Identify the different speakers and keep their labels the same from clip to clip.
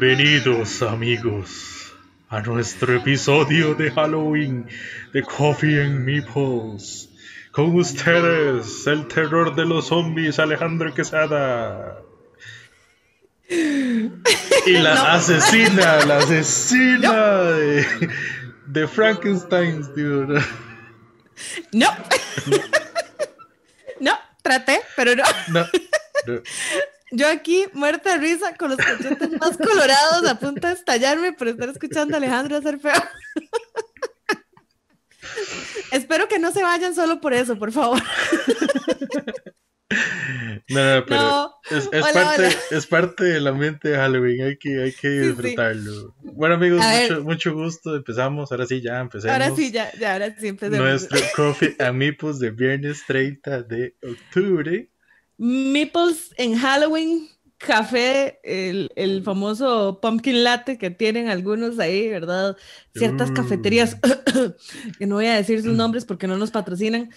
Speaker 1: Bienvenidos amigos a nuestro episodio de Halloween de Coffee and Meeples. Con ustedes, el terror de los zombies, Alejandro Quesada. Y la asesina, la asesina de, Frankenstein, dude. No.
Speaker 2: No, traté, pero no. no. yo aquí muerta de risa con los cachetes más colorados a punto de estallarme por estar escuchando a Alejandro hacer feo. Espero que no se vayan solo por eso, por favor.
Speaker 1: No, pero Es, parte, de la mente del ambiente de Halloween, hay que, disfrutarlo. Bueno amigos, mucho, gusto, empezamos, ahora sí, ya empecemos. Ahora sí,
Speaker 2: ya, ya ahora sí empecemos. Nuestro
Speaker 1: Coffee Amipus de viernes 30 de octubre.
Speaker 2: Meeples en Halloween, café, el, mm. famoso pumpkin latte que tienen algunos ahí, ¿verdad? Ciertas cafeterías, mm. que no voy a decir sus mm. nombres porque no nos patrocinan.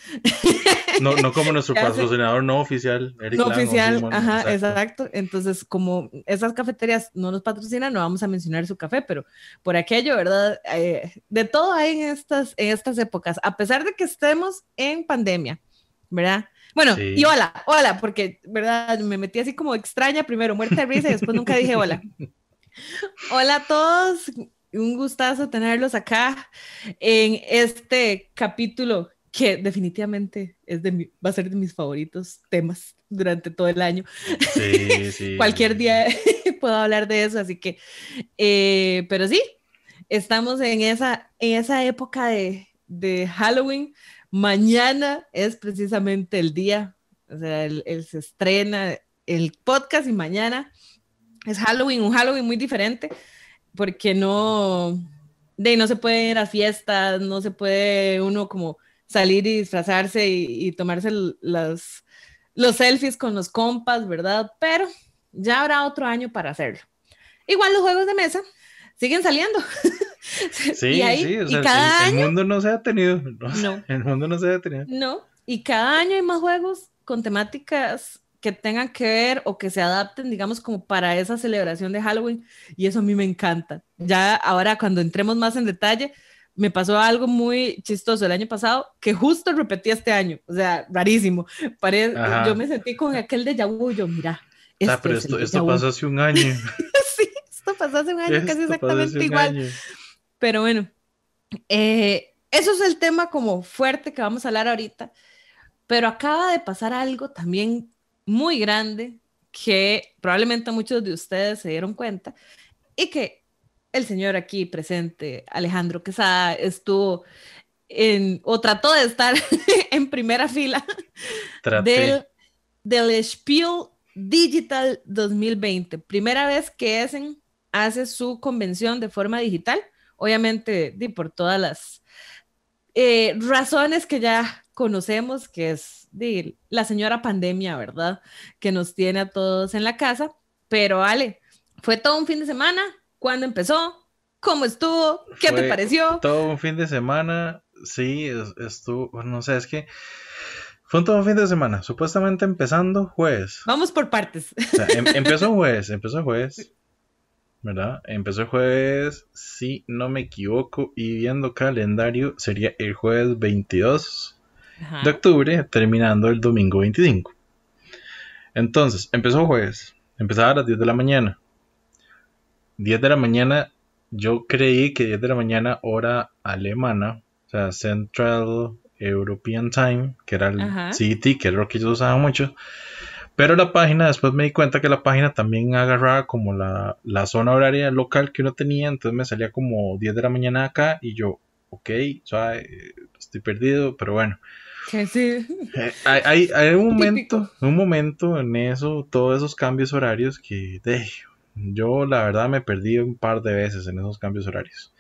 Speaker 1: no, como nuestro patrocinador no oficial. Eric no oficial, ajá,
Speaker 2: exacto. Entonces, como esas cafeterías no nos patrocinan, no vamos a mencionar su café, pero por aquello, ¿verdad? Eh, de todo hay en estas, en estas épocas, a pesar de que estemos en pandemia, ¿verdad? Bueno, y hola, hola, porque, ¿verdad? Me metí así como extraña, primero muerte de risa y después nunca dije hola. hola a todos, un gustazo tenerlos acá en este capítulo que definitivamente es de va a ser de mis favoritos temas durante todo el año. Cualquier día puedo hablar de eso, así que, eh, pero sí, estamos en esa, en esa época de, de Halloween, Mañana es precisamente el día, o sea, él, se estrena el podcast y mañana es Halloween, un Halloween muy diferente, porque no, de no se puede ir a fiestas, no se puede uno como salir y disfrazarse y, tomarse las, los selfies con los compas, ¿verdad? Pero ya habrá otro año para hacerlo. Igual los juegos de mesa siguen saliendo. Sí, y cada el, año, el,
Speaker 1: mundo no se ha tenido No, El mundo no se ha tenido
Speaker 2: No, y cada año hay más juegos con temáticas que tengan que ver o que se adapten, digamos, como para esa celebración de Halloween. Y eso a mí me encanta. Ya ahora cuando entremos más en detalle, me pasó algo muy chistoso el año pasado que justo repetí este año. O sea, rarísimo. Pare... Yo me sentí con aquel de Yabuyo, mira. Ah,
Speaker 1: este pero esto, esto pasó hace un año.
Speaker 2: esto pasó hace un año casi exactamente igual. Pero bueno, eh, eso es el tema como fuerte que vamos a hablar ahorita. Pero acaba de pasar algo también muy grande que probablemente muchos de ustedes se dieron cuenta y que el señor aquí presente, Alejandro Quesada, estuvo en, o trató de estar en primera fila del, del Spiel Digital 2020. Primera vez que es en hace su convención de forma digital, obviamente por todas las eh, razones que ya conocemos, que es la señora pandemia, ¿verdad? Que nos tiene a todos en la casa, pero vale, fue todo un fin de semana, ¿cuándo empezó? ¿Cómo estuvo? ¿Qué te pareció?
Speaker 1: Todo un fin de semana, sí, estuvo, no sé, es que... Fue todo un fin de semana, supuestamente empezando jueves.
Speaker 2: Vamos por partes. O sea, em, empezó
Speaker 1: jueves, empezó jueves. ¿verdad? Empezó el jueves, si no me equivoco, y viendo calendario sería el jueves 22 de octubre, terminando el domingo 25. Entonces, empezó jueves, empezaba a las 10 de la mañana. 10 de la mañana, yo creí que 10 de la mañana, hora alemana, o sea, Central European Time, que era el City que es lo que ellos usaban mucho pero la página, después me di cuenta que la página también agarraba como la, zona horaria local que uno tenía, entonces me salía como 10 de la mañana acá y yo, ok, estoy perdido, pero bueno. Sí, sí. Eh, hay, un momento, un momento en eso, todos esos cambios horarios que de, yo la verdad me perdí un par de veces en esos cambios horarios.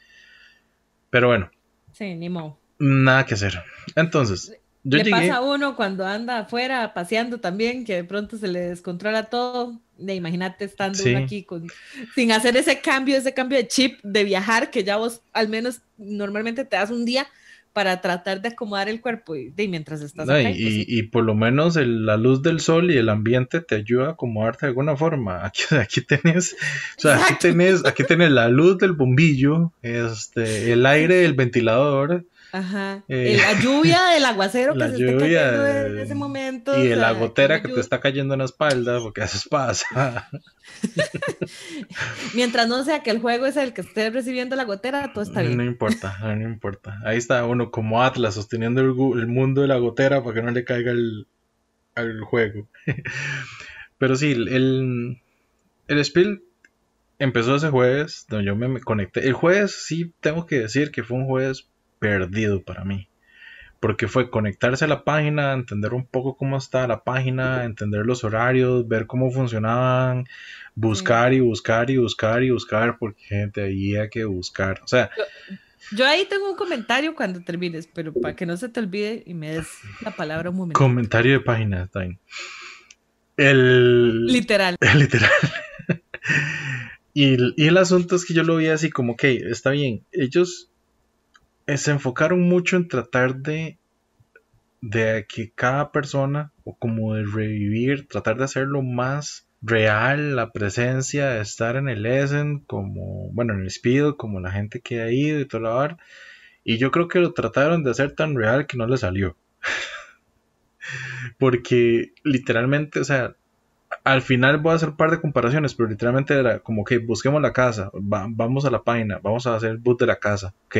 Speaker 1: Pero bueno.
Speaker 2: Sí, ni modo.
Speaker 1: Nada que hacer. Entonces le pasa a
Speaker 2: uno cuando anda afuera paseando también, que de pronto se le descontrola todo. De imagínate estando aquí sin hacer ese cambio, ese cambio de chip de viajar, que ya vos al menos normalmente te das un día para tratar de acomodar el cuerpo y, mientras estás ahí. Pues
Speaker 1: y, por lo menos la luz del sol y el ambiente te ayuda a acomodarte de alguna forma aquí, aquí tenés o aquí tenés aquí la luz del bombillo este el aire del ventilador
Speaker 2: Ajá. Eh, la lluvia del aguacero que se está cayendo en ese momento. Y de la gotera que te está
Speaker 1: cayendo en la espalda, porque haces pasa.
Speaker 2: Mientras no sea que el juego es el que esté recibiendo la gotera, todo está bien.
Speaker 1: No importa, no importa. Ahí está uno como Atlas sosteniendo el, mundo de la gotera para que no le caiga el, al juego. Pero sí, el, el Spiel empezó ese jueves, donde yo me conecté. El jueves sí tengo que decir que fue un jueves perdido para mí. Porque fue conectarse a la página, entender un poco cómo está la página, entender los horarios, ver cómo funcionaban, buscar y buscar y buscar y buscar, porque gente, Había que buscar. O sea.
Speaker 2: Yo, ahí tengo un comentario cuando termines, pero para que no se te olvide y me des la palabra un momento.
Speaker 1: Comentario de página, está bien. El. Literal. El literal. Y, y, el asunto es que yo lo vi así como, ok, está bien, ellos eh, se enfocaron mucho en tratar de, de que cada persona, o como de revivir, tratar de hacerlo más real la presencia de estar en el Essen, como, bueno, en el Speed, como la gente que ha ido y todo lo demás, Y yo creo que lo trataron de hacer tan real que no le salió. Porque literalmente, o sea, al final voy a hacer un par de comparaciones, pero literalmente era como que busquemos la casa, vamos a la página, vamos a hacer el boot de la casa, ok,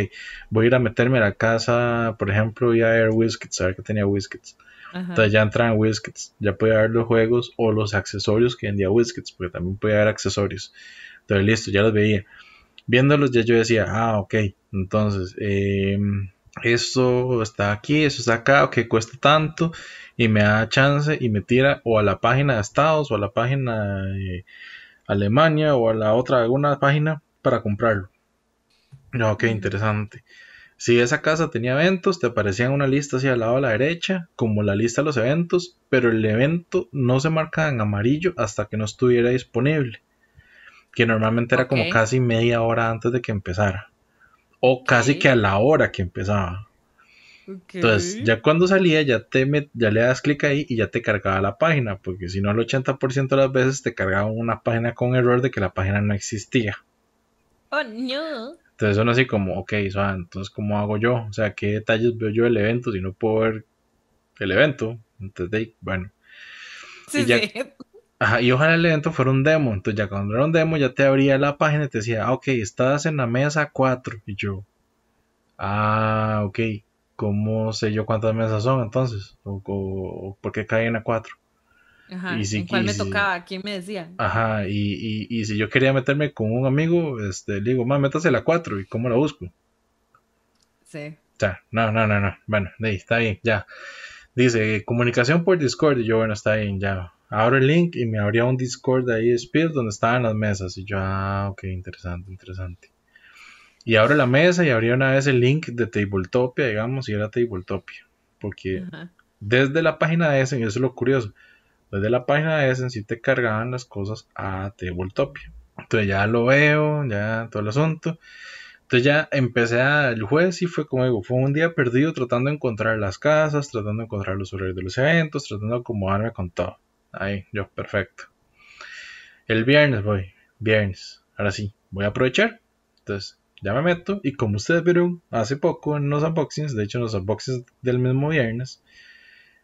Speaker 1: voy a ir a meterme a la casa, por ejemplo, ya a ver Whiskets, a ver que tenía Whiskets. Entonces ya entran Whiskets, ya podía ver los juegos o los accesorios que vendía Whiskets, porque también podía ver accesorios. Entonces listo, ya los veía. Viéndolos ya yo decía, ah, ok, entonces, eh, esto está aquí, eso está acá, que cuesta tanto, y me da chance y me tira o a la página de Estados o a la página de Alemania o a la otra, alguna página para comprarlo. No, ah, qué interesante. Si esa casa tenía eventos, te aparecía una lista hacia al lado a la derecha, como la lista de los eventos, pero el evento no se marca en amarillo hasta que no estuviera disponible, que normalmente era como casi media hora antes de que empezara o casi que a la hora que empezaba. Entonces, ya cuando salía, ya, te ya le das clic ahí y ya te cargaba la página, porque si no, el 80% de las veces te cargaba una página con error de que la página no existía.
Speaker 2: Oh, no.
Speaker 1: Entonces, son así como, ok, entonces, ¿cómo hago yo? O sea, ¿qué detalles veo yo del evento si no puedo ver el evento? Entonces, bueno. Sí, sí. Ajá, y ojalá el evento fuera un demo. Entonces, ya cuando era un demo, ya te abría la página y te decía, ah, ok, estás en la mesa 4. Y yo, ah, ok, ¿cómo sé yo cuántas mesas son entonces? ¿O, por qué caen a 4?
Speaker 2: Ajá, y si, ¿en cuál me tocaba? ¿Quién me decía?
Speaker 1: Ajá, y, y, y, si yo quería meterme con un amigo, este, le digo, más métase la 4, ¿y cómo la busco? Sí. O sea, no, no, no, no. Bueno, está bien, ya. Dice, comunicación por Discord, y yo, bueno, está bien, ya abro el link y me abría un Discord de ahí, Spears, donde estaban las mesas. Y yo, ah, ok, interesante, interesante. Y abro la mesa y abría una vez el link de Tabletopia, digamos, y era Tabletopia. Porque desde la página de Essen, eso es lo curioso, desde la página de Essen sí te cargaban las cosas a Tabletopia. Entonces ya lo veo, ya todo el asunto. Entonces ya empecé el juez y fue como digo, fue un día perdido tratando de encontrar las casas, tratando de encontrar los horarios de los eventos, tratando de acomodarme con todo. Ahí, yo, perfecto. El viernes voy, viernes. Ahora sí, voy a aprovechar. Entonces, ya me meto. Y como ustedes vieron hace poco en los unboxings, de hecho, en los unboxings del mismo viernes,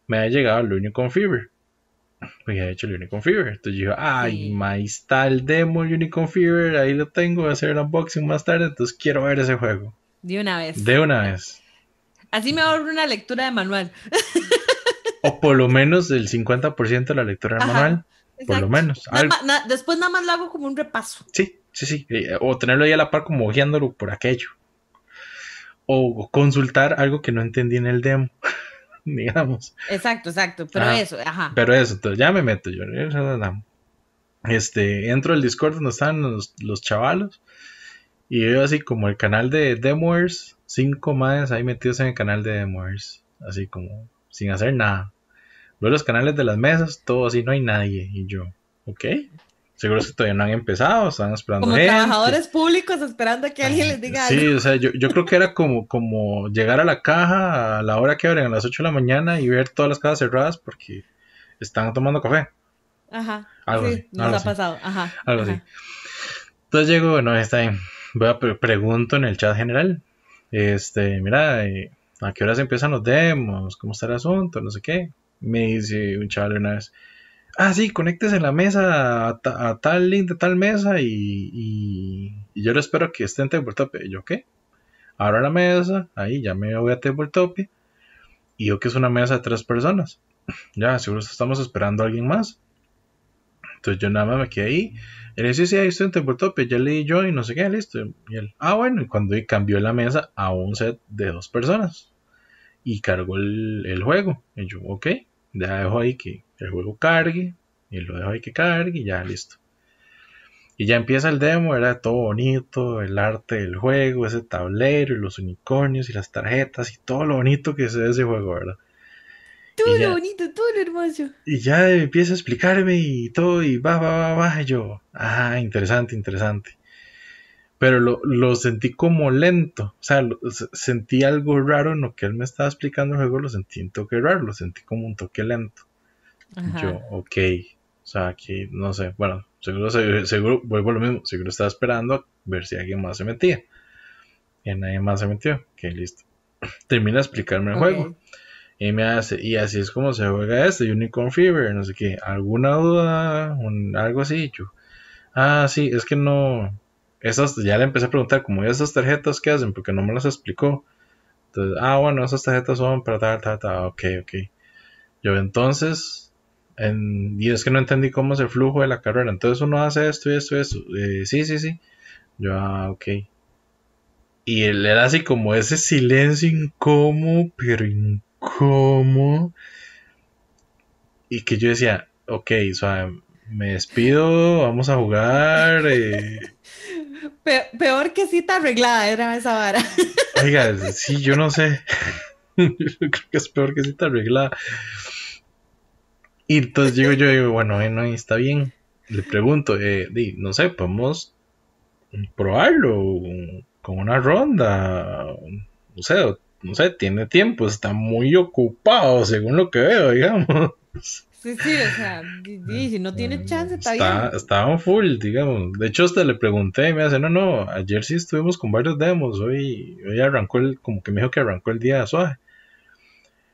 Speaker 1: me ha llegado el Unicorn Fever. Porque he hecho el Unicorn Fever. Entonces yo, ay, ahí está el demo Unicorn Fever, ahí lo tengo, voy a hacer el unboxing más tarde, entonces quiero ver ese juego.
Speaker 2: De una vez. De
Speaker 1: una vez.
Speaker 2: Así me ahorro una lectura de manual.
Speaker 1: o por lo menos el 50% de la lectura manual. Por lo menos.
Speaker 2: después nada más lo hago como un repaso.
Speaker 1: Sí, sí, sí. Eh, o tenerlo ahí a la par como guiándolo por aquello. O consultar algo que no entendí en el demo digamos.
Speaker 2: Exacto, exacto, pero ah, eso,
Speaker 1: ajá. Pero eso, entonces ya me meto yo. Este, entro al Discord donde están los, los chavalos y veo así como el canal de Demoers, cinco más ahí metidos en el canal de Demoers, así como sin hacer nada. Luego los canales de las mesas, todo así, no hay nadie. Y yo, ok, seguro que todavía no han empezado, están esperando. Como trabajadores
Speaker 2: públicos esperando a que alguien les diga sí,
Speaker 1: o sea, yo, creo que era como, como llegar a la caja a la hora que abren, a las 8 de la mañana, y ver todas las cajas cerradas porque están tomando café. Ajá. Algo así, nos ha
Speaker 2: pasado. Ajá. Algo así.
Speaker 1: Entonces llego, bueno, está Voy a pregunto en el chat general. Este, mira, eh, ¿a qué horas empiezan los demos? ¿Cómo está el asunto? No sé qué. Me dice un chaval una vez, ah, sí, conéctese en la mesa a, tal link de tal mesa y, yo lo espero que esté en tabletop. Y yo, ¿qué? ahora la mesa, ahí ya me voy a tabletop y yo que es una mesa de tres personas. Ya, seguro estamos esperando a alguien más. Entonces yo nada más me quedé ahí, él le sí, ahí estoy en Temple ya leí yo y no sé qué, listo. Y él, ah, bueno, y cuando cambió la mesa a un set de dos personas. Y cargó el, juego. Y yo, ok, ya dejo ahí que el juego cargue. Y lo dejo ahí que cargue y ya listo. Y ya empieza el demo, era todo bonito, el arte del juego, ese tablero y los unicornios y las tarjetas y todo lo bonito que es ese juego, ¿verdad? todo lo
Speaker 2: bonito, todo lo hermoso.
Speaker 1: Y ya empieza a explicarme y todo, y va, va, va, va. yo, ah, interesante, interesante. Pero lo, lo sentí como lento. O sea, sentí algo raro en lo que él me estaba explicando el juego, lo sentí un toque raro, lo sentí como un toque lento. Yo, ok. O sea, aquí, no sé, bueno, seguro, seguro, vuelvo a lo mismo, seguro estaba esperando a ver si alguien más se metía. Y nadie más se metió. que listo. Termina de explicarme el juego y me hace, y así es como se juega este, Unicorn Fever, no sé qué, alguna duda, algo así, yo. Ah, sí, es que no, esas, ya le empecé a preguntar, como esas tarjetas ¿Qué hacen, porque no me las explicó. Entonces, ah, bueno, esas tarjetas son para tal, tal, tal, ok, ok. Yo entonces, y es que no entendí cómo es el flujo de la carrera, entonces uno hace esto y esto y esto, eh, sí, sí, sí. Yo, ah, ok. Y él era así como ese silencio incómodo, pero incómodo ¿cómo? Y que yo decía, ok, me despido, vamos a jugar. Eh.
Speaker 2: peor que cita arreglada era esa vara.
Speaker 1: Oiga, sí, yo no sé. yo creo que es peor que cita arreglada. Y entonces yo digo, bueno, está bien. Le pregunto, eh, no sé, podemos probarlo con una ronda, no sé, no sé, tiene tiempo, está muy ocupado, según lo que veo, digamos.
Speaker 2: Sí, sí, o sea, si no tiene mm, chance, está,
Speaker 1: está full, digamos. De hecho, hasta le pregunté y me dice, no, no, ayer sí estuvimos con varios demos, hoy, hoy arrancó el, como que me dijo que arrancó el día suave.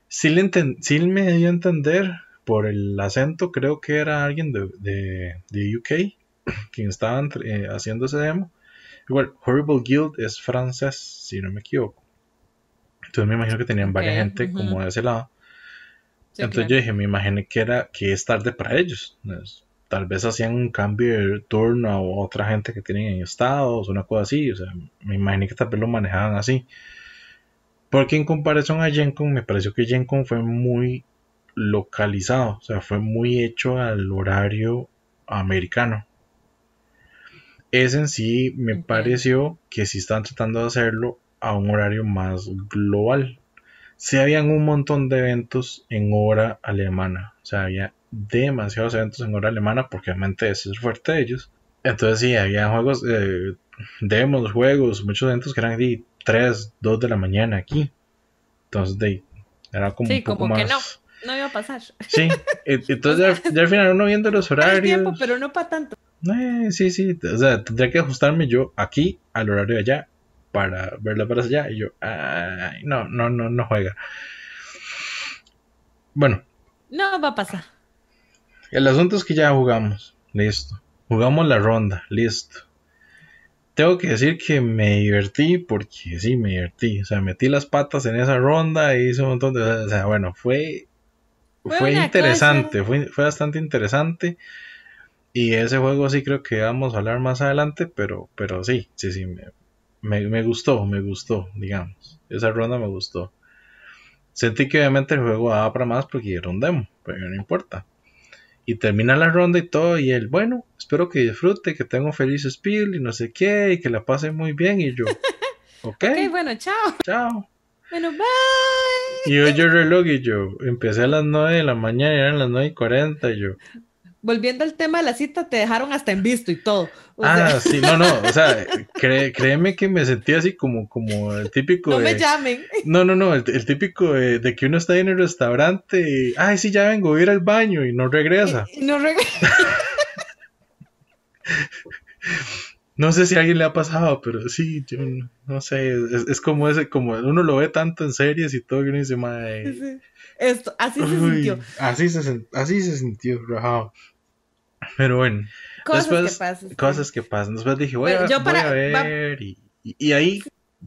Speaker 1: Sí, le sí me dio a entender por el acento, creo que era alguien de, UK quien estaba eh, haciendo ese demo. Igual, Horrible Guild es francés, si no me equivoco. Entonces me imagino que tenían varias gente como de ese lado. Entonces yo dije, me imaginé que era que es tarde para ellos. tal vez hacían un cambio de turno a otra gente que tienen en estados, una cosa así. O sea, me imaginé que tal vez lo manejaban así. Porque en comparación a GenCon, me pareció que GenCon fue muy localizado. O sea, fue muy hecho al horario americano. Ese en sí me pareció que si estaban tratando de hacerlo a un horario más global. Si habían un montón de eventos en hora alemana, o sea, había demasiados eventos en hora alemana porque obviamente es fuerte de ellos. Entonces sí, había juegos, eh, demos, juegos, muchos eventos que eran de 3, 2 de la mañana aquí. Entonces era como... un poco como que no
Speaker 2: no iba a pasar. Sí,
Speaker 1: entonces ya, al final uno viendo los horarios. tiempo, pero no para tanto. Eh, sí, sí, o sea, tendría que ajustarme yo aquí al horario de allá para verla para allá. Y yo, no, no, no, no juega. Bueno.
Speaker 2: No va a pasar.
Speaker 1: El asunto es que ya jugamos. Listo. Jugamos la ronda. Listo. Tengo que decir que me divertí porque sí, me divertí. O sea, metí las patas en esa ronda e hice un montón de... O sea, bueno, fue... Fue, interesante, fue, fue bastante interesante. Y ese juego sí creo que vamos a hablar más adelante, pero, pero sí, sí, sí, me, me, gustó, me gustó, digamos. Esa ronda me gustó. Sentí que obviamente el juego daba para más porque rondemos, demo, pero no importa. Y termina la ronda y todo, y él, bueno, espero que disfrute, que tenga un feliz spiel y no sé qué, y que la pase muy bien. Y yo, ok. ok,
Speaker 2: bueno, chao. Chao. Bueno, bye.
Speaker 1: Y yo, yo reloj y yo, empecé a las 9 de la mañana eran las 9 y 40 y yo,
Speaker 2: volviendo al tema de la cita, te dejaron hasta en visto y todo. ah, sí, no, no, o sea,
Speaker 1: créeme que me sentí así como, como el típico. No me llamen. No, no, no, el, típico de, que uno está en el restaurante y, ay, sí, ya vengo, a ir al baño y no regresa.
Speaker 2: Y, no regresa.
Speaker 1: No sé si a alguien le ha pasado, pero sí, yo no sé, es, como ese, como uno lo ve tanto en series y todo, que uno dice, madre.
Speaker 2: esto, así, se así, sintió.
Speaker 1: Así se, sintió, pero bueno.
Speaker 2: Cosas que pasan.
Speaker 1: Cosas que pasan. Después dije, bueno, ver. Y, ahí,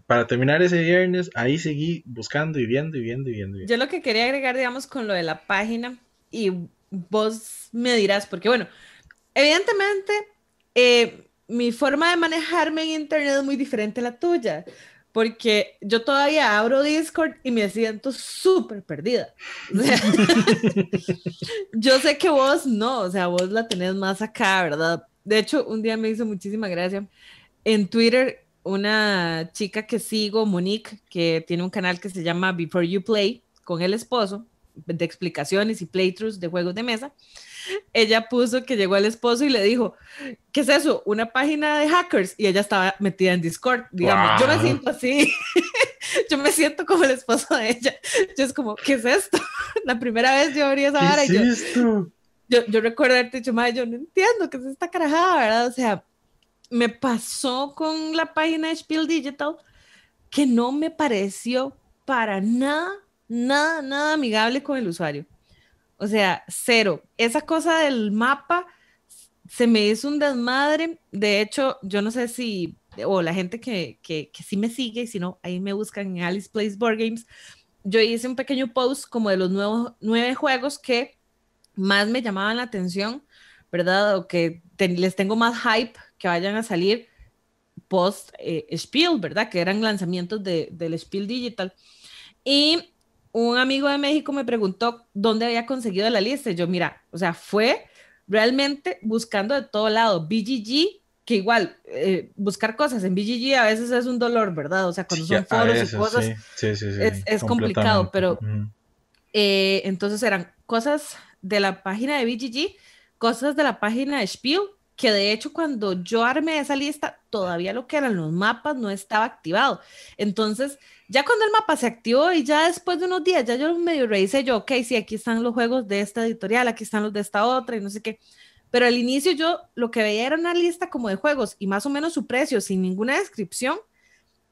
Speaker 1: para terminar ese viernes, ahí seguí buscando y viendo y viendo y viendo.
Speaker 2: Yo lo que quería agregar, digamos, con lo de la página, y vos me dirás, porque bueno, evidentemente, eh, mi forma de manejarme en Internet es muy diferente a la tuya porque yo todavía abro Discord y me siento súper perdida. yo sé que vos no, o sea, vos la tenés más acá, ¿verdad? De hecho, un día me hizo muchísima gracia. En Twitter, una chica que sigo, Monique, que tiene un canal que se llama Before You Play, con el esposo, de explicaciones y playthroughs de juegos de mesa ella puso que llegó al esposo y le dijo, ¿qué es eso? Una página de hackers y ella estaba metida en Discord, digamos. Yo me siento así, yo me siento como el esposo de ella. Yo es como, ¿qué es esto? La primera vez yo abrí esa vara yo, yo, yo recuerdo haberte dicho, madre, yo no entiendo qué es esta carajada, ¿verdad? O sea, me pasó con la página de Spiel Digital que no me pareció para nada, nada, nada amigable con el usuario. O sea, cero. Esa cosa del mapa se me hizo un desmadre. De hecho, yo no sé si, o la gente que, que, sí me sigue, y si no, ahí me buscan en Alice Plays Board Games. Yo hice un pequeño post como de los nuevos, nueve juegos que más me llamaban la atención, ¿verdad? O que les tengo más hype que vayan a salir post eh, Spiel, ¿verdad? Que eran lanzamientos de, del Spiel Digital. Y un amigo de México me preguntó dónde había conseguido la lista. Yo, mira, o sea, fue realmente buscando de todo lado. BGG, que igual, eh, buscar cosas en BGG a veces es un dolor, ¿verdad? O sea, cuando son foros y cosas,
Speaker 1: es, complicado,
Speaker 2: pero eh, entonces eran cosas de la página de BGG, cosas de la página de Spiel que de hecho cuando yo armé esa lista, todavía lo que eran los mapas no estaba activado. Entonces, ya cuando el mapa se activó y ya después de unos días, ya yo medio revisé yo, ok, sí, aquí están los juegos de esta editorial, aquí están los de esta otra y no sé qué. Pero al inicio yo lo que veía era una lista como de juegos y más o menos su precio sin ninguna descripción.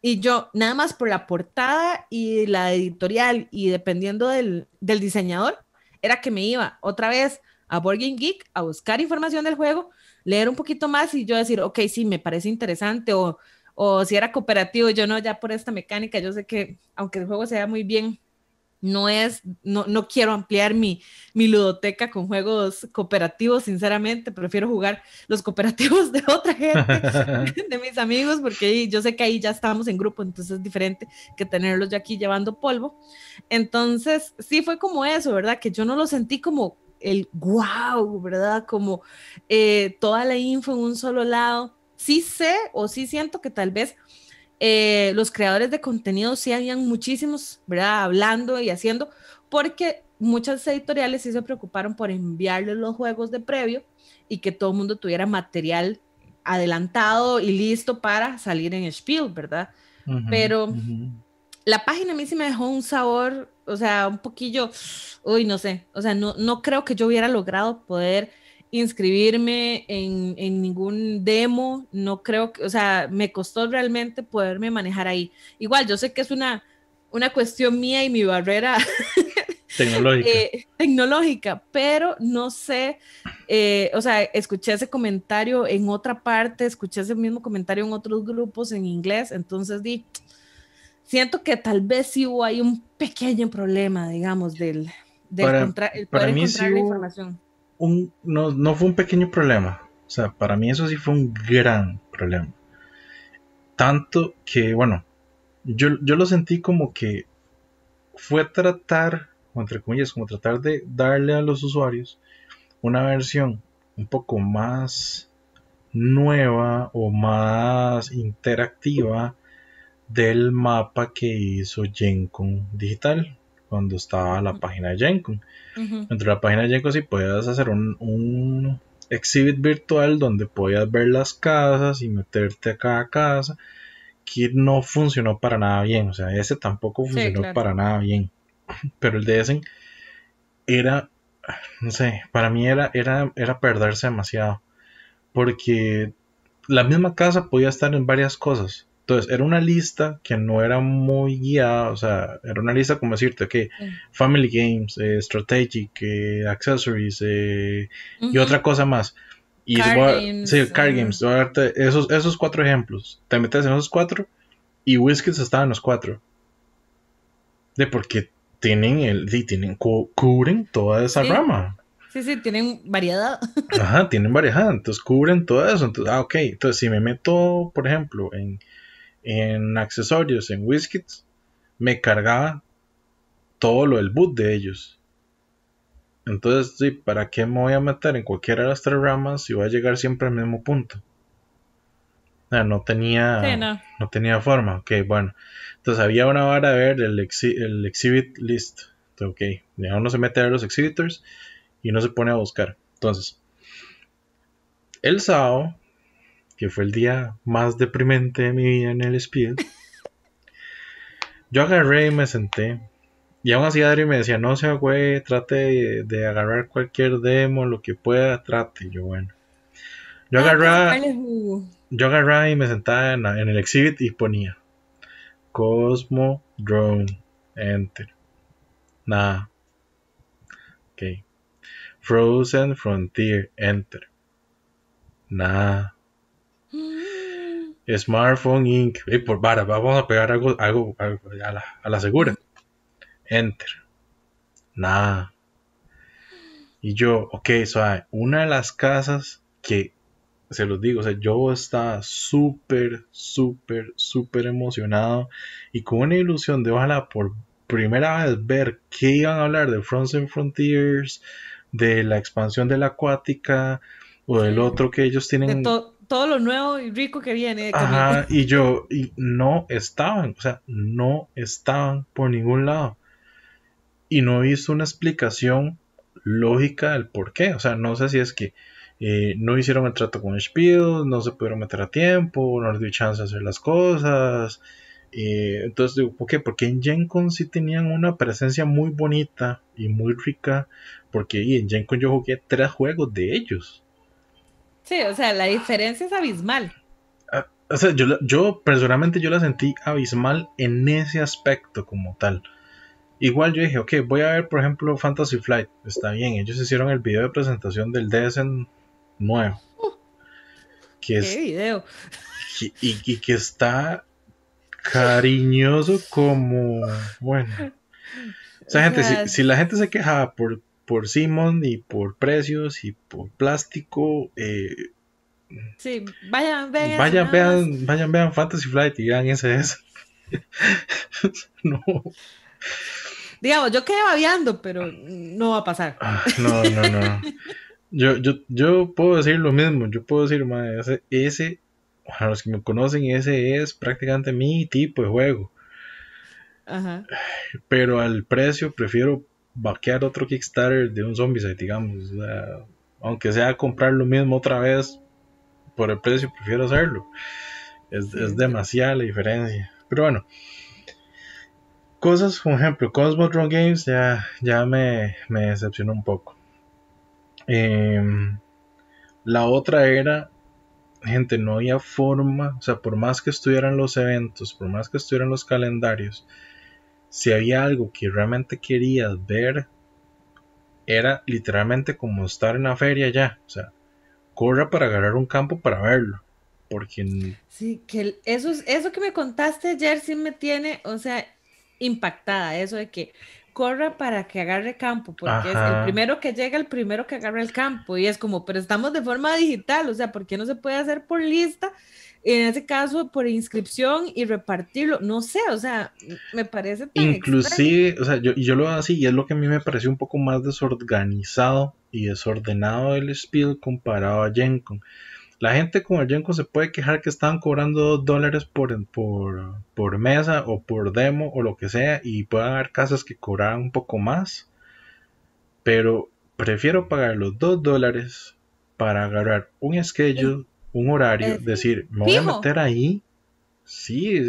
Speaker 2: Y yo, nada más por la portada y la editorial y dependiendo del, del diseñador, era que me iba otra vez a Board Geek a buscar información del juego, leer un poquito más y yo decir, ok, sí, me parece interesante, o, si era cooperativo, yo no, ya por esta mecánica, yo sé que aunque el juego sea muy bien, no es, no, no quiero ampliar mi, mi ludoteca con juegos cooperativos, sinceramente, prefiero jugar los cooperativos de otra
Speaker 1: gente,
Speaker 2: de mis amigos, porque yo sé que ahí ya estábamos en grupo, entonces es diferente que tenerlos yo aquí llevando polvo. Entonces, sí fue como eso, ¿verdad? Que yo no lo sentí como el wow, ¿verdad? Como eh, toda la info en un solo lado. Sí sé o sí siento que tal vez eh, los creadores de contenido sí habían muchísimos, ¿verdad? Hablando y haciendo, porque muchas editoriales sí se preocuparon por enviarles los juegos de previo y que todo el mundo tuviera material adelantado y listo para salir en Spiel, ¿verdad? Pero la página a mí sí me dejó un sabor, o sea, un poquillo, uy, no sé, o sea, no, no creo que yo hubiera logrado poder inscribirme en, ningún demo, no creo que, o sea, me costó realmente poderme manejar ahí. Igual, yo sé que es una, una cuestión mía y mi barrera tecnológica, eh, tecnológica pero no sé, eh, o sea, escuché ese comentario en otra parte, escuché ese mismo comentario en otros grupos en inglés, entonces di, siento que tal vez sí hubo ahí un pequeño problema, digamos, del,
Speaker 1: para, encontrar información. no, no fue un pequeño problema. O sea, para mí eso sí fue un gran problema. Tanto que, bueno, yo, yo lo sentí como que fue tratar, entre comillas, como tratar de darle a los usuarios una versión un poco más nueva o más interactiva del mapa que hizo GenCon Digital cuando estaba la página de GenCon. Entre la página de GenCon si sí hacer un, un, exhibit virtual donde podías ver las casas y meterte a cada casa, que no funcionó para nada bien, o sea, ese tampoco funcionó para nada bien, pero el de ese era, no sé, para mí era, era, era perderse demasiado, porque la misma casa podía estar en varias cosas entonces, era una lista que no era muy guiada, o sea, era una lista como decirte que Family Games, eh, Strategic, eh, Accessories eh, y otra cosa más. Y car games, sí, games, esos, esos cuatro ejemplos. Te metes en esos cuatro y Whiskets estaba en los cuatro. De porque tienen el, sí tienen, cubren toda esa rama.
Speaker 2: Sí, sí, tienen variedad.
Speaker 1: Ajá, tienen variedad, entonces cubren todo eso. ah, ok, entonces si me meto, por ejemplo, en en accesorios, en whiskits, me cargaba todo lo del boot de ellos. Entonces, sí, ¿para qué me voy a meter en cualquiera de las tres ramas si voy a llegar siempre al mismo punto? no tenía no. tenía forma. Ok, bueno. Entonces había una vara a ver el, el exhibit list. ok, ya uno se mete a los exhibitors y no se pone a buscar. Entonces, el sábado que fue el día más deprimente de mi vida en el Speed, yo agarré y me senté. Y aún así Adri me decía, no sea güey, trate de, agarrar cualquier demo, lo que pueda, trate. yo, bueno. Yo ah, pues, agarraba, yo agarraba y me sentaba en, el exhibit y ponía Cosmo Drone, enter. Nada. Ok. Frozen Frontier, enter. Nada. Smartphone Inc. por vamos a pegar algo, algo, a, la, segura. Enter. Nada. Y yo, ok, so, ah, una de las casas que se los digo, o sea, yo estaba súper, súper, súper emocionado y con una ilusión de ojalá por primera vez ver qué iban a hablar de Fronts and Frontiers, de la expansión de la acuática o del otro que ellos tienen
Speaker 2: todo lo nuevo y rico que viene.
Speaker 1: y yo, y no estaban, o sea, no estaban por ningún lado. Y no hizo una explicación lógica del por qué. O sea, no sé si es que eh, no hicieron el trato con Spiel, no se pudieron meter a tiempo, no les dio chance de hacer las cosas. Eh, entonces digo, ¿por qué? Porque en Gencon sí tenían una presencia muy bonita y muy rica. Porque en Gencon yo jugué tres juegos de ellos.
Speaker 2: Sí, o sea, la diferencia es abismal.
Speaker 1: Ah, o sea, yo, personalmente yo la sentí abismal en ese aspecto como tal. Igual yo dije, ok, voy a ver por ejemplo Fantasy Flight. Está bien, ellos hicieron el video de presentación del DSN nuevo. ¡Qué video! Y, que está cariñoso como... Bueno.
Speaker 2: O sea, gente, si,
Speaker 1: la gente se quejaba por por Simon y por precios y por plástico. Eh,
Speaker 2: sí, vayan, vean.
Speaker 1: Vayan, vean, Fantasy Flight y vean ese es.
Speaker 2: no. Digamos, yo quedé babeando, pero ah. no va a pasar. Ah,
Speaker 1: no, no, no. yo, yo, yo puedo decir lo mismo. Yo puedo decir, madre, ese, ese, a los que me conocen, ese es prácticamente mi tipo de juego. Ajá. Pero al precio prefiero vaquear otro Kickstarter de un zombie, digamos. aunque sea comprar lo mismo otra vez por el precio, prefiero hacerlo. Es, demasiada la diferencia. Pero bueno, cosas, por ejemplo, Drone Games ya, ya me, me decepcionó un poco. Em, la otra era, gente, no había forma, o sea, por más que estuvieran los eventos, por más que estuvieran los calendarios, si había algo que realmente querías ver, era literalmente como estar en la feria ya. O sea, corra para agarrar un campo para verlo. Porque.
Speaker 2: Sí, que eso, eso que me contaste ayer sí me tiene, o sea, impactada. Eso de que corra para que agarre campo, porque es el primero que llega, el primero que agarra el campo. Y es como, pero estamos de forma digital, o sea, ¿por qué no se puede hacer por lista? en ese caso por inscripción y repartirlo, no sé, o sea, me parece
Speaker 1: inclusive, o sea, yo, lo hago así y es lo que a mí me pareció un poco más desorganizado y desordenado el Spiel comparado a Gencon. La gente con el Gencon se puede quejar que estaban cobrando dos dólares por, por, mesa o por demo o lo que sea y puedan haber casas que cobraran un poco más, pero prefiero pagar los dos dólares para agarrar un schedule un horario, decir, me voy a meter ahí, sí,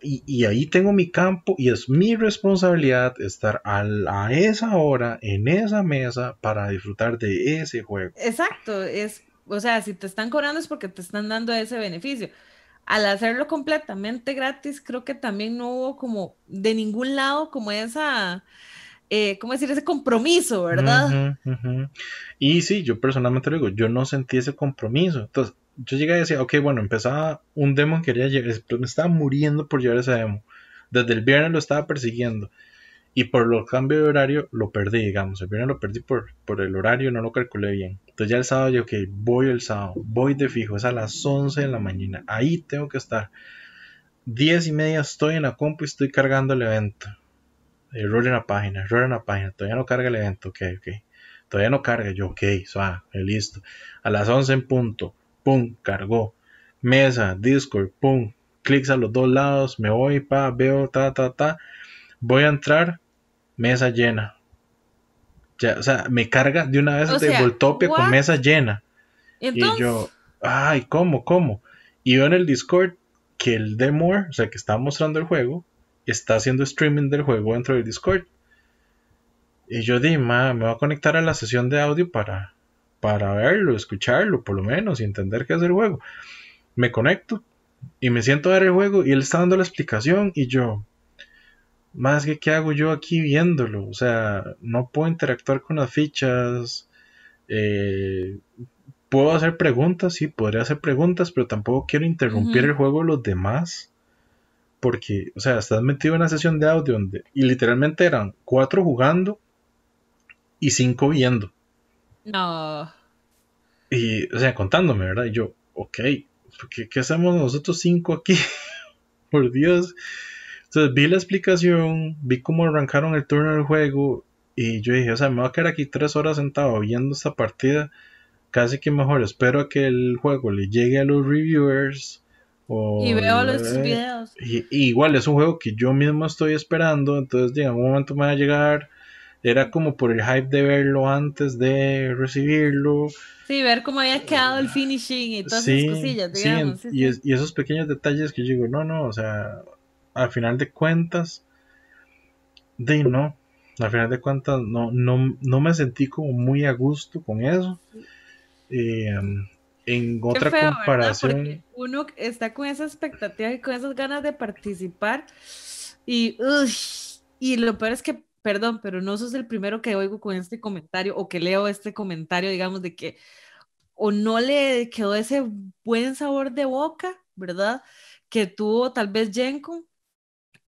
Speaker 1: y, ahí tengo mi campo y es mi responsabilidad estar a, a esa hora en esa mesa para disfrutar de ese juego.
Speaker 2: Exacto, es, o sea, si te están cobrando es porque te están dando ese beneficio. Al hacerlo completamente gratis, creo que también no hubo como de ningún lado como esa eh, ¿cómo decir? Ese compromiso, ¿verdad?
Speaker 1: Y sí, yo personalmente lo digo, yo no sentí ese compromiso. Entonces, yo llegué y decía, ok, bueno, empezaba un demo que quería llegar, me estaba muriendo por llevar ese demo. Desde el viernes lo estaba persiguiendo. Y por los cambios de horario lo perdí, digamos. El viernes lo perdí por, por el horario, no lo calculé bien. Entonces ya el sábado yo, ok, voy el sábado, voy de fijo, es a las 11 de la mañana. Ahí tengo que estar. Diez y media estoy en la compu y estoy cargando el evento Error eh, en la página, error la página. Todavía no carga el evento. Ok, ok. Todavía no carga. Yo, ok, ah, eh, listo. A las 11 en punto. Pum, cargó. Mesa, Discord, pum. Clics a los dos lados. Me voy, pa, veo, ta, ta, ta. Voy a entrar. Mesa llena. Ya, o sea, me carga de una vez de Voltopia con mesa llena. Y yo, ay, ¿cómo? ¿Cómo? Y yo en el Discord que el demo, o sea, que está mostrando el juego, está haciendo streaming del juego dentro del Discord. Y yo di, me voy a conectar a la sesión de audio para, para verlo, escucharlo, por lo menos, y entender qué es el juego. Me conecto y me siento a ver el juego y él está dando la explicación y yo, más que qué hago yo aquí viéndolo, o sea, no puedo interactuar con las fichas, eh, puedo hacer preguntas, sí, podría hacer preguntas, pero tampoco quiero interrumpir el juego los demás porque, o sea, estás metido en una sesión de audio donde, y literalmente eran cuatro jugando y cinco viendo.
Speaker 2: No.
Speaker 1: Y, o sea, contándome, ¿verdad? Y yo, ok, ¿qué, hacemos nosotros cinco aquí? Por Dios. Entonces vi la explicación, vi cómo arrancaron el turno del juego y yo dije, o sea, me voy a quedar aquí tres horas sentado viendo esta partida. Casi que mejor espero a que el juego le llegue a los reviewers y veo los videos. Y, igual es un juego que yo mismo estoy esperando, entonces en un momento me va a llegar. Era como por el hype de verlo antes de recibirlo.
Speaker 2: Sí, ver cómo había quedado el finishing y todas esas cosillas, digamos. Sí,
Speaker 1: sí, y, y, esos pequeños detalles que yo digo, no, no, o sea, al final de cuentas, de no, al final de cuentas no, no, no me sentí como muy a gusto con eso. Eh, en otra comparación.
Speaker 2: Uno está con esa expectativa y con esas ganas de participar. Y, y lo peor es que, perdón, pero no sos el primero que oigo con este comentario o que leo este comentario, digamos, de que o no le quedó ese buen sabor de boca, ¿verdad? Que tuvo tal vez Jenko.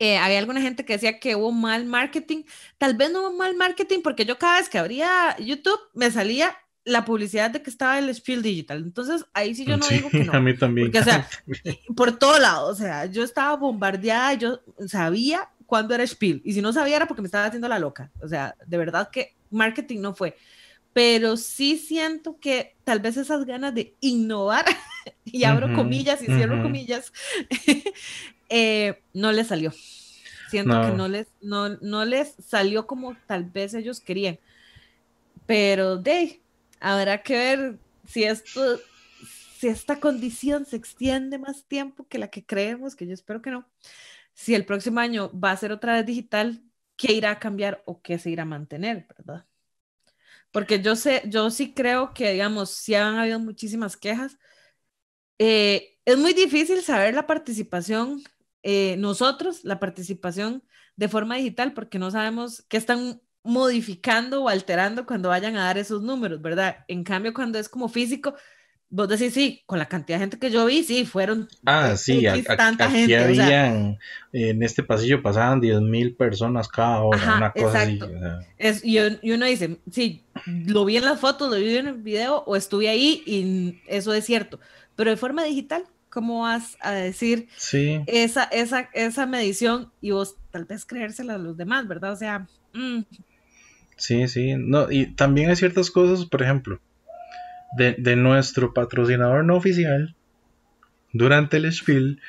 Speaker 2: Eh, había alguna gente que decía que hubo mal marketing. Tal vez no hubo mal marketing porque yo cada vez que abría YouTube me salía la publicidad de que estaba el Spiel Digital. Entonces, ahí sí yo no digo que no. A
Speaker 1: mí también. o sea,
Speaker 2: por todo lado, o sea, yo estaba bombardeada, yo sabía cuándo era Spiel. Y si no sabía era porque me estaba haciendo la loca. O sea, de verdad que marketing no fue. Pero sí siento que tal vez esas ganas de innovar, y abro comillas y cierro comillas, eh, no les salió. Siento que no les, no les salió como tal vez ellos querían. Pero de Habrá que ver si esto, si esta condición se extiende más tiempo que la que creemos, que yo espero que no. Si el próximo año va a ser otra vez digital, ¿qué irá a cambiar o qué se irá a mantener, verdad? Porque yo sé, yo sí creo que, digamos, sí han habido muchísimas quejas. Eh, es muy difícil saber la participación, eh, nosotros, la participación de forma digital, porque no sabemos qué están modificando o alterando cuando vayan a dar esos números, ¿verdad? En cambio, cuando es como físico, vos decís, sí, con la cantidad de gente que yo vi, sí, fueron.
Speaker 1: Ah, sí, tanta aquí en este pasillo pasaban 10 mil personas cada hora, exacto.
Speaker 2: y, uno dice, sí, lo vi en las fotos, lo vi en el video o estuve ahí y eso es cierto, pero de forma digital. ¿Cómo vas a decir esa, esa, medición y vos tal vez creérsela a los demás, ¿verdad? O sea, mmm
Speaker 1: Sí, sí. No, y también hay ciertas cosas, por ejemplo, de, nuestro patrocinador no oficial, durante el Spiel,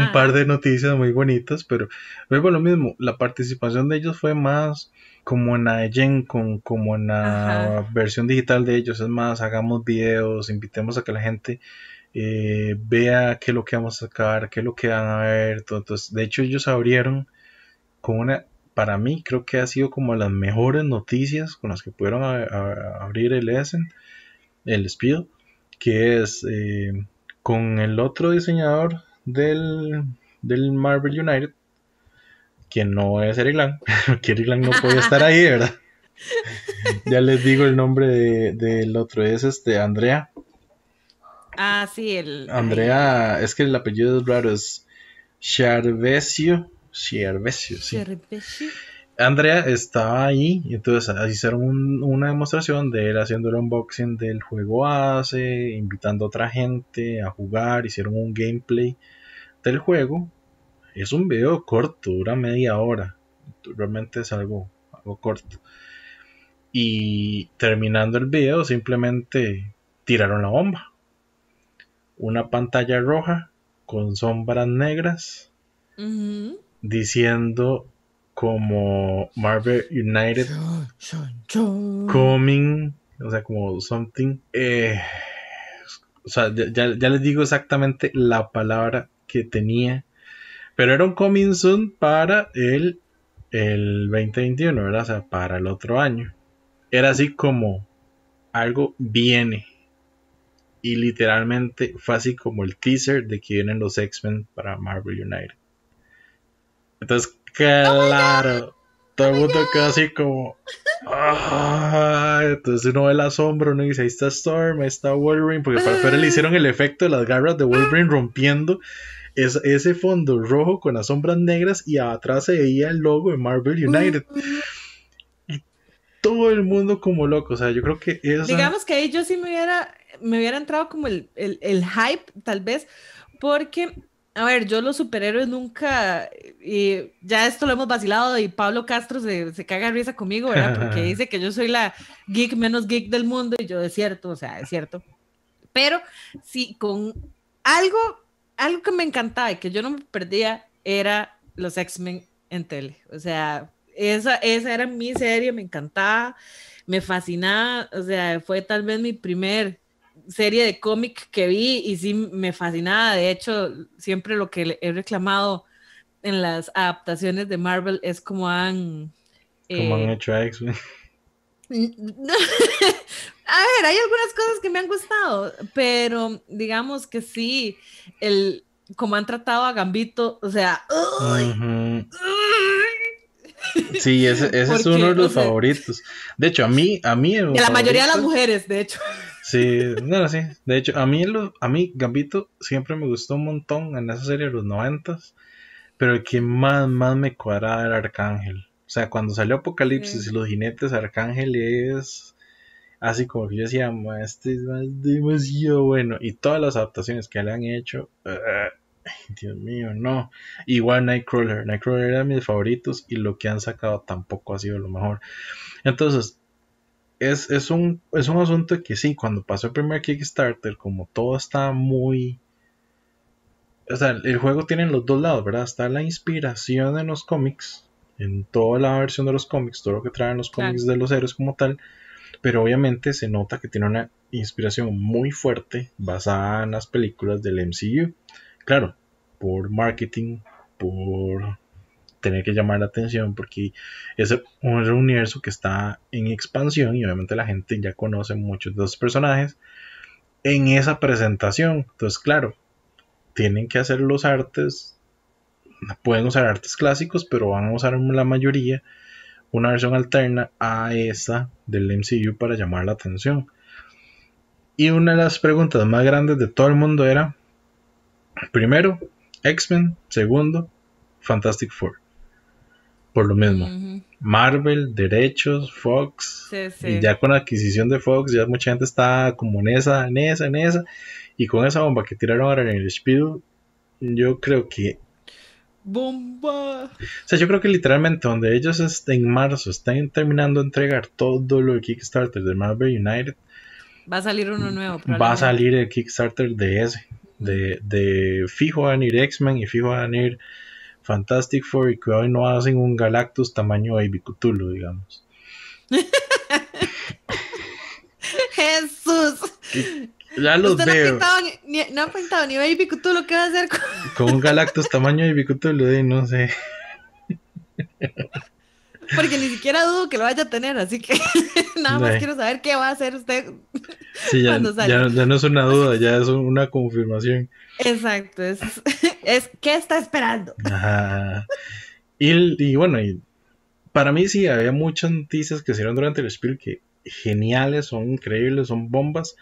Speaker 1: un par de noticias muy bonitas, pero luego lo mismo, la participación de ellos fue más como en la con como en la versión digital de ellos, es más, hagamos videos, invitemos a que la gente eh, vea qué es lo que vamos a sacar, qué es lo que van a ver, entonces, de hecho ellos abrieron con una para mí creo que ha sido como las mejores noticias con las que pudieron abrir el Essen, el Speed, que es eh, con el otro diseñador del, Marvel United, quien no es Eric Lang, porque Eric Lang no podía estar ahí, ¿verdad? ya les digo el nombre del otro, es este Andrea.
Speaker 2: Ah, sí, el. Andrea,
Speaker 1: es que el apellido es raro, es Charvesio Ciervecio sí. Andrea estaba ahí, y entonces hicieron una demostración de él haciendo el unboxing del juego ACE, invitando a otra gente a jugar, hicieron un gameplay del juego. Es un video corto, dura media hora, realmente es algo, algo corto. Y terminando el video simplemente tiraron la bomba. Una pantalla roja con sombras negras diciendo como Marvel United coming, o sea, como something. Eh, o sea, ya, les digo exactamente la palabra que tenía. Pero era un coming soon para el, el 2021, ¿verdad? O sea, para el otro año. Era así como algo viene. Y literalmente fue así como el teaser de que vienen los X-Men para Marvel United. Entonces, claro, todo el mundo casi como. entonces uno ve la sombra uno dice: Ahí está Storm, ahí está Wolverine, porque para le hicieron el efecto de las garras de Wolverine rompiendo ese fondo rojo con las sombras negras y atrás se veía el logo de Marvel United. Y todo el mundo como loco, o sea, yo creo que es. Digamos
Speaker 2: que ahí yo sí me hubiera, me hubiera entrado como el, el hype, tal vez, porque a ver, yo los superhéroes nunca, y eh, ya esto lo hemos vacilado y Pablo Castro se, se caga risa conmigo, ¿verdad? Porque dice que yo soy la geek menos geek del mundo y yo es cierto, o sea, es cierto. Pero sí, con algo, algo que me encantaba y que yo no me perdía era los X-Men en tele. O sea, esa, esa era mi serie, me encantaba, me fascinaba, o sea, fue tal vez mi primer serie de cómic que vi y sí me fascinaba. De hecho, siempre lo que he reclamado en las adaptaciones de Marvel es como han... como han
Speaker 1: eh, hecho a X-Men.
Speaker 2: a ver, hay algunas cosas que me han gustado, pero digamos que sí, el, como han tratado a Gambito, o sea...
Speaker 1: Sí, ese, es uno de los favoritos. De hecho, a mí, a mí. De la mayoría de las
Speaker 2: mujeres, de hecho.
Speaker 1: Sí, no, sí. De hecho, a mí, a mí Gambito siempre me gustó un montón en esa serie de los noventas. Pero el que más, más me cuadraba era Arcángel. O sea, cuando salió Apocalipsis y los jinetes, Arcángel es así como que yo decía, este es demasiado bueno. Y todas las adaptaciones que le han hecho, eh, Dios mío, no. Igual Nightcrawler, Nightcrawler era de mis favoritos y lo que han sacado tampoco ha sido lo mejor. Entonces, es, un, asunto que sí, cuando pasó el primer Kickstarter, como todo está muy... O sea, el juego tiene los dos lados, ¿verdad? Está la inspiración en los cómics, en toda la versión de los cómics, todo lo que traen los cómics de los héroes como tal, pero obviamente se nota que tiene una inspiración muy fuerte basada en las películas del MCU. Claro, por marketing, por tener que llamar la atención porque es un universo que está en expansión y obviamente la gente ya conoce muchos de los personajes en esa presentación. Entonces, claro, tienen que hacer los artes, pueden usar artes clásicos, pero van a usar la mayoría una versión alterna a esa del MCU para llamar la atención. Y una de las preguntas más grandes de todo el mundo era, primero, X-Men, segundo, Fantastic Four por lo mismo. Marvel, derechos, Fox. Y ya con la adquisición de Fox, ya mucha gente está como en esa, en esa, en esa. Y con esa bomba que tiraron ahora en el Speedo, yo creo que.
Speaker 2: ¡Bomba! O
Speaker 1: sea, yo creo que literalmente donde ellos en marzo están terminando de entregar todo lo de Kickstarter de Marvel United.
Speaker 2: Va a salir uno nuevo. Va a salir
Speaker 1: el Kickstarter de ese. De, de fijo van a ir X-Men y fijo van a ir Fantastic Four y que hoy no hacen un Galactus tamaño Ibicutulo, digamos.
Speaker 2: Jesús.
Speaker 1: Ya los veo. No ha, pintado
Speaker 2: ni, no ha ni ¿qué va a hacer con...
Speaker 1: con un Galactus tamaño Baby no sé.
Speaker 2: Porque ni siquiera dudo que lo vaya a tener, así que nada más quiero saber qué va a hacer usted
Speaker 1: cuando salga. ya, no es una duda, ya es una confirmación.
Speaker 2: Exacto, es, es ¿qué está esperando?
Speaker 1: Y, bueno, y para mí sí, había muchas noticias que hicieron durante el Spiel que geniales, son increíbles, son bombas,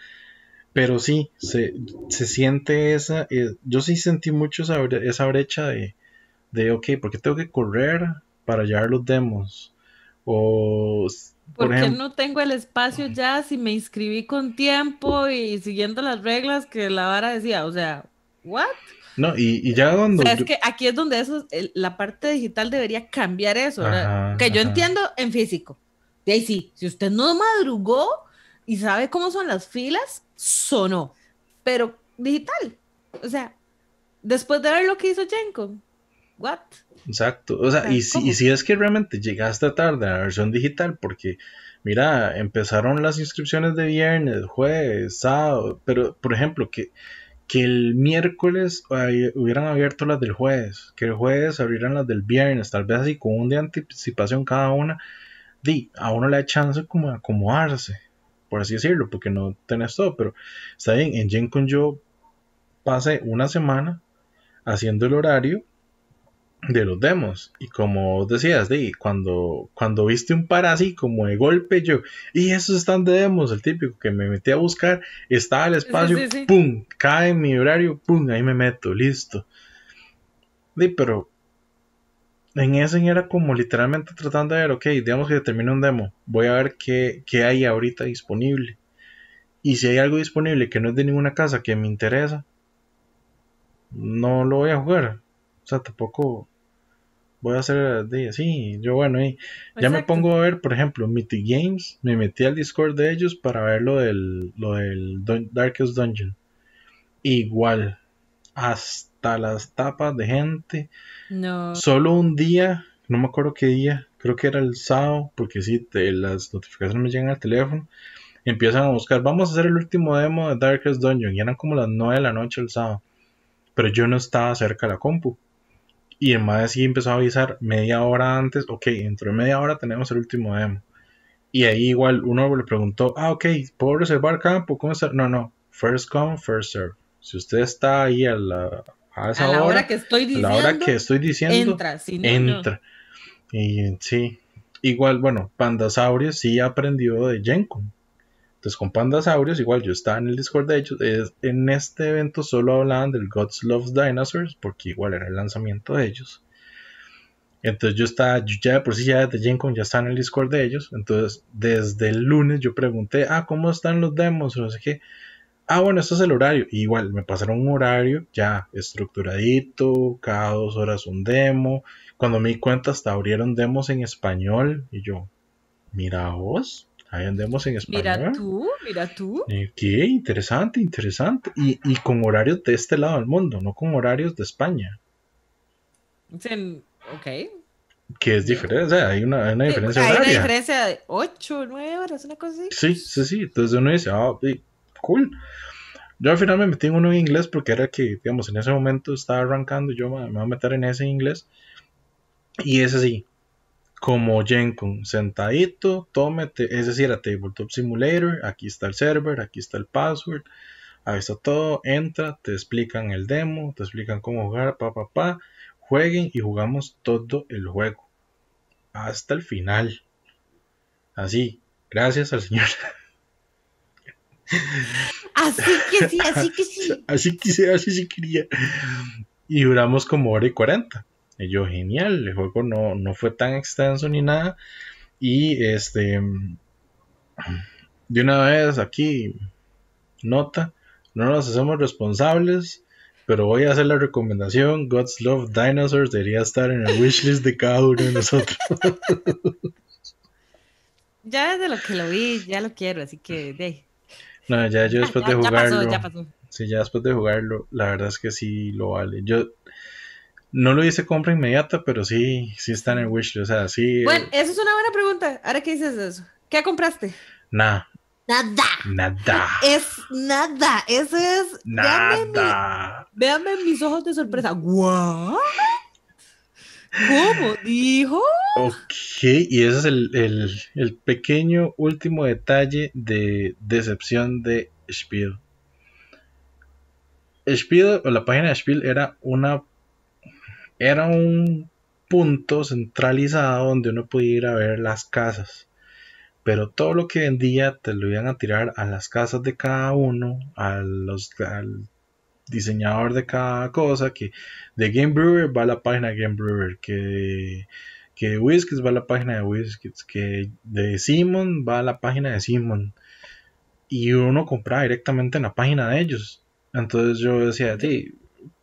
Speaker 1: pero sí, se, siente esa, eh, yo sí sentí mucho esa, esa brecha de, de, ok, ¿por qué tengo que correr para llevar los demos? O ¿Por, qué no
Speaker 2: tengo el espacio ya si me inscribí con tiempo y siguiendo las reglas que la vara decía? O sea, ¿What?
Speaker 1: No, y, y ya cuando. O sea, es que
Speaker 2: aquí es donde eso, la parte digital debería cambiar eso. que yo entiendo en físico. y ahí sí, si usted no madrugó y sabe cómo son las filas, sonó. Pero digital. O sea, después de ver lo que hizo Jenko, ¿what?
Speaker 1: Exacto. O sea, y, si, y, si, es que realmente llegaste tarde a la versión digital, porque, mira, empezaron las inscripciones de viernes, jueves, sábado, pero, por ejemplo, que que el miércoles hubieran abierto las del jueves, que el jueves abrieran las del viernes, tal vez así con un día de anticipación cada una, di, a uno le da chance como de acomodarse, por así decirlo, porque no tenés todo, pero está bien, en Gen con yo pasé una semana haciendo el horario de los demos. Y como decías, de, cuando, cuando viste un par así, como de golpe, yo, y esos están de demos, el típico que me metí a buscar, estaba el espacio, pum, cae en mi horario, pum, ahí me meto, listo. De, pero en ese era como literalmente tratando de ver, ok, digamos que termino un demo, voy a ver qué, qué hay ahorita disponible. Y si hay algo disponible que no es de ninguna casa que me interesa, no lo voy a jugar o sea, tampoco voy a hacer de así. Yo, bueno, ya me pongo a ver, por ejemplo, Mythic Games. Me metí al Discord de ellos para ver lo del, lo del Darkest Dungeon. Igual, hasta las tapas de gente.
Speaker 2: No. Solo
Speaker 1: un día, no me acuerdo qué día, creo que era el sábado, porque si las notificaciones me llegan al teléfono. Empiezan a buscar, vamos a hacer el último demo de Darkest Dungeon. Y eran como las 9 de la noche el sábado. Pero yo no estaba cerca de la compu. Y el sí empezó a avisar media hora antes, ok, dentro de media hora tenemos el último demo. Y ahí igual uno le preguntó, ah, ok, ¿puedo reservar campo? ¿Cómo No, no, first come, first serve. Si usted está ahí a a esa hora, que estoy diciendo, la hora que estoy diciendo, entra. sí no, entra. Y sí, igual, bueno, Pandasaurio sí aprendió de Jenko. Entonces con Pandasaurios, igual yo estaba en el Discord de ellos, en este evento solo hablaban del Gods Love Dinosaurs, porque igual era el lanzamiento de ellos. Entonces yo estaba, ya ya por si sí ya de GenCon ya estaba en el Discord de ellos, entonces desde el lunes yo pregunté, ah, ¿cómo están los demos? No que Ah, bueno, esto es el horario. igual me pasaron un horario ya estructuradito, cada dos horas un demo. Cuando me di cuenta hasta abrieron demos en español y yo, mira vos, ahí andemos en España.
Speaker 2: Mira tú, mira tú.
Speaker 1: Qué interesante, interesante. Y, y con horarios de este lado del mundo, no con horarios de España. ok. Que es diferente, hay una, diferencia horaria. Hay una eh,
Speaker 2: diferencia de 8, 9 horas, una cosa así.
Speaker 1: Sí, sí, sí. Entonces uno dice, ah, ok, cool. Yo al final me metí en uno en inglés porque era que, digamos, en ese momento estaba arrancando, yo me, voy a meter en ese inglés. Y es así, como Gencon, sentadito, tómete, es decir, a Tabletop Simulator, aquí está el server, aquí está el password, ahí está todo, entra, te explican el demo, te explican cómo jugar, pa, pa, pa, jueguen y jugamos todo el juego, hasta el final. Así, gracias al señor. Así que sí, así que sí. Así que sí, así sí quería. Y duramos como hora y cuarenta. Y genial, el juego no, fue tan extenso ni nada. Y este, de una vez aquí, nota, no nos hacemos responsables, pero voy a hacer la recomendación, God's Love Dinosaurs debería estar en el wishlist de cada uno de nosotros.
Speaker 2: ya desde lo que lo vi, ya lo quiero, así que de.
Speaker 1: No, ya yo después de jugarlo. Ya ya pasó. Sí, ya después de jugarlo, la verdad es que sí lo vale. Yo no lo hice compra inmediata, pero sí, sí está en el wishlist. O sea, sí. Bueno,
Speaker 2: eso es una buena pregunta. Ahora que dices eso. ¿Qué compraste? Nada. Nada.
Speaker 1: Nada.
Speaker 2: Es nada. Eso es. Nada. Véanme, mis ojos de sorpresa. ¿Cómo dijo?
Speaker 1: Ok, y ese es el, el, pequeño último detalle de decepción de Spiel. Spiel, o la página de Spiel, era una era un punto centralizado donde uno podía ir a ver las casas. Pero todo lo que vendía te lo iban a tirar a las casas de cada uno, al diseñador de cada cosa, que de Game Brewer va a la página de Game Brewer, que, de va a la página de Whiskets, que de Simon va a la página de Simon. Y uno compraba directamente en la página de ellos. Entonces yo decía, ti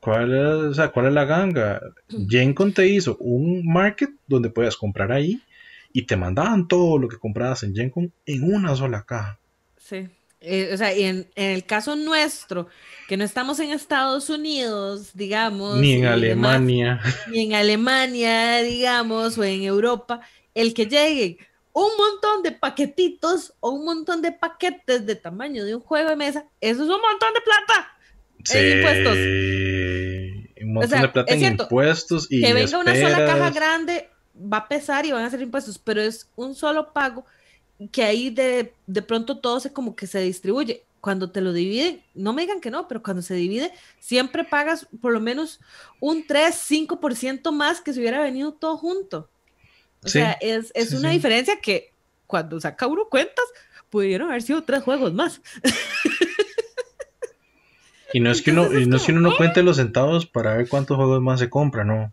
Speaker 1: ¿Cuál es, o sea, ¿Cuál es la ganga? Gencon mm. te hizo un market donde podías comprar ahí y te mandaban todo lo que comprabas en Gencon en una sola caja.
Speaker 2: Sí. Eh, o sea, y en, el caso nuestro, que no estamos en Estados Unidos, digamos. Ni en Alemania. ni en Alemania, digamos, o en Europa, el que llegue un montón de paquetitos o un montón de paquetes de tamaño de un juego de mesa, eso es un montón de plata. Sí. impuestos.
Speaker 1: Un montón de plata en impuestos y. Que venga una sola caja
Speaker 2: grande va a pesar y van a ser impuestos, pero es un solo pago que ahí de, de pronto todo se como que se distribuye. Cuando te lo dividen, no me digan que no, pero cuando se divide, siempre pagas por lo menos un 3, 5% más que si hubiera venido todo junto. O sea, es, es una diferencia que cuando saca uno cuentas, pudieron haber sido tres juegos más.
Speaker 1: Y no es que uno, no, es que uno no cuente los centavos para ver cuántos juegos más se compra, no.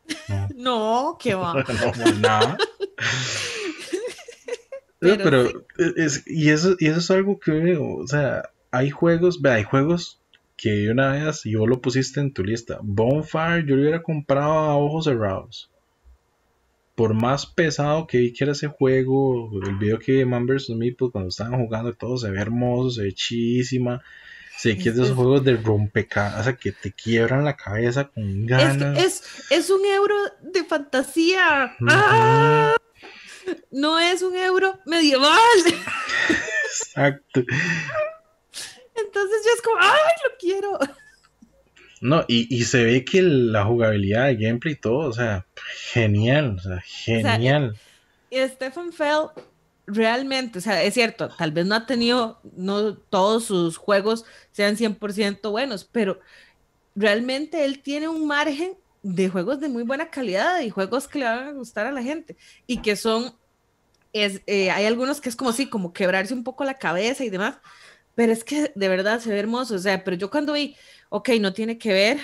Speaker 2: No, qué va. no, pues,
Speaker 1: nada. pero, es, y, eso, es algo que, o sea, hay juegos, ve, hay juegos que una vez yo lo pusiste en tu lista. Bonfire yo lo hubiera comprado a ojos cerrados. Por más pesado que era ese juego, el video que vi de Man vs. cuando estaban jugando, todo se ve hermoso, se ve Sí, que es de esos juegos de rompecabezas que te quiebran la cabeza con ganas. Es,
Speaker 2: es, un euro de fantasía.
Speaker 1: Ah.
Speaker 2: No es un euro medieval.
Speaker 1: Exacto.
Speaker 2: Entonces yo es como, ¡ay, lo quiero!
Speaker 1: No, y, se ve que la jugabilidad, de gameplay y todo, o sea, genial, o sea, genial.
Speaker 2: Y Stephen Fell realmente, o sea, es cierto, tal vez no ha tenido, no todos sus juegos sean 100% buenos, pero realmente él tiene un margen de juegos de muy buena calidad y juegos que le van a gustar a la gente y que son, es, eh, hay algunos que es como sí, como quebrarse un poco la cabeza y demás, pero es que de verdad se ve hermoso, o sea, pero yo cuando vi, ok, no tiene que ver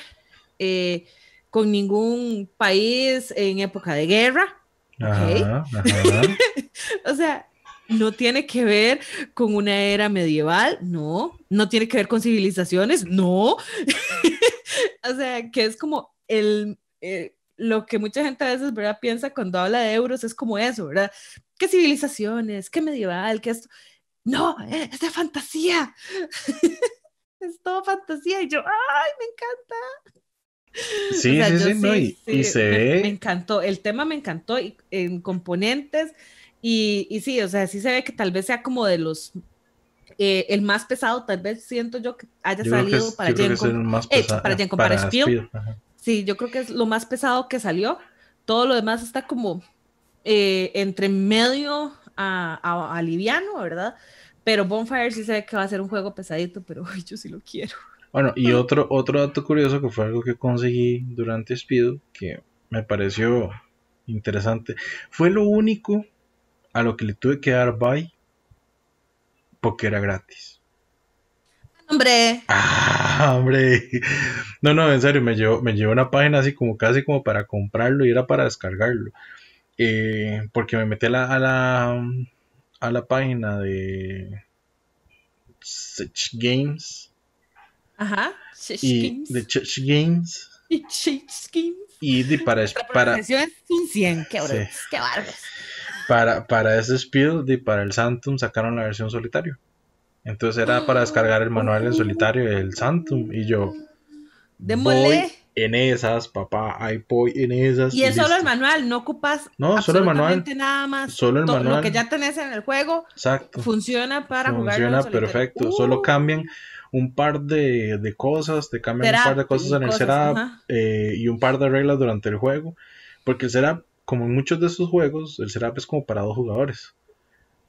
Speaker 2: eh, con ningún país en época de guerra, o sea, no tiene que ver con una era medieval, no, no tiene que ver con civilizaciones, no. o sea, que es como el, eh, lo que mucha gente a veces, ¿verdad? Piensa cuando habla de euros, es como eso, ¿verdad? ¿Qué civilizaciones? ¿Qué medieval? ¿Qué esto? No, eh, es de fantasía. es todo fantasía. Y yo, ¡ay, me encanta! Sí, sí, sí, y, se me, encantó, el tema me encantó en componentes y, sí, o sea, sí se ve que tal vez sea como de los eh, el más pesado, tal vez siento yo que haya yo salido que, para más Eh, para eh, Jencon, para, para Sí, yo creo que es lo más pesado que salió. Todo lo demás está como eh, entre medio a, liviano, ¿verdad? Pero Bonfire sí se ve que va a ser un juego pesadito, pero yo sí lo quiero.
Speaker 1: Bueno, y otro, otro dato curioso que fue algo que conseguí durante Speed, que me pareció interesante, fue lo único a lo que le tuve que dar bye porque era gratis. Hombre. Ah, hombre. No, no, en serio, me llevó, me llevó una página así como casi como para comprarlo y era para descargarlo. Eh, porque me metí a la, a la, a la página de Sech Games.
Speaker 2: Ajá. Y games.
Speaker 1: Games. Y Games. Y para para, para ese Speed y para el Santum sacaron la versión solitario. Entonces era para descargar el manual en solitario del Santum. Y yo.
Speaker 2: ¡Demolé!
Speaker 1: en esas, papá. Ahí en esas. Y, es solo
Speaker 2: el manual, no ocupas. No, solo el manual. Nada más. Solo el manual. Lo que ya tenés en el juego.
Speaker 1: Exacto. Funciona para jugar. Funciona perfecto. Uh. Solo cambian un par de, cosas. Te cambian un par de cosas en el setup. Eh, y un par de reglas durante el juego. Porque el como en muchos de esos juegos, el setup es como para dos jugadores.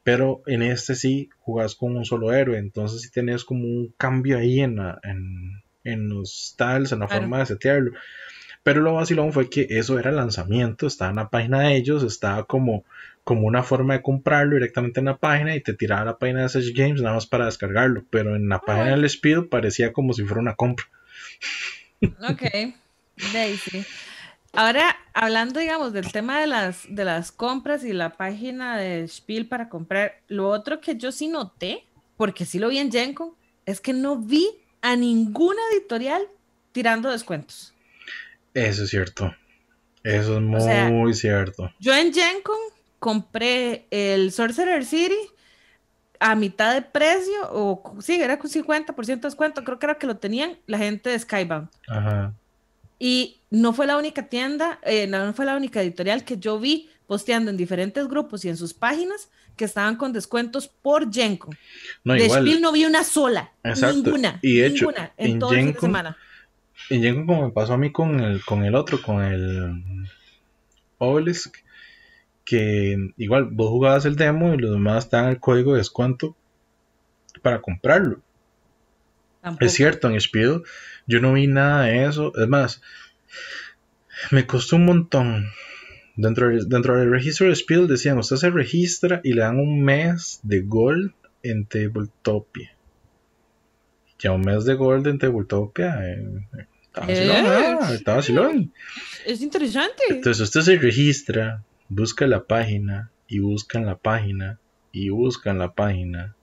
Speaker 1: Pero en este sí jugás con un solo héroe. Entonces sí tenés como un cambio ahí en, en, los styles, en la forma de setearlo. Pero lo vacilón fue que eso era lanzamiento, estaba en la página de ellos, estaba como, como una forma de comprarlo directamente en la página y te tiraba la página de Sage Games nada más para descargarlo. Pero en la ah, página del Speed parecía como si fuera una compra.
Speaker 2: Ok, Daisy. Ahora, hablando, digamos, del tema de las, de las compras y la página de Spiel para comprar, lo otro que yo sí noté, porque sí lo vi en Gencon, es que no vi a ninguna editorial tirando descuentos.
Speaker 1: Eso es cierto. Eso es muy cierto.
Speaker 2: Yo en Gencon compré el Sorcerer City a mitad de precio, o sí, era con 50% de descuento, creo que era que lo tenían la gente de Skybound. Ajá. Y no fue la única tienda, eh, no fue la única editorial que yo vi posteando en diferentes grupos y en sus páginas que estaban con descuentos por Genco. de Spiel no vi una sola, ninguna, y ninguna en, toda Genco, semana.
Speaker 1: En Genco como me pasó a mí con el, con el otro, con el Obelisk, que igual vos jugabas el demo y los demás estaban el código de descuento para comprarlo. Es cierto, en Spiel yo no vi nada de eso. Es más, me costó un montón. Dentro, dentro del registro de Spiel decían, usted se registra y le dan un mes de gold en Tabletopia. Ya un mes de gold en Tabletopia. Eh, estaba silón, ¿Eh? ah,
Speaker 2: Es interesante. Entonces
Speaker 1: usted se registra, busca la página y buscan la página y buscan la página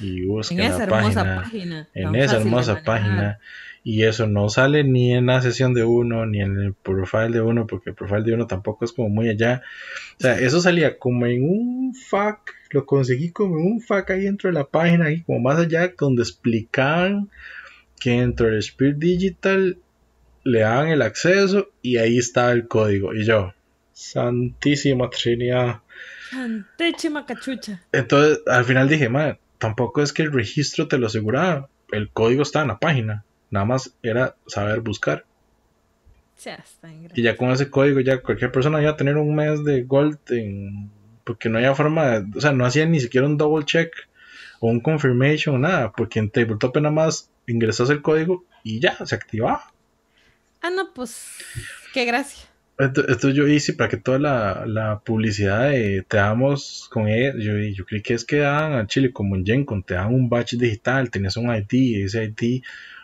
Speaker 1: y en esa la hermosa página, en esa hermosa página y eso no sale ni en la sesión de uno ni en el profile de uno porque el profile de uno tampoco es como muy allá o sea eso salía como en un Fuck, lo conseguí como en un Fuck ahí dentro de la página ahí como más allá donde explicaban que dentro del Spirit Digital le daban el acceso y ahí estaba el código y yo Santísima Trinidad.
Speaker 2: Santísima cachucha.
Speaker 1: Entonces, al final dije, madre, tampoco es que el registro te lo aseguraba, el código estaba en la página, nada más era saber buscar. y ya con ese código ya cualquier persona iba a tener un mes de gold porque no había forma, o sea, no hacían ni siquiera un double check o un confirmation, o nada, porque en tabletop nada más ingresas el código y ya, se activaba.
Speaker 2: Ah, no, pues, qué gracia.
Speaker 1: Esto, yo hice para que toda la, publicidad de Te damos con él, e, yo, yo creí que es que dan a Chile como en Gencon, te dan un batch digital, tenías un ID, ese ID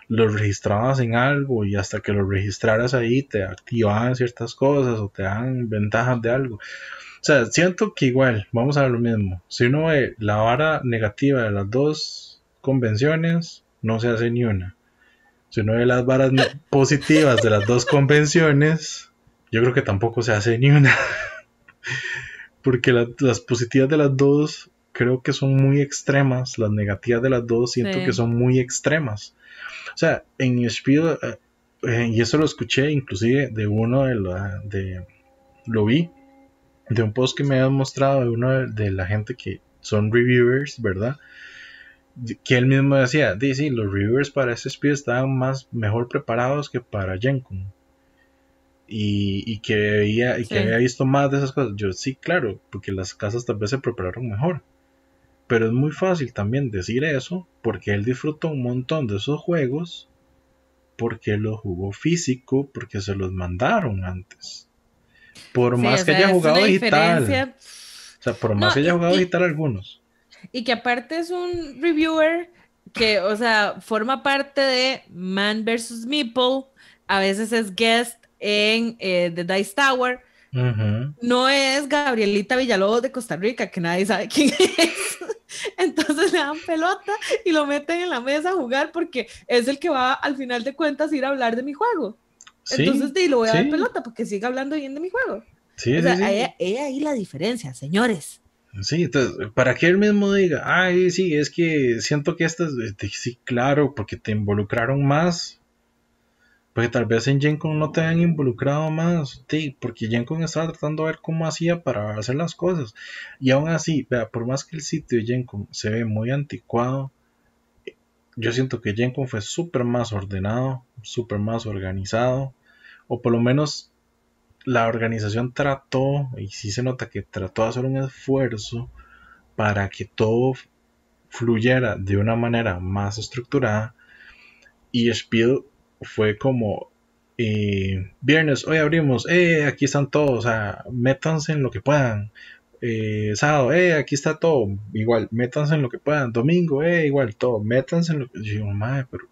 Speaker 1: lo registrabas en algo y hasta que lo registraras ahí te activaban ciertas cosas o te dan ventajas de algo. O sea, siento que igual, vamos a ver lo mismo, si uno ve la vara negativa de las dos convenciones, no se hace ni una. Si uno ve las varas positivas de las dos convenciones, yo creo que tampoco se hace ni una. Porque las positivas de las dos creo que son muy extremas, las negativas de las dos siento que son muy extremas. O sea, en Speed. Eh, eh, y eso lo escuché inclusive de uno de, la, de lo vi, de un post que me han mostrado de uno de, la gente que son reviewers, ¿verdad? que él mismo decía, sí, los reviewers para ese speed estaban más mejor preparados que para Gencon y, que, había visto más de esas cosas. Yo sí, claro, porque las casas tal vez se prepararon mejor. Pero es muy fácil también decir eso porque él disfrutó un montón de esos juegos porque lo jugó físico, porque se los mandaron antes. Por más que haya jugado digital. O sea, por más que haya jugado digital algunos.
Speaker 2: Y que aparte es un reviewer que, o sea, forma parte de Man vs. Meeple, a veces es guest, en eh, The Dice Tower. No es Gabrielita Villalobos de Costa Rica, que nadie sabe quién es. Entonces le dan pelota y lo meten en la mesa a jugar porque es el que va al final de cuentas a ir a hablar de mi juego. Entonces y voy a dar pelota porque siga hablando bien de mi juego. Sí, ahí la diferencia,
Speaker 1: señores. Sí, entonces, para que él mismo diga, ay, sí, es que siento que estas, este, sí, claro, porque te involucraron más, porque tal vez en Gencon no te han involucrado más, sí, porque Gencon estaba tratando de ver cómo hacía para hacer las cosas. Y aún así, vea, por más que el sitio de Gencon se ve muy anticuado, yo siento que Gencon fue súper más ordenado, súper más organizado, o por lo menos la organización trató, y sí se nota que trató de hacer un esfuerzo para que todo fluyera de una manera más estructurada. Y Spiel fue como eh, viernes, hoy abrimos, eh, aquí están todos, o sea, métanse en lo que puedan. Eh, sábado, eh, aquí está todo, igual, métanse en lo que puedan. Domingo, eh, igual, todo, métanse en lo que. Yo pero.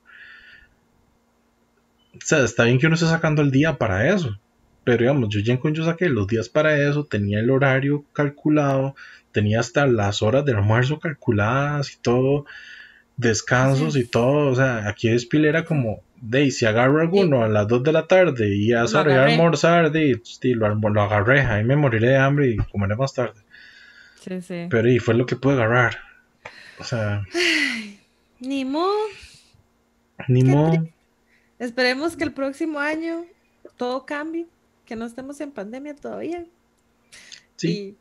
Speaker 1: O sea, está bien que uno esté sacando el día para eso. Pero digamos, yo ya yo saqué los días para eso, tenía el horario calculado, tenía hasta las horas de almuerzo calculadas y todo, descansos y todo. O sea, aquí es era como, de si agarro alguno a las 2 de la tarde y a almorzar, de, y pues, lo, agarré, ahí me moriré de hambre y comeré más tarde.
Speaker 2: Sí, sí. Pero
Speaker 1: y fue lo que pude agarrar. O sea. ni mo. Ni mo.
Speaker 2: Esperemos que el próximo año todo cambie, que no estemos en pandemia todavía. Sí.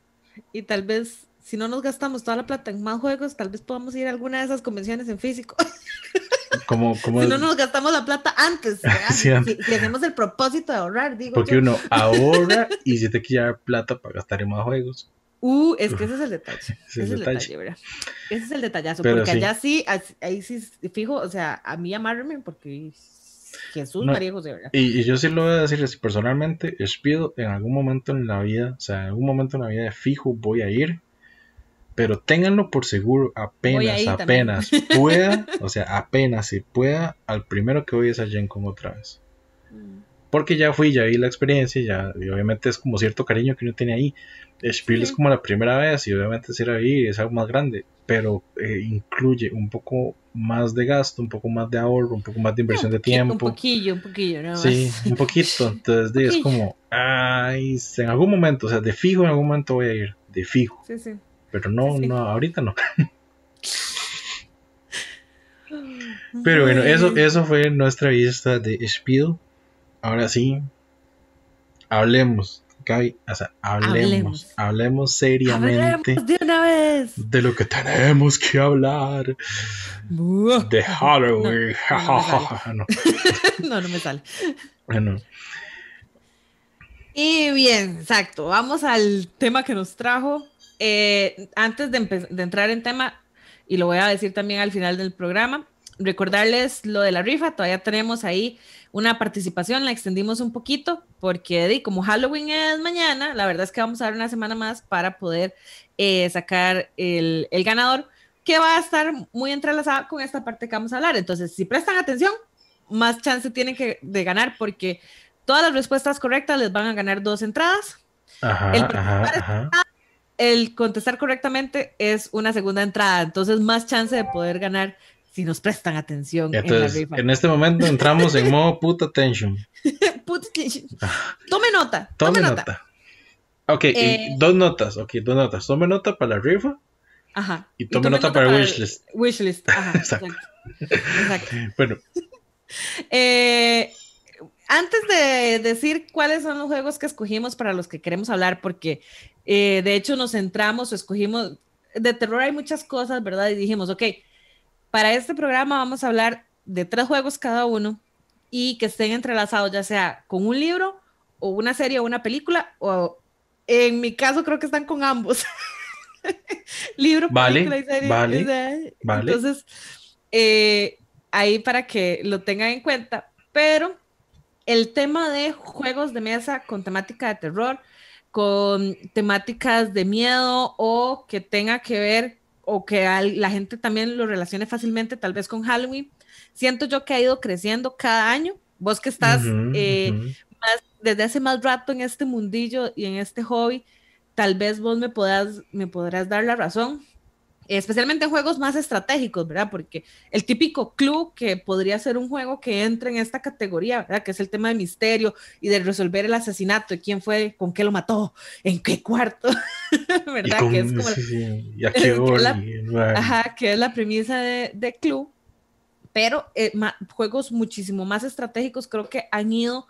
Speaker 2: Y, y tal vez, si no nos gastamos toda la plata en más juegos, tal vez podamos ir a alguna de esas convenciones en físico.
Speaker 1: como, si no nos
Speaker 2: gastamos la plata antes, tenemos el propósito de ahorrar, digo. Porque uno ahorra
Speaker 1: y si te queda plata para gastar en más juegos.
Speaker 2: Uh, es que ese es el detalle. Ese es, el, detalle. Ese es el detallazo. porque allá sí, ahí sí, fijo, o sea, a mí amarme porque Jesús, María José, ¿verdad?
Speaker 1: Y, yo sí lo voy a decir personalmente, Espido en algún momento en la vida, o sea, en algún momento en la vida de fijo voy a ir pero ténganlo por seguro, apenas, apenas pueda, o sea, apenas se pueda, al primero que voy es a Gen Con otra vez. Mm. Porque ya fui, ya vi la experiencia, ya, y obviamente es como cierto cariño que uno tiene ahí. Spiel es como la primera vez, y obviamente si ahí, es algo más grande, pero eh, incluye un poco más de gasto, un poco más de ahorro, un poco más de inversión de tiempo. Un poquillo,
Speaker 2: un poquillo, ¿no? Sí, un
Speaker 1: poquito. Entonces es como, ay, en algún momento, o sea, de fijo en algún momento voy a ir, de fijo. Sí, sí. Pero no, no, ahorita no. Pero bueno, eso, eso fue nuestra vista de Spiel. Ahora sí, hablemos. Gaby, o sea, hablemos, hablemos, seriamente de,
Speaker 2: una vez.
Speaker 1: de, lo que tenemos que hablar de Halloween. no, no me sale. Bueno.
Speaker 2: Y bien, exacto. Vamos al tema que nos trajo eh, antes de, entrar en tema, y lo voy a decir también al final del programa, recordarles lo de la rifa, todavía tenemos ahí una participación, la extendimos un poquito porque como Halloween es mañana, la verdad es que vamos a dar una semana más para poder eh, sacar el, ganador que va a estar muy entrelazada con esta parte que vamos a hablar. Entonces, si prestan atención, más chance tienen que, de ganar porque todas las respuestas correctas les van a ganar dos entradas.
Speaker 1: Ajá,
Speaker 2: el contestar correctamente es una segunda entrada, entonces más chance de poder ganar si nos prestan atención. en, la rifa. en
Speaker 1: este momento entramos en modo put attention.
Speaker 2: Put attention. Tome nota. Tome, nota.
Speaker 1: Ok, eh, dos notas, ok, dos notas. Tome nota para la rifa.
Speaker 2: Ajá. Y tome, nota, para, el wishlist. Wishlist, ajá. exacto.
Speaker 1: exacto. exacto. bueno.
Speaker 2: Eh, antes de decir cuáles son los juegos que escogimos para los que queremos hablar, porque eh, de hecho nos centramos o escogimos, de terror hay muchas cosas, ¿verdad? Y dijimos, ok, para este programa vamos a hablar de tres juegos cada uno y que estén entrelazados, ya sea con un libro o una serie o una película, o en mi caso creo que están con ambos. libro, película y serie. Vale, vale. Entonces, eh, ahí para que lo tengan en cuenta, pero el tema de juegos de mesa con temática de terror, con temáticas de miedo o que tenga que ver o que la gente también lo relacione fácilmente tal vez con Halloween, siento yo que ha ido creciendo cada año. Vos que estás eh, desde hace más rato en este mundillo y en este hobby, tal vez vos me podrás dar la razón especialmente en juegos más estratégicos, ¿verdad? Porque el típico club que podría ser un juego que entre en esta categoría, ¿verdad? Que es el tema de misterio y de resolver el asesinato, ¿y quién fue, con qué lo mató, en qué cuarto, ¿verdad? que es
Speaker 1: como la, ajá,
Speaker 2: que es la premisa de, club, pero eh, juegos muchísimo más estratégicos creo que han ido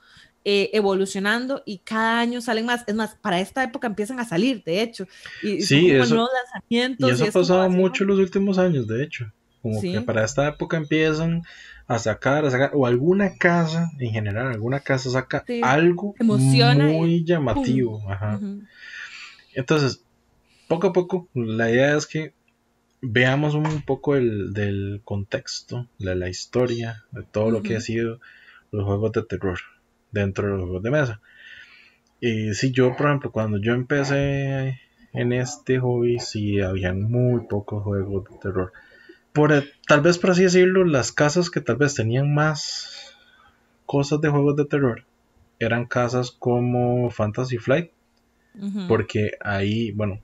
Speaker 2: eh, evolucionando y cada año salen más. Es más, para esta época empiezan a salir, de hecho. Y, sí, eso,
Speaker 1: lanzamientos. Y eso ha pasado mucho en los últimos años, de hecho. Como que para esta época empiezan a sacar, a sacar, o alguna casa, en general, alguna casa saca algo muy llamativo. Entonces, poco a poco, la idea es que veamos un poco el, del contexto, de la historia, de todo lo que ha sido los juegos de terror dentro de los juegos de mesa. Y si yo, por ejemplo, cuando yo empecé en este hobby, sí habían muy pocos juegos de terror. Por, eh, tal vez por así decirlo, las casas que tal vez tenían más cosas de juegos de terror eran casas como Fantasy Flight, porque ahí, bueno,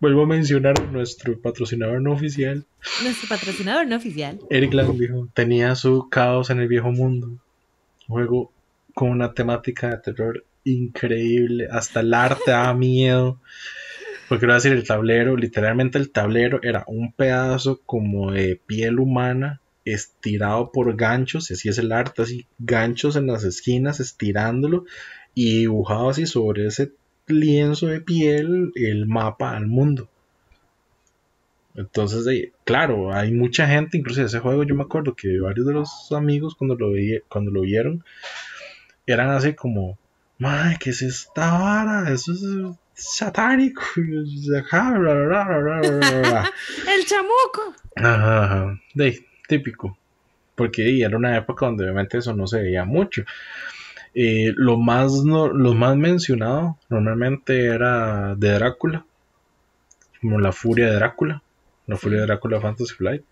Speaker 1: vuelvo a mencionar nuestro patrocinador no oficial.
Speaker 2: Nuestro patrocinador no oficial.
Speaker 1: Eric Lang tenía su caos en el viejo mundo. Juego con una temática de terror increíble. Hasta el arte daba miedo. Porque voy a decir, el tablero, literalmente el tablero era un pedazo como de piel humana estirado por ganchos, y así es el arte, así ganchos en las esquinas, estirándolo y dibujado así sobre ese lienzo de piel el mapa al mundo. Entonces, claro, hay mucha gente, incluso ese juego yo me acuerdo que varios de los amigos cuando lo, vi, cuando lo vieron, eran así como, madre, ¿qué es esta vara? Eso es satánico. El
Speaker 2: chamuco.
Speaker 1: Ajá, De, típico. Porque era una época donde obviamente eso no se veía mucho. Eh, lo, más lo más mencionado normalmente era de Drácula. Como la furia de Drácula. La furia de Drácula Fantasy Flight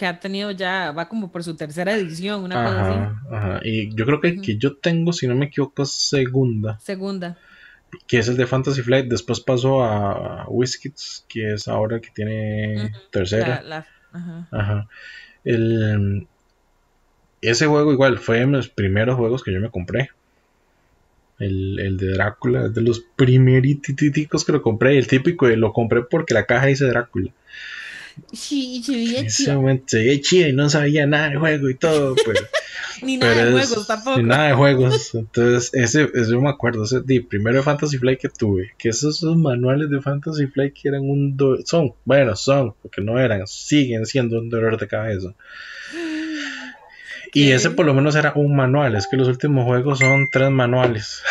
Speaker 2: que ha tenido ya, va como por su tercera edición, una cosa así.
Speaker 1: Ajá. Y yo creo que que yo tengo, si no me equivoco, segunda. Segunda. Que es el de Fantasy Flight. Después pasó a Whiskits, que es ahora que tiene tercera. ajá. ese juego igual fue de los primeros juegos que yo me compré. El, de Drácula, es de los títicos que lo compré. El típico, lo compré porque la caja dice Drácula.
Speaker 2: Sí, se veía
Speaker 1: chido. y no sabía nada de juego y todo, pues. Ni nada de juegos tampoco. Ni nada de juegos. Entonces, ese, ese yo me acuerdo. Ese de primero Fantasy Flight que tuve. Que esos, manuales de Fantasy Flight que eran un. Do son, bueno, son, porque no eran. Siguen siendo un dolor de cabeza. Y ese por lo menos era un manual. Es que los últimos juegos son tres manuales.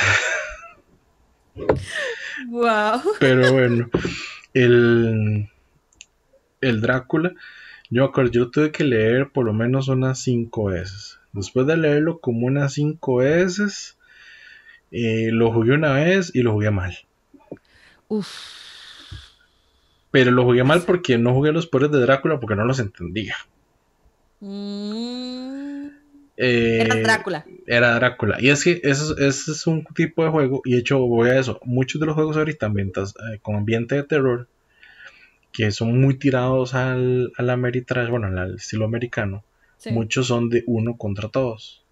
Speaker 2: wow.
Speaker 1: Pero bueno, el el Drácula, yo yo tuve que leer por lo menos unas 5 veces. Después de leerlo como unas 5 veces, eh, lo jugué una vez y lo jugué mal. Pero lo jugué mal porque no jugué los poderes de Drácula porque no los entendía.
Speaker 2: Mm.
Speaker 1: Eh, era Drácula. Era Drácula. Y es que ese, es un tipo de juego, y de hecho voy a eso, muchos de los juegos ahorita ambientas, eh, con ambiente de terror que son muy tirados al, bueno, al estilo americano, muchos son de uno contra todos.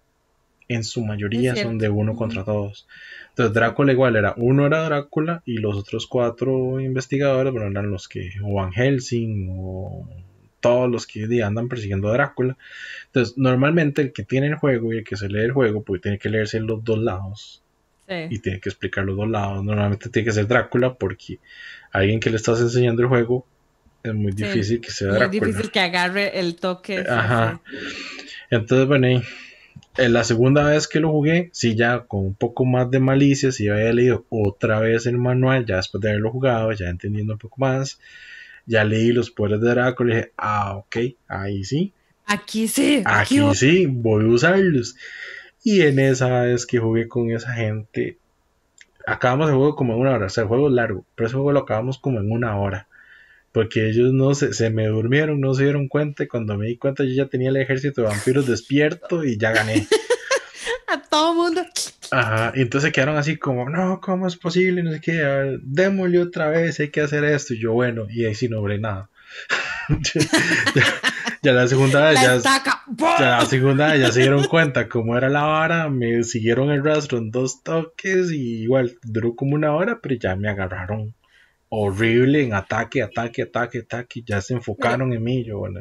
Speaker 1: En su mayoría son de uno contra todos. Entonces Drácula igual era, uno era Drácula y los otros cuatro investigadores, bueno, eran los que, o Van Helsing, o todos los que andan persiguiendo a Drácula. Entonces, normalmente el que tiene el juego y el que se lee el juego, pues tiene que leerse los dos lados y tiene que explicarlo los dos lados. Normalmente tiene que ser Drácula porque alguien que le estás enseñando el juego es muy difícil que sea Drácula. Es difícil
Speaker 2: que agarre el toque. Ajá.
Speaker 1: Entonces, bueno, en la segunda vez que lo jugué, sí, ya con un poco más de malicia, si había leído otra vez el manual, ya después de haberlo jugado, ya entendiendo un poco más. Ya leí los poderes de Drácula y dije, ah, ok, ahí sí. Aquí sí. aquí sí, voy a usarlos. Y en esa vez que jugué con esa gente, acabamos el juego como en una hora. O sea, el juego es largo, pero ese juego lo acabamos como en una hora. Porque ellos no se, se me durmieron, no se dieron cuenta. cuando me di cuenta, yo ya tenía el ejército de vampiros despierto y ya gané.
Speaker 2: A todo mundo.
Speaker 1: Ajá, y entonces quedaron así como, no, ¿cómo es posible? No sé qué, démosle otra vez, hay que hacer esto. Y yo, bueno, y ahí sí no nada. ya la segunda vez, ya, la segunda ya se dieron cuenta cómo era la vara, me siguieron el rastro en dos toques y igual duró como una hora, pero ya me agarraron horrible en ataque, ataque, ataque, ataque, ya se enfocaron en mí, yo bueno.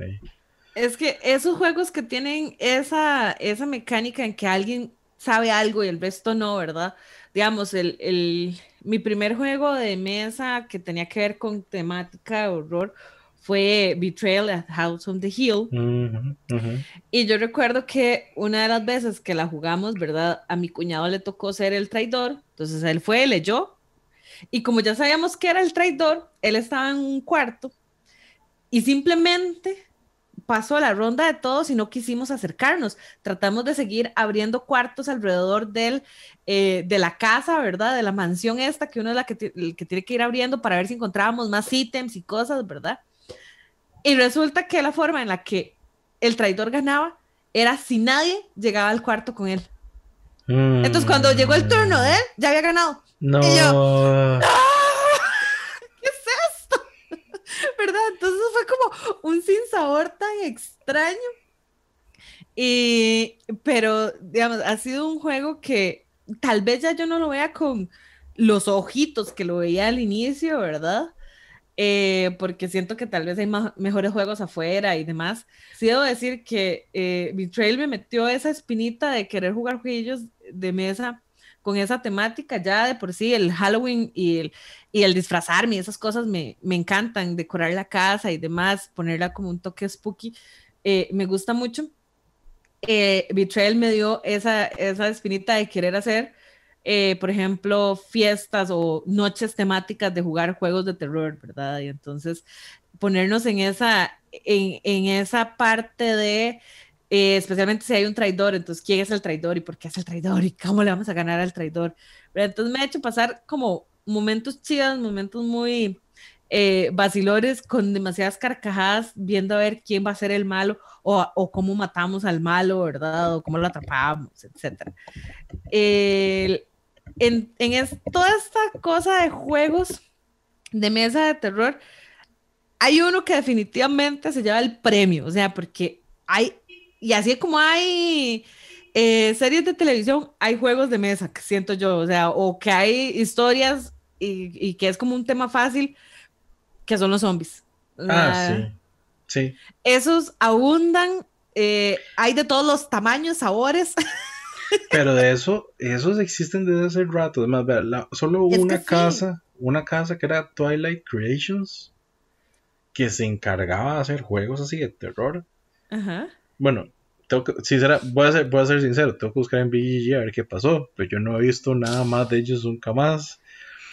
Speaker 2: Es que esos juegos que tienen esa, esa mecánica en que alguien sabe algo y el resto no, ¿verdad? Digamos, el, el, mi primer juego de mesa que tenía que ver con temática de horror fue Betrayal at House on the Hill. Y yo recuerdo que una de las veces que la jugamos, ¿verdad? A mi cuñado le tocó ser el traidor, entonces él fue, leyó, y como ya sabíamos que era el traidor, él estaba en un cuarto y simplemente pasó la ronda de todos y no quisimos acercarnos. Tratamos de seguir abriendo cuartos alrededor del, eh, de la casa, ¿verdad? De la mansión esta, que uno es la que, el que tiene que ir abriendo para ver si encontrábamos más ítems y cosas, ¿verdad? Y resulta que la forma en la que el traidor ganaba era si nadie llegaba al cuarto con él.
Speaker 1: Entonces mm. cuando llegó el turno
Speaker 2: de él, ya había ganado. No. Y
Speaker 1: yo,
Speaker 2: ¿Qué es esto? ¿Verdad? Entonces fue como un sinsabor tan extraño. Y, pero, digamos, ha sido un juego que tal vez ya yo no lo vea con los ojitos que lo veía al inicio, ¿verdad? Eh, porque siento que tal vez hay mejores juegos afuera y demás. Sí debo decir que eh, Betrayal me metió esa espinita de querer jugar juegos de mesa con esa temática, ya de por sí el Halloween y el, y el disfrazarme y esas cosas me, encantan, decorar la casa y demás, ponerla como un toque spooky, eh, me gusta mucho. Betrayal eh, me dio esa, esa espinita de querer hacer eh, por ejemplo, fiestas o noches temáticas de jugar juegos de terror, ¿verdad? Y entonces ponernos en esa, en, esa parte de, eh, especialmente si hay un traidor, entonces, ¿quién es el traidor y por qué es el traidor y cómo le vamos a ganar al traidor? entonces me ha hecho pasar como momentos chidos, momentos muy eh, vacilores con demasiadas carcajadas viendo a ver quién va a ser el malo o, o cómo matamos al malo, ¿verdad? O cómo lo atrapamos, etc. Eh, en, toda esta cosa de juegos de mesa de terror, hay uno que definitivamente se lleva el premio, o sea, porque hay, y así como hay eh, series de televisión, hay juegos de mesa, que siento yo, o sea, o que hay historias y, que es como un tema fácil, que son los
Speaker 1: zombies. Ah, sí. sí.
Speaker 2: Esos abundan, eh, hay de todos los tamaños, sabores.
Speaker 1: Pero de eso, esos existen desde hace rato. Además, solo una casa, una casa que era Twilight Creations, que se encargaba de hacer juegos así de terror. Ajá. Bueno, tengo que, voy, a ser, ser sincero, tengo que buscar en BGG a ver qué pasó. Pero yo no he visto nada más de ellos nunca más.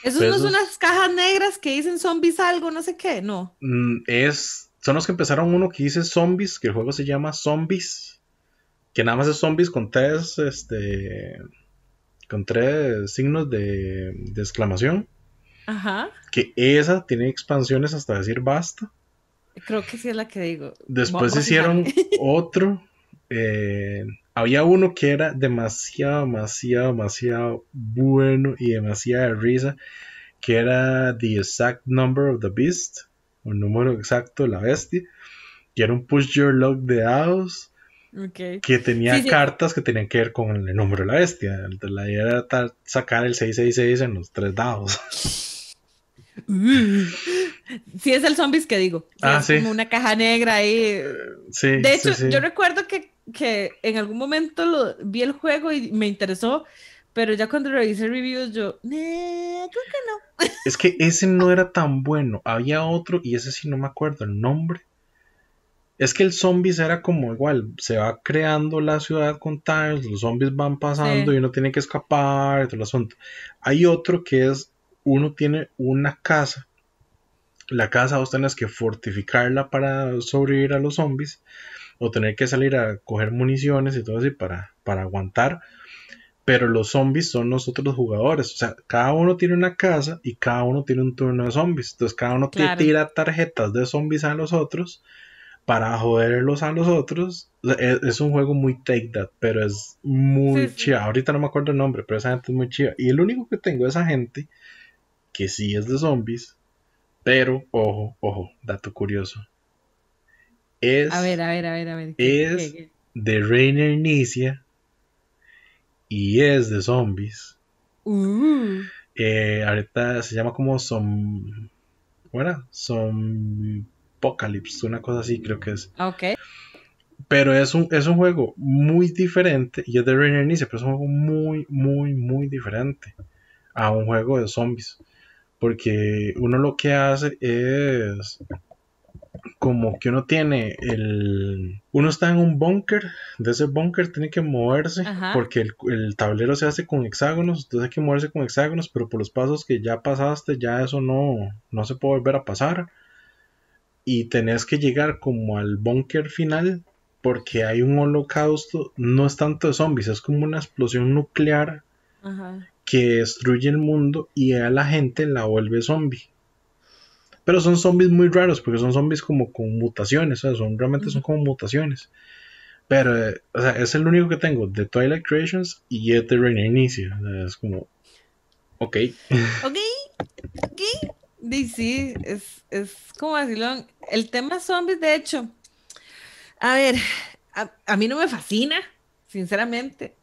Speaker 1: ¿Esos no son unas
Speaker 2: cajas negras que dicen zombies algo, no sé qué? No.
Speaker 1: Mm, es, son los que empezaron uno que dice zombies, que el juego se llama Zombies que nada más es zombies con tres, este, con tres signos de, exclamación. Ajá. Que esa tiene expansiones hasta decir basta.
Speaker 2: Creo que sí es la que digo.
Speaker 1: Después hicieron otro. Eh, había uno que era demasiado, demasiado, demasiado bueno y demasiada risa, que era The Exact Number of the Beast, un el número exacto de la bestia, Y era un push your luck de dados, que tenía cartas que tenían que ver con el nombre de la bestia. La idea era sacar el 666 en los tres dados. si
Speaker 2: sí, es el zombies que digo. Ah, como una caja negra ahí. Sí, de hecho, yo recuerdo que, que, en algún momento vi el juego y me interesó, pero ya cuando revisé reviews, yo, creo
Speaker 1: que no. Es que ese no era tan bueno. Había otro, y ese sí no me acuerdo el nombre es que el zombies era como igual, se va creando la ciudad con tiles, los zombies van pasando y uno tiene que escapar todo el asunto. Hay otro que es, uno tiene una casa, la casa vos tenés que fortificarla para sobrevivir a los zombies o tener que salir a coger municiones y todo así para, para aguantar. Pero los zombies son nosotros los jugadores. O sea, cada uno tiene una casa y cada uno tiene un turno de zombies. Entonces cada uno te tira tarjetas de zombies a los otros para joderlos a los otros. E-, es, un juego muy take that, pero es muy chido Ahorita no me acuerdo el nombre, pero esa gente es muy chida Y el único que tengo es esa gente que sí es de zombies, pero ojo, ojo, dato curioso. Es,
Speaker 2: a ver, a ver, a ver, a ver.
Speaker 1: es de Reiner Inicia y es de zombies. Uh. Eh, ahorita se llama como Som. Bueno, son Apocalypse, una cosa así creo que es. Ok. Pero es un, es un juego muy diferente, y es de Rainer pero es un juego muy, muy, muy diferente a un juego de zombies. Porque uno lo que hace es como que uno tiene el... Uno está en un bunker de ese bunker tiene que moverse porque el, tablero se hace con hexágonos, entonces hay que moverse con hexágonos, pero por los pasos que ya pasaste ya eso no, no se puede volver a pasar y tenés que llegar como al búnker final porque hay un holocausto, no es tanto de zombies, es como una explosión nuclear que destruye el mundo y a la gente la vuelve zombie. Pero son zombies muy raros porque son zombies como con mutaciones, o sea, son, realmente son como mutaciones. Pero, eh, o sea, es el único que tengo de Twilight Creations y este Inicia, O es como, ok.
Speaker 2: Ok, ok. Sí, sí, es, como decirlo. El tema zombies, de hecho, a ver, a, mí no me fascina, sinceramente.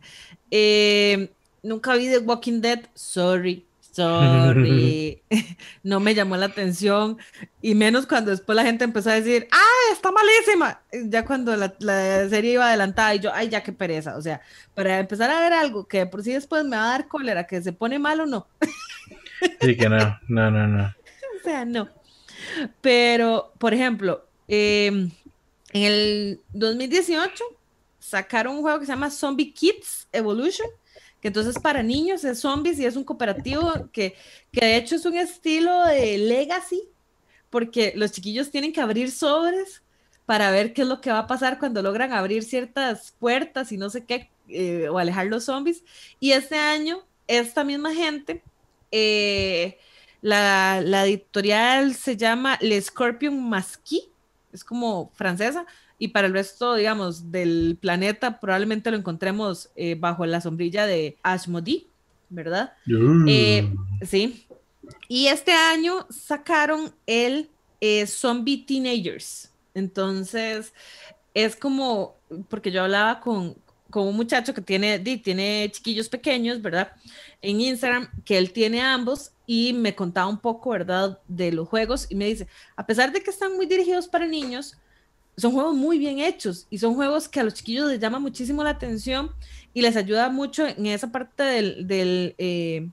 Speaker 2: Eh, nunca vi The Walking Dead, sorry. Sorry, no me llamó la atención y menos cuando después la gente empezó a decir, ah, está malísima. Ya cuando la, serie iba adelantada y yo, ay, ya qué pereza. O sea, para empezar a ver algo que por si después me va a dar cólera, que se pone mal o no.
Speaker 1: Sí, que no, no, no, no.
Speaker 2: o sea, no. Pero, por ejemplo, em, en el 2018 sacaron un juego que se llama Zombie Kids Evolution, que entonces para niños es zombies y es un cooperativo que, que de hecho es un estilo de legacy, porque los chiquillos tienen que abrir sobres para ver qué es lo que va a pasar cuando logran abrir ciertas puertas y no sé qué, eh, o alejar los zombies. Y este año, esta misma gente eh, la, editorial se llama Le Scorpion Masquis, es como francesa, y para el resto, digamos, del planeta probablemente lo encontremos eh, bajo la sombrilla de Ashmodi, ¿verdad? Uh. Eh, sí. Y este año sacaron el eh, Zombie Teenagers. Entonces, es como, porque yo hablaba con, con un muchacho que tiene, tiene chiquillos pequeños, ¿verdad? En Instagram, que él tiene ambos y me contaba un poco, ¿verdad?, de los juegos y me dice, a pesar de que están muy dirigidos para niños, son juegos muy bien hechos y son juegos que a los chiquillos les llama muchísimo la atención y les ayuda mucho en esa parte del, del, eh,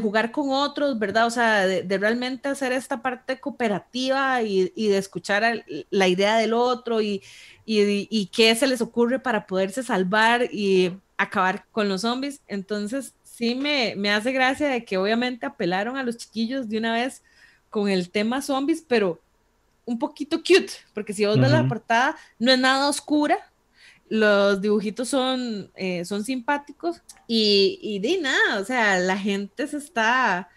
Speaker 2: jugar con otros, ¿verdad? O sea, de, realmente hacer esta parte cooperativa y, de escuchar la idea del otro y, y, y qué se les ocurre para poderse salvar y acabar con los zombies. Entonces, sí me, hace gracia de que obviamente apelaron a los chiquillos de una vez con el tema zombies, pero un poquito cute, porque si vos ves la portada, no es nada oscura, los dibujitos son, eh, son simpáticos y, y de nada, o sea, la gente se está,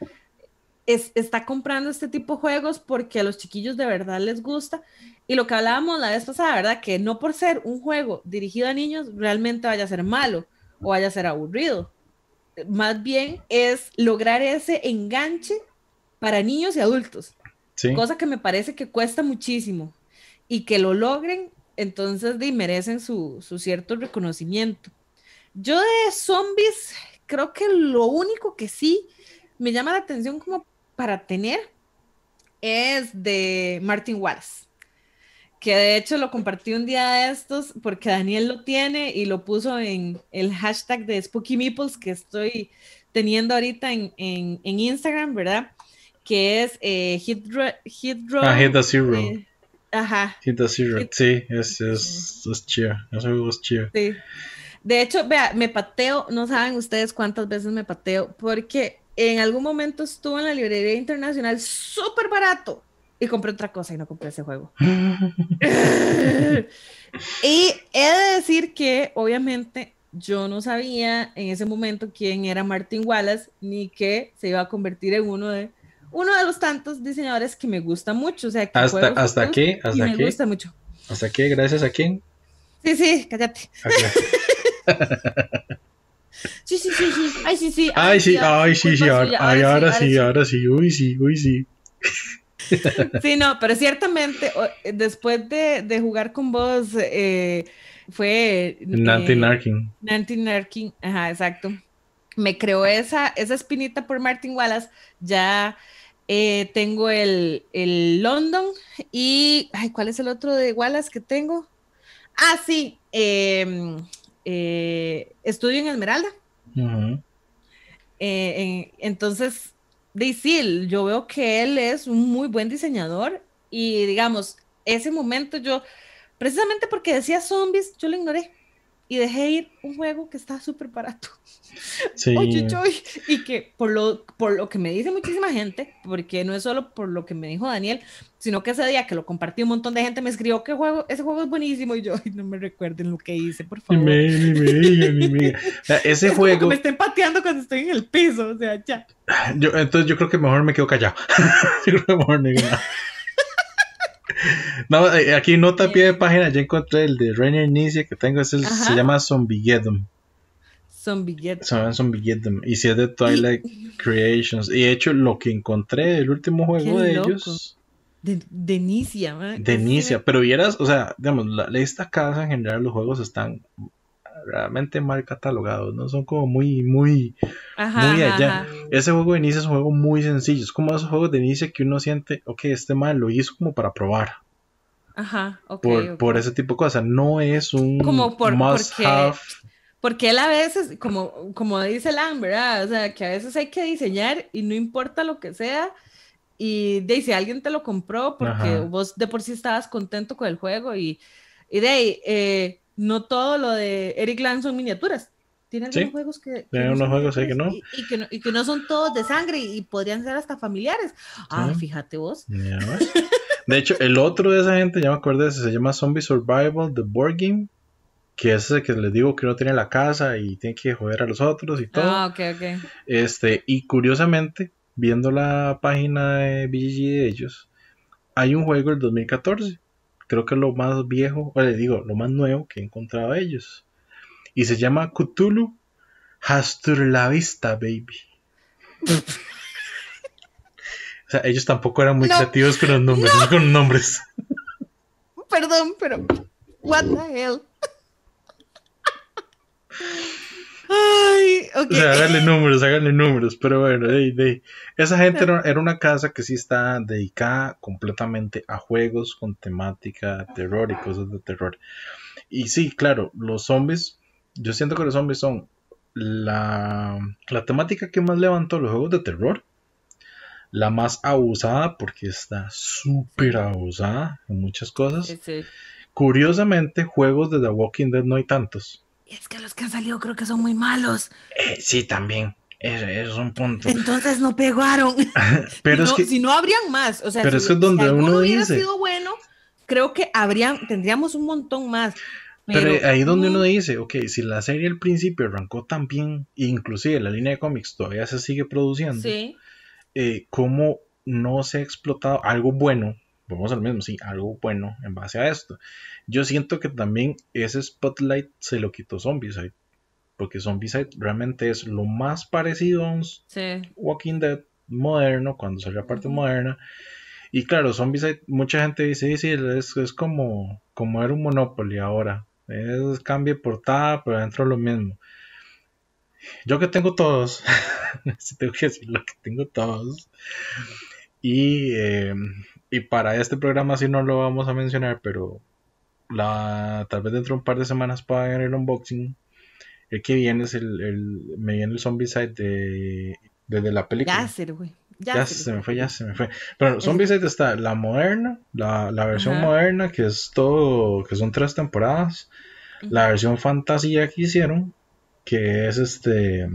Speaker 2: está comprando este tipo de juegos porque a los chiquillos de verdad les gusta. Y lo que hablábamos la vez pasada, ¿verdad? Que no por ser un juego dirigido a niños realmente vaya a ser malo o vaya a ser aburrido más bien es lograr ese enganche para niños y adultos, cosa que me parece que cuesta muchísimo y que lo logren, entonces merecen su, su cierto reconocimiento. Yo de zombies creo que lo único que sí me llama la atención como para tener es de Martin Wallace que de hecho lo compartí un día de estos porque Daniel lo tiene y lo puso en el hashtag de Spooky Meeples que estoy teniendo ahorita en, Instagram, ¿verdad? Que es eh, Hit, ah, eh, ajá.
Speaker 1: Hit the Sí, es, chido. chido.
Speaker 2: De hecho, vea, me pateo, no saben ustedes cuántas veces me pateo, porque en algún momento estuvo en la librería internacional súper barato y compré otra cosa y no compré ese juego. y he de decir que obviamente yo no sabía en ese momento quién era Martin Wallace ni que se iba a convertir en uno de uno de los tantos diseñadores que me gusta mucho, o sea, que hasta hasta hasta qué mucho.
Speaker 1: Hasta qué gracias a quién?
Speaker 2: Sí, sí, cállate. sí, sí, sí, sí. Ay, sí, sí. Ay, sí, ay, sí, sí. Ay, ahora sí,
Speaker 1: ahora sí. Uy, sí, uy, sí. Sí,
Speaker 2: no, pero ciertamente eh, después de, jugar con vos eh, fue... Nanty eh, Narkin. Nancy Narkin, ajá, exacto. Me creó esa, esa espinita por Martin Wallace, ya... tengo el, London y, ay, ¿cuál es el otro de Wallace que tengo? Ah, sí, em, estudio en Esmeralda. entonces, Isil, yo veo que él es un muy buen diseñador y digamos, ese momento yo, precisamente porque decía zombies, yo lo ignoré y dejé ir un juego que está súper barato. Sí. y que por lo, por lo que me dice muchísima gente, porque no es solo por lo que me dijo Daniel, sino que ese día que lo compartí un montón de gente me escribió que juego, ese juego es buenísimo y yo no me recuerden lo que hice, por
Speaker 1: favor. me, ah, ese juego... Me estén
Speaker 2: pateando cuando estoy en el piso, o sea, ya.
Speaker 1: Yo, entonces yo creo que mejor me quedo callado. yo creo que mejor me quedo callado no, eh, aquí nota otra pie de página, ya encontré el de Rainier Nisia que tengo, se llama Zombie
Speaker 2: Zombiegeddon.
Speaker 1: Se Y si es de Twilight Creations. Y de hecho, lo que encontré, el último juego de ellos.
Speaker 2: De, de De
Speaker 1: Pero vieras, o sea, digamos, esta casa en general, los juegos están realmente mal catalogados, ¿no? Son como muy, muy,
Speaker 2: muy allá.
Speaker 1: Ese juego de inicio es un juego muy sencillo, es como esos juegos de inicio que uno siente, ok, este mal lo hizo como para probar.
Speaker 2: Ajá, ok. por,
Speaker 1: ese tipo de cosas, no es un como por, must porque... have
Speaker 2: porque él a veces, como, como dice Lambert, ¿verdad? O sea, que a veces hay que diseñar y no importa lo que sea. Y de si alguien te lo compró porque vos de por sí estabas contento con el juego y, y de ahí, eh, no todo lo de Eric Land son miniaturas. Tienen algunos juegos que. Tienen
Speaker 1: unos juegos que no.
Speaker 2: Y, que no, y, que no. son todos de sangre y, podrían ser hasta familiares. Ah, fíjate vos.
Speaker 1: De hecho, el otro de esa gente, ya me acuerdo, se llama Zombie Survival The Board Game. Que es ese que les digo que uno tiene la casa y tiene que joder a los otros y todo.
Speaker 2: Ah, ok, ok.
Speaker 1: Este, y curiosamente, viendo la página de BGG de ellos, hay un juego del 2014 creo que es lo más viejo, o le digo, lo más nuevo que he encontrado a ellos. Y se llama Cthulhu Hastur la vista, baby. o sea, ellos tampoco eran muy creativos con los nombres, con nombres.
Speaker 2: Perdón, pero what the hell.
Speaker 1: Ay, O sea, háganle números, háganle números. Pero bueno, esa gente era, una casa que sí está dedicada completamente a juegos con temática terror y cosas de terror. Y sí, claro, los zombies, yo siento que los zombies son la, la temática que más levantó los juegos de terror. La más abusada, porque está súper abusada en muchas cosas. Curiosamente, juegos de The Walking Dead no hay tantos.
Speaker 2: Es que los que han salido creo que son muy malos.
Speaker 1: Eh, sí, también. Es, un punto.
Speaker 2: Entonces no pegaron.
Speaker 1: pero si, no,
Speaker 2: habrían más. O sea, pero si, eso es donde uno hubiera sido bueno, creo que habrían, tendríamos un montón más. Pero, ahí donde uno
Speaker 1: dice, ok, si la serie al principio arrancó tan bien, inclusive la línea de cómics todavía se sigue produciendo, ¿Sí? Eh, ¿cómo no se ha explotado algo bueno vamos al mismo, sí, algo bueno en base a esto. Yo siento que también ese spotlight se lo quitó Zombieside. porque Zombieside realmente es lo más parecido a un Walking Dead moderno, cuando salió la parte moderna. Y claro, Zombieside, mucha gente dice, sí, es, es como, como era un Monopoly ahora. Es de portada, pero adentro lo mismo. Yo que tengo todos, tengo que decir lo que tengo todos. Y eh, y para este programa sí no lo vamos a mencionar, pero la, tal vez dentro de un par de semanas pueda haber el unboxing. El que viene es el, el me viene el zombie side de, desde la película. Ya se, me fue, ya se me fue. Pero side está la moderna, la, versión moderna, que es todo, que son tres temporadas. La versión fantasía que hicieron, que es este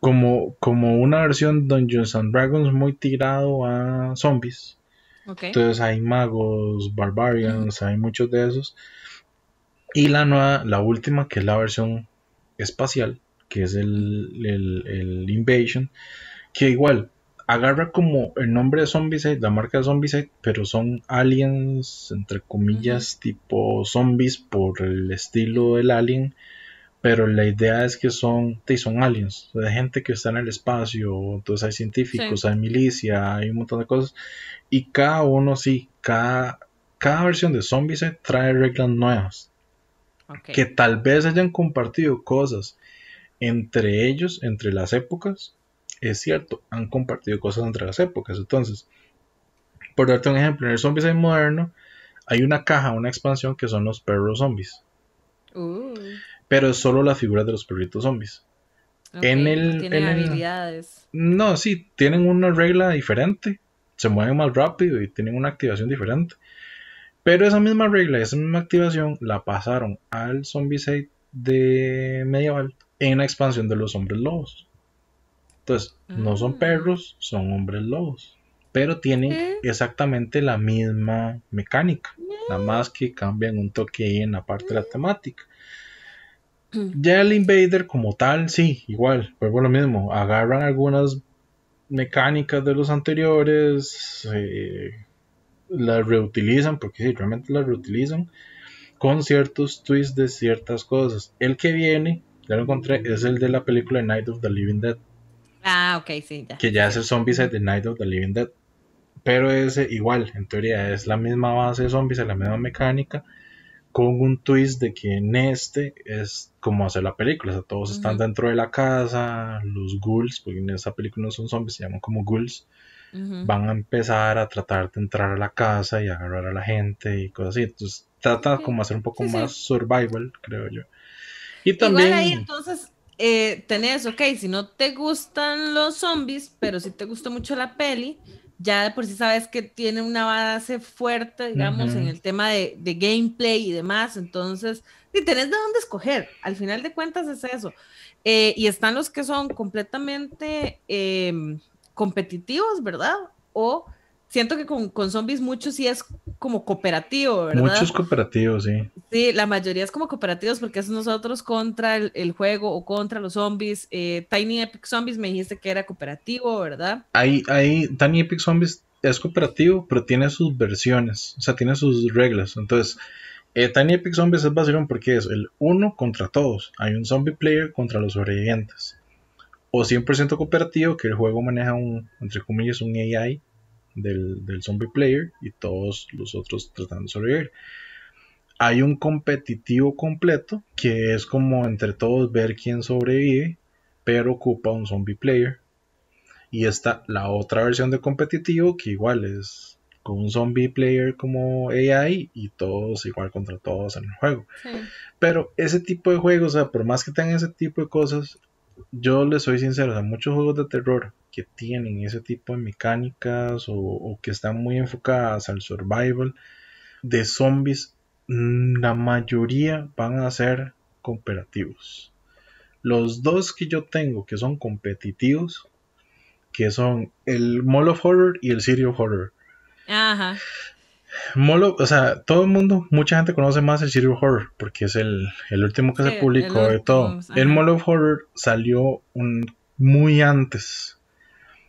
Speaker 1: como, como una versión Dungeons and Dragons muy tirado a zombies. Entonces hay magos, barbarians, hay muchos de esos. Y la nueva, la última, que es la versión espacial, que es el, el Invasion, que igual agarra como el nombre de Zombieside, la marca de Zombieside, pero son aliens, entre comillas, tipo zombies por el estilo del alien, pero la idea es que son, aliens, de gente que está en el espacio, entonces hay científicos, hay milicia, hay un montón de cosas, y cada uno sí, cada, cada versión de Zombies trae reglas nuevas, que tal vez hayan compartido cosas entre ellos, entre las épocas, es cierto, han compartido cosas entre las épocas, entonces, por darte un ejemplo, en el Zombies moderno, hay una caja, una expansión que son los perros zombies. Uh pero es solo la figura de los perritos zombies. en el, habilidades. no, sí, tienen una regla diferente, se mueven más rápido y tienen una activación diferente. Pero esa misma regla, esa misma activación, la pasaron al Zombie Set de Medieval en la expansión de los hombres lobos. Entonces, no son ah. perros, son hombres lobos. Pero tienen exactamente la misma mecánica. Nada más que cambian un toque ahí en la parte de la temática. Ya el Invader como tal, sí, igual, vuelvo lo mismo. Agarran algunas mecánicas de los anteriores, eh, las reutilizan, porque sí, realmente las reutilizan, con ciertos twists de ciertas cosas. El que viene, ya lo encontré, es el de la película Night of the Living Dead.
Speaker 2: Ah, ok, sí, ya.
Speaker 1: Que ya es el Zombies de Night of the Living Dead. Pero es igual, en teoría, es la misma base de zombies, es la misma mecánica con un twist de que en este es como hacer la película, o sea, todos están dentro de la casa, los ghouls, porque en esa película no son zombies, se llaman como ghouls, van a empezar a tratar de entrar a la casa y agarrar a la gente y cosas así, entonces trata como hacer un poco más survival, creo yo. Y también... ahí
Speaker 2: entonces eh, tenés, ok, si no te gustan los zombies, pero si te gustó mucho la peli, ya de por si sabes que tiene una base fuerte, digamos, en el tema de, gameplay y demás, entonces, y tenés de dónde escoger, al final de cuentas es eso. Eh, y están los que son completamente em, competitivos, ¿verdad? O siento que con, zombies muchos sí es como cooperativo, ¿verdad? Muchos
Speaker 1: cooperativos, sí.
Speaker 2: Sí, la mayoría es como cooperativos porque es nosotros contra el, juego o contra los zombies. Eh, Tiny Epic Zombies me dijiste que era cooperativo, ¿verdad?
Speaker 1: Ahí, ahí, Tiny Epic Zombies es cooperativo, pero tiene sus versiones, o sea, tiene sus reglas. Entonces, eh, Tiny Epic Zombies es vacilón porque es el uno contra todos. Hay un zombie player contra los sobrevivientes. O 100% cooperativo, que el juego maneja un, entre comillas, un AI del, del zombie player y todos los otros tratando de sobrevivir hay un competitivo completo que es como entre todos ver quién sobrevive, pero ocupa un zombie player. Y está la otra versión de competitivo que igual es con un zombie player como AI y todos igual contra todos en el juego. Pero ese tipo de juegos, o sea, por más que tengan ese tipo de cosas, yo les soy sincero, a muchos juegos de terror que tienen ese tipo de mecánicas o, o que están muy enfocadas al survival de zombies, mm, la mayoría van a ser cooperativos. Los dos que yo tengo que son competitivos, que son el Mall of Horror y el City of Horror. Ajá. Molo, o sea, todo el mundo, mucha gente conoce más el City Horror, porque es el, último que se publicó de todo. El Mall of Horror salió un, muy antes.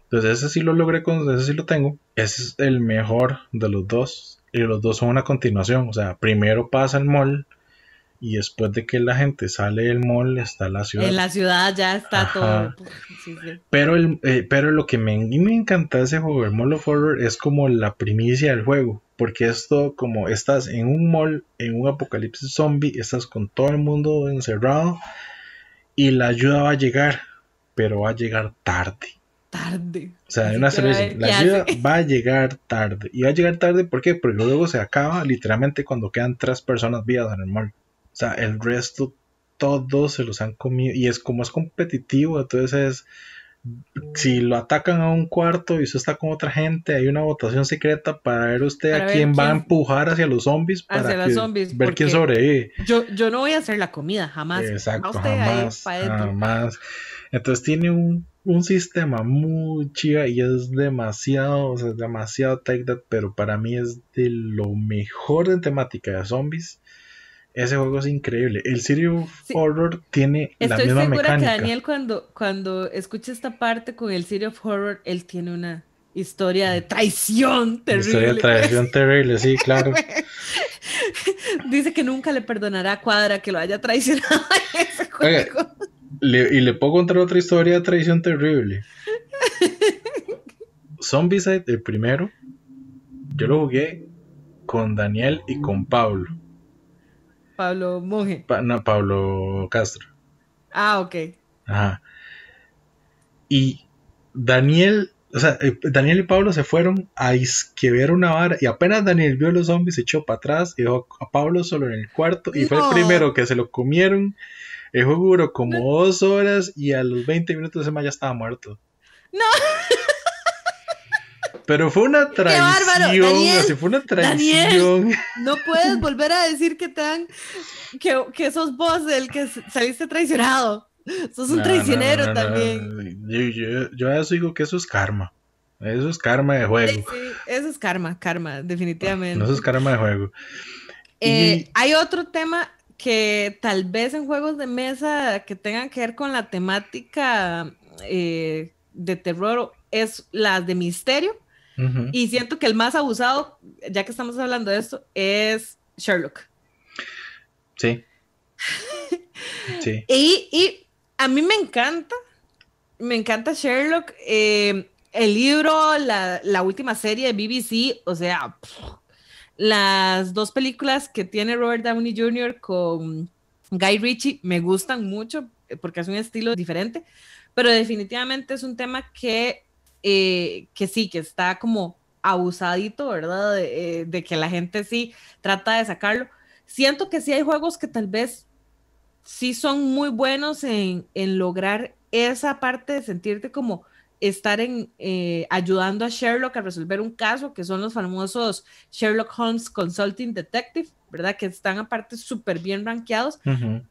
Speaker 1: Entonces ese sí lo logré, con, ese sí lo tengo. es el mejor de los dos. Y los dos son una continuación. O sea, primero pasa el mall y después de que la gente sale del mall está la ciudad. En la
Speaker 2: ciudad ya está todo.
Speaker 1: Pero, el, eh, pero lo que me, encanta ese juego, el Mall of Horror, es como la primicia del juego. Porque esto, como estás en un mall, en un apocalipsis zombie, estás con todo el mundo encerrado y la ayuda va a llegar, pero va a llegar tarde. Tarde. O sea, una serie... La ayuda va a llegar tarde. Y va a llegar tarde, ¿por qué? Porque luego se acaba literalmente cuando quedan tres personas vivas en el mall. O sea, el resto todos se los han comido. Y es como es competitivo, entonces es si lo atacan a un cuarto y usted está con otra gente, hay una votación secreta para ver usted a quién, va a empujar hacia los zombies para ver quién sobrevive.
Speaker 2: Yo, yo no voy a hacer la comida, jamás.
Speaker 1: Entonces tiene un, sistema muy chido y es demasiado, o es demasiado take pero para mí es de lo mejor en temática de zombies ese juego es increíble. El City of Horror tiene Estoy la misma mecánica. Estoy segura que Daniel
Speaker 2: cuando, cuando escucha esta parte con el of Horror, él tiene una historia de traición terrible. Historia de traición
Speaker 1: terrible, sí, claro.
Speaker 2: Dice que nunca le perdonará a Cuadra que lo haya traicionado
Speaker 1: y le puedo contar otra historia de traición terrible. Zombieside, el primero, yo lo jugué con Daniel y con Pablo. Pablo Monge. no, Pablo Castro. Ah, ok. Ajá. Y Daniel, o sea, eh, Daniel y Pablo se fueron a que una vara y apenas Daniel vio los zombies se echó para atrás y dejó a Pablo solo en el cuarto y fue el primero que se lo comieron. El juego duró como dos horas y a los 20 minutos de semana ya estaba muerto. No. Pero fue una traición. Daniel, fue una traición.
Speaker 2: no puedes volver a decir que tan que, que sos vos el que saliste traicionado. Sos un traicionero también.
Speaker 1: Yo, yo, yo eso digo que eso es karma. Eso es karma de juego.
Speaker 2: eso es karma, karma, definitivamente. eso es karma
Speaker 1: de juego. Eh,
Speaker 2: hay otro tema que tal vez en juegos de mesa que tengan que ver con la temática eh, de terror es las de misterio. Y siento que el más abusado, ya que estamos hablando de esto, es Sherlock.
Speaker 1: Sí. sí.
Speaker 2: Y, a mí me encanta, me encanta Sherlock, eh, el libro, la, última serie de BBC, o sea, las dos películas que tiene Robert Downey Jr. con Guy Ritchie me gustan mucho eh, porque es un estilo diferente, pero definitivamente es un tema que eh, que sí, que está como abusadito, ¿verdad? Eh, de, que la gente sí trata de sacarlo. Siento que sí hay juegos que tal vez sí son muy buenos en, en lograr esa parte de sentirte como estar en, eh, ayudando a Sherlock a resolver un caso, que son los famosos Sherlock Holmes Consulting Detective, ¿verdad? Que están aparte súper bien rankeados,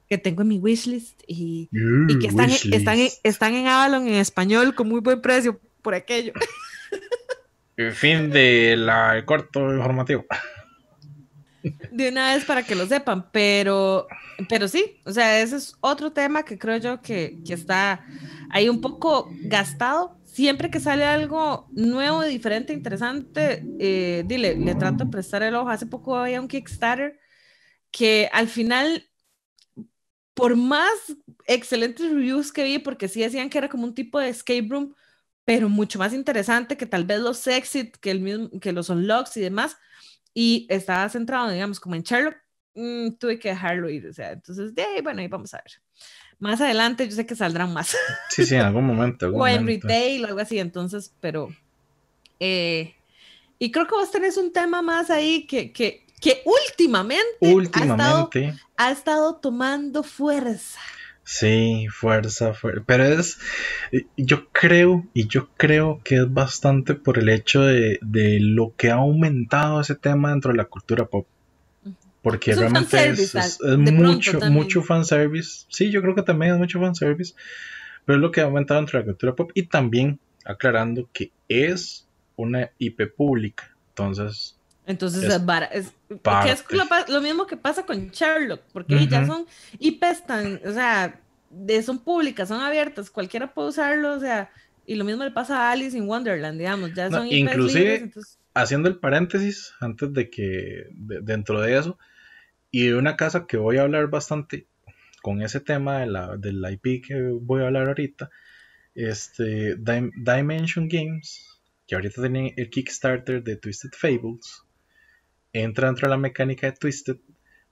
Speaker 2: que tengo en mi wishlist y,
Speaker 1: y uh, que están, están,
Speaker 2: están en Avalon en español con muy buen precio, por aquello.
Speaker 1: Fin del de corto informativo.
Speaker 2: De una vez para que lo sepan, pero, pero sí, o sea, ese es otro tema que creo yo que, está ahí un poco gastado. Siempre que sale algo nuevo, diferente, interesante, eh, dile, le trato de prestar el ojo. Hace poco había un Kickstarter que al final, por más excelentes reviews que vi, porque sí decían que era como un tipo de escape room, pero mucho más interesante que tal vez los exit, que, el mismo, que los unlocks y demás, y estaba centrado, digamos, como en Sherlock, mm, tuve que dejarlo ir, o sea, entonces, de ahí, bueno, ahí vamos a ver. Más adelante yo sé que saldrán más.
Speaker 1: Sí, sí, en algún momento. o en retail
Speaker 2: o algo así, entonces, pero... Eh, y creo que vos tenés un tema más ahí que, que, que últimamente, últimamente. Ha, estado, ha estado tomando fuerza.
Speaker 1: Sí, fuerza, fuerza. Pero es, yo creo, y yo creo que es bastante por el hecho de, lo que ha aumentado ese tema dentro de la cultura pop. Porque realmente es, mucho mucho, mucho fanservice. Sí, yo creo que también es mucho fanservice. Pero es lo que ha aumentado dentro de la cultura pop. Y también aclarando que es una IP pública. Entonces,
Speaker 2: entonces, es, es lo, mismo que pasa con Sherlock, porque ya son IPs tan, o sea, de, son públicas, son abiertas, cualquiera puede usarlo, o sea, y lo mismo le pasa a Alice in Wonderland, digamos, ya son Inclusive,
Speaker 1: haciendo el paréntesis, antes de que, dentro de eso, y de una casa que voy a hablar bastante con ese tema de la, del IP que voy a hablar ahorita, este, Dimension Games, que ahorita tienen el Kickstarter de Twisted Fables, entra dentro de la mecánica de Twisted,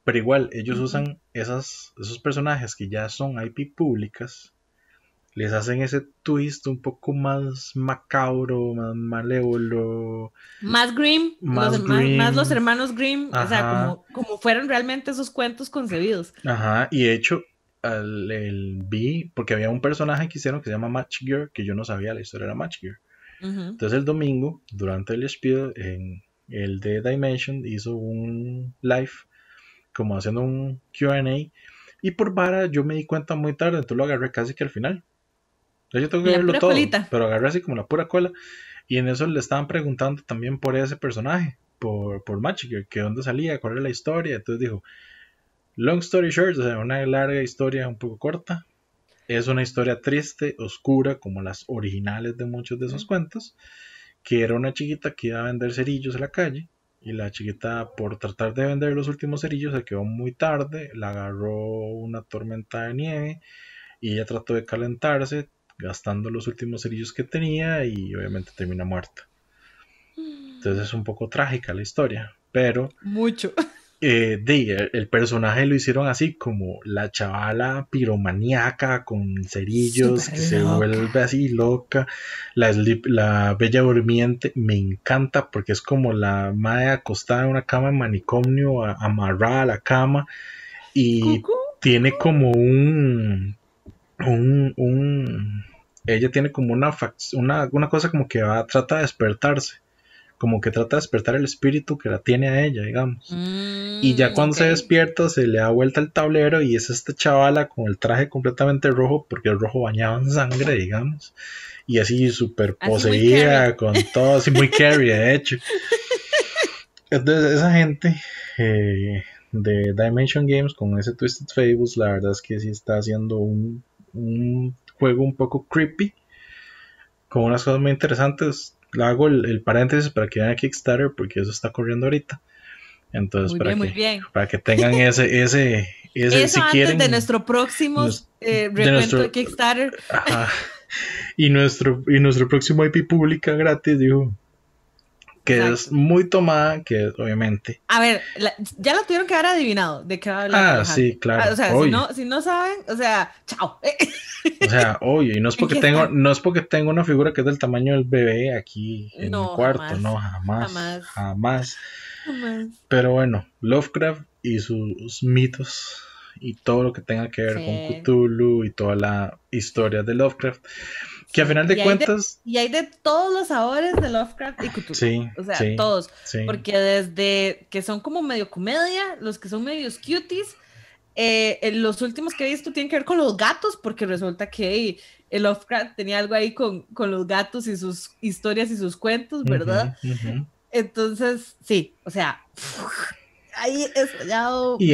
Speaker 1: pero igual ellos usan esos personajes que ya son IP públicas, les hacen ese twist un poco más macabro, más malévolo.
Speaker 2: Más grim, más los, hermanos grim, o sea, como, fueron realmente esos cuentos concebidos.
Speaker 1: Ajá, y de hecho, el, vi, porque había un personaje que hicieron que se llama Match Girl, que yo no sabía la historia era Match Girl. Entonces el domingo, durante el spiel, en el de Dimension, hizo un live como haciendo un QA. Y por vara yo me di cuenta muy tarde, entonces lo agarré casi que al final. Yo tengo que verlo todo, pero agarré así como la pura cola. Y en eso le estaban preguntando también por ese personaje, por, por Machi, que, dónde salía, cuál era la historia. Entonces dijo, long story short, o una larga historia un poco corta. Es una historia triste, oscura, como las originales de muchos de esos cuentos que era una chiquita que iba a vender cerillos en la calle y la chiquita por tratar de vender los últimos cerillos se quedó muy tarde, la agarró una tormenta de nieve y ella trató de calentarse gastando los últimos cerillos que tenía y obviamente termina muerta. Mm. Entonces es un poco trágica la historia, pero... Mucho. Eh, el personaje lo hicieron así como la chavala piromaniaca con cerillos que se vuelve así loca. La, bella durmiente me encanta porque es como la madre acostada en una cama en manicomio, amarrada a la cama y tiene como un, ella tiene como una, una, una cosa como que va, trata de despertarse como que trata de despertar el espíritu que la tiene a ella, digamos. y ya mm, cuando se despierta, se le da vuelta el tablero y es esta chavala con el traje completamente rojo, porque el rojo bañaba en sangre, digamos. Y así súper poseída, con todo, así muy carry, de hecho. Entonces, esa gente eh, de Dimension Games con ese Twisted Fables, la verdad es que sí está haciendo un, un juego un poco creepy, con unas cosas muy interesantes hago el, paréntesis para que vean Kickstarter porque eso está corriendo ahorita. Entonces, para, que, para que tengan ese, ese, ese de nuestro
Speaker 2: próximo de, Kickstarter.
Speaker 1: y, nuestro, y nuestro próximo IP pública gratis, dijo que es muy tomada, que obviamente.
Speaker 2: A ver, ya lo tuvieron que haber adivinado de qué va a hablar. Ah, sí, claro. o sea, si no, si no, saben, o sea, chao.
Speaker 1: o sea, oye, y no es porque tengo, no es porque tengo una figura que es del tamaño del bebé aquí en mi cuarto, no, jamás, jamás, jamás. Pero bueno, Lovecraft y sus mitos y todo lo que tenga que ver con Cthulhu y toda la historia de Lovecraft. Que a final de cuentas.
Speaker 2: y hay de todos los sabores de Lovecraft y Cthulhu.
Speaker 1: Sí, o sea, todos. Porque
Speaker 2: desde que son como medio comedia, los que son medios cuties, eh, los últimos que he visto tienen que ver con los gatos, porque resulta que el Lovecraft tenía algo ahí con, los gatos y sus historias y sus cuentos, ¿verdad? Entonces, sí, o sea. ahí ahí estallado. Y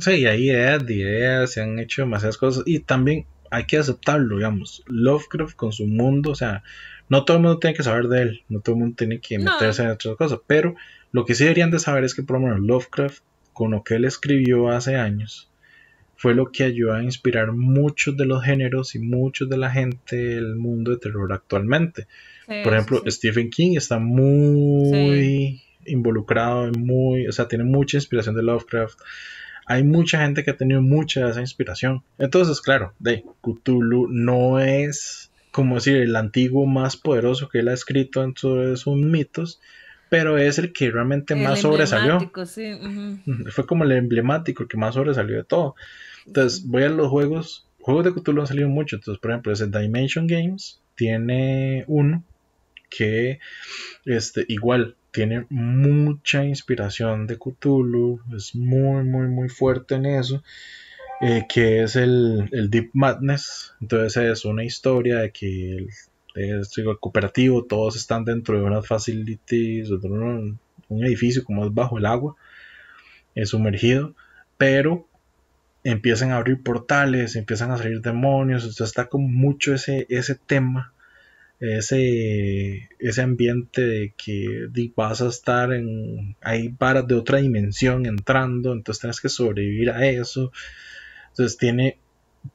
Speaker 2: sí,
Speaker 1: ideas, ideas, se han hecho demasiadas cosas. Y también hay que aceptarlo, digamos. Lovecraft con su mundo, o sea, no todo el mundo tiene que saber de él, no todo el mundo tiene que meterse en otras cosas, pero lo que sí deberían de saber es que por lo menos Lovecraft, con lo que él escribió hace años, fue lo que ayudó a inspirar muchos de los géneros y muchos de la gente del mundo de terror actualmente. por ejemplo, Stephen King está muy involucrado, muy, o sea, tiene mucha inspiración de Lovecraft hay mucha gente que ha tenido mucha de esa inspiración. Entonces, claro, de Cthulhu no es como decir el antiguo más poderoso que él ha escrito en todos sus mitos, pero es el que realmente más sobresalió. Fue como el emblemático, el que más sobresalió de todo. Entonces, voy a los juegos. Juegos de Cthulhu han salido mucho. Entonces, por ejemplo, es el Dimension Games, tiene uno que este, igual tiene mucha inspiración de Cthulhu, es muy, muy, muy fuerte en eso. Eh, que es el, Deep Madness. Entonces es una historia de que el, cooperativo, todos están dentro de unas facilities, de un, edificio como es bajo el agua, es sumergido, pero empiezan a abrir portales, empiezan a salir demonios, entonces está con mucho ese, ese tema ese, ese ambiente de que vas a estar en, hay varas de otra dimensión entrando, entonces tienes que sobrevivir a eso. Entonces tiene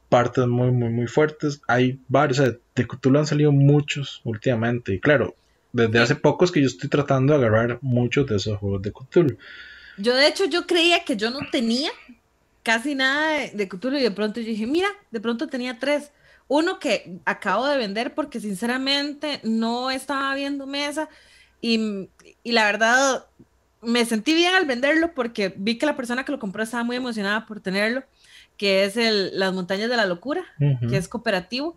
Speaker 1: partes muy, muy, muy fuertes. Hay varios, o sea, de Cthulhu han salido muchos últimamente. Y claro, desde hace poco es que yo estoy tratando de agarrar muchos de esos juegos de Cthulhu.
Speaker 2: Yo, de hecho, yo creía que yo no tenía casi nada de, de Cthulhu y de pronto yo dije, mira, de pronto tenía tres. Uno que acabo de vender porque sinceramente no estaba viendo mesa y, la verdad me sentí bien al venderlo porque vi que la persona que lo compró estaba muy emocionada por tenerlo, que es el Las Montañas de la Locura, que es cooperativo.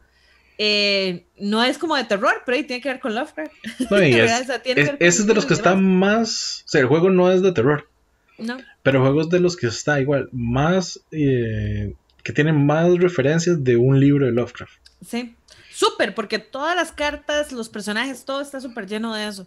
Speaker 2: Eh, no es como de terror, pero tiene que ver con Lovecraft. ese es de los que está
Speaker 1: más. O sea, el juego no es de terror. No. Pero el juego de los que está igual, más eh, que tienen más referencias de un libro de Lovecraft.
Speaker 2: Sí, súper, porque todas las cartas, los personajes, todo está súper lleno de eso.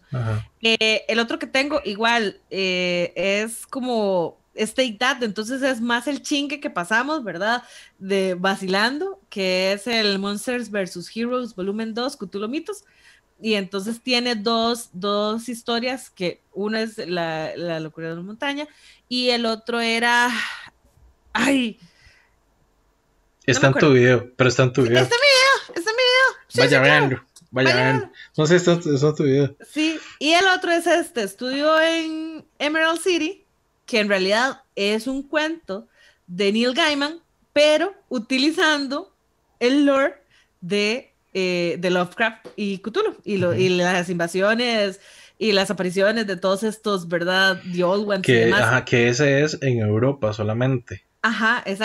Speaker 2: Eh, el otro que tengo, igual, eh, es como State este Take entonces es más el chingue que pasamos, ¿verdad? De vacilando, que es el Monsters vs. Heroes volumen 2, Cthulhu Mitos. Y entonces tiene dos, dos historias, que una es la, la locura de la montaña y el otro era, ay,
Speaker 1: Está en tu video, pero está en tu video. Está en
Speaker 2: mi video, está en mi
Speaker 1: video. vaya veanlo, vaya veanlo. No sé, está, está, en tu video.
Speaker 2: Sí, y el otro es este, estudio en Emerald City, que en realidad es un cuento de Neil Gaiman, pero utilizando el lore de, eh, de Lovecraft y Cthulhu, y, lo, y las invasiones y las apariciones de todos estos, ¿verdad? The Old y demás. Ajá,
Speaker 1: que ese es en Europa solamente.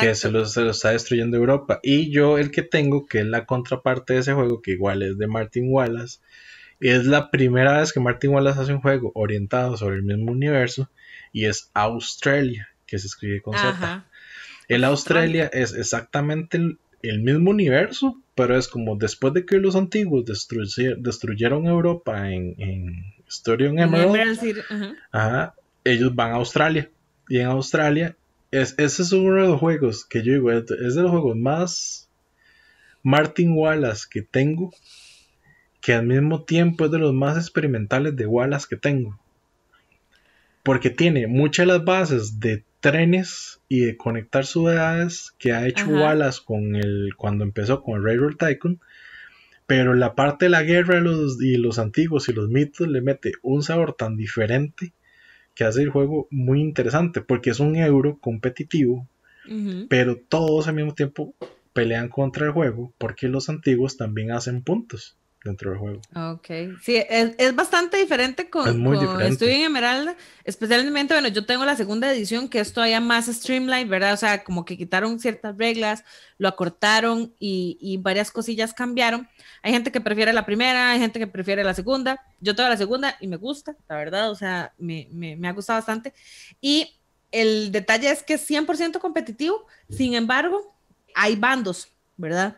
Speaker 1: Que se lo, está destruyendo Europa. Y yo el que tengo, que es la contraparte de ese juego, que igual es de Martin Wallace, es la primera vez que Martin Wallace hace un juego orientado sobre el mismo universo, y es Australia, que se escribe con Z. El Australia, es exactamente el, mismo universo, pero es como después de que los antiguos destruyeron Europa en, en Story on Emerald, ellos van a Australia. Y en Australia es, ese es uno de los juegos que yo digo, este, es de los juegos más Martin Wallace que tengo, que al mismo tiempo es de los más experimentales de Wallace que tengo. Porque tiene muchas de las bases de trenes y de conectar ciudades que ha hecho Wallace con el, cuando empezó con el Railroad Tycoon. Pero la parte de la guerra y los antiguos y los mitos le mete un sabor tan diferente que hace el juego muy interesante, porque es un euro competitivo, pero todos al mismo tiempo pelean contra el juego, porque los antiguos también hacen puntos dentro del juego.
Speaker 2: Ok, sí, es, es bastante diferente con, es muy diferente. Estoy en Emeralda, especialmente, bueno, yo tengo la segunda edición que es todavía más streamline, ¿verdad? O sea, como que quitaron ciertas reglas, lo acortaron y, y, varias cosillas cambiaron. Hay gente que prefiere la primera, hay gente que prefiere la segunda, yo tengo la segunda y me gusta, la verdad, o sea, me, me, me ha gustado bastante. Y el detalle es que es 100% competitivo, sin embargo, hay bandos, ¿verdad?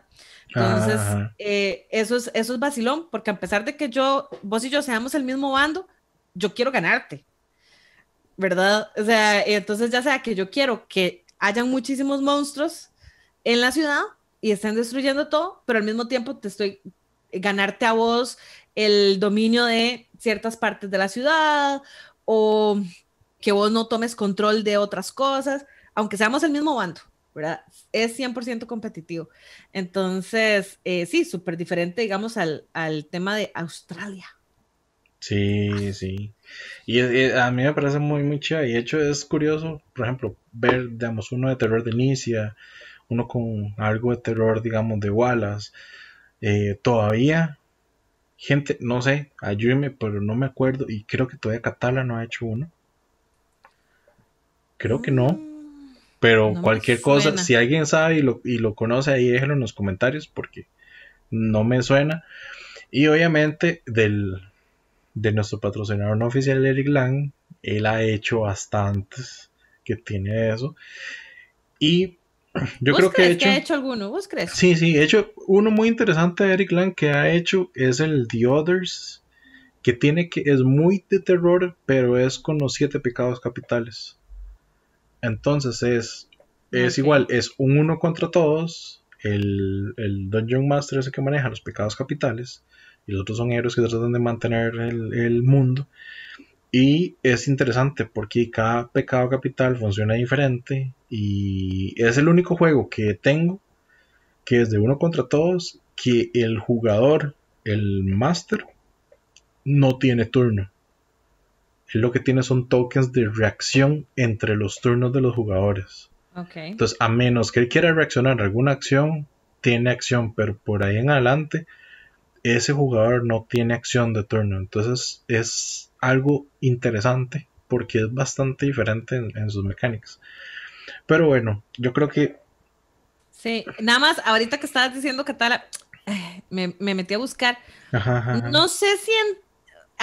Speaker 2: Entonces, eh, eso, es, eso es vacilón, porque a pesar de que yo, vos y yo seamos el mismo bando, yo quiero ganarte, ¿verdad? O sea, entonces ya sea que yo quiero que hayan muchísimos monstruos en la ciudad y estén destruyendo todo, pero al mismo tiempo te estoy eh, ganarte a vos el dominio de ciertas partes de la ciudad o que vos no tomes control de otras cosas, aunque seamos el mismo bando. Es 100% competitivo. Entonces, eh, sí, súper diferente, digamos, al, tema de Australia.
Speaker 1: Sí, sí. Y, a mí me parece muy, muy chida. Y de hecho es curioso, por ejemplo, ver, digamos, uno de terror de Inicia, uno con algo de terror, digamos, de Wallace. Eh, todavía, gente, no sé, ayúdeme, pero no me acuerdo. Y creo que todavía Catala no ha hecho uno. Creo que no. Mm. Pero cualquier cosa, si alguien sabe y lo, conoce, ahí déjenlo en los comentarios porque no me suena. Y obviamente del, de nuestro patrocinador no oficial, Eric Lang, él ha hecho bastantes que tiene eso. Y
Speaker 2: yo creo que, he hecho, ha hecho alguno, ¿vos crees? Sí,
Speaker 1: sí, he hecho uno muy interesante de Eric Lang que ha hecho es el The Others, que tiene que es muy de terror, pero es con los siete pecados capitales. Entonces es, igual, es un uno contra todos. El, el, Dungeon Master es el que maneja los pecados capitales. Y los otros son héroes que tratan de mantener el, el mundo. Y es interesante porque cada pecado capital funciona diferente. Y es el único juego que tengo que es de uno contra todos. Que el jugador, el Master, no tiene turno lo que tiene son tokens de reacción entre los turnos de los jugadores. Okay. Entonces, a menos que él quiera reaccionar a alguna acción, tiene acción, pero por ahí en adelante, ese jugador no tiene acción de turno. Entonces, es algo interesante porque es bastante diferente en, sus mecánicas. Pero bueno, yo creo que.
Speaker 2: Sí, nada más, ahorita que estabas diciendo que eh, me, metí a buscar. No sé si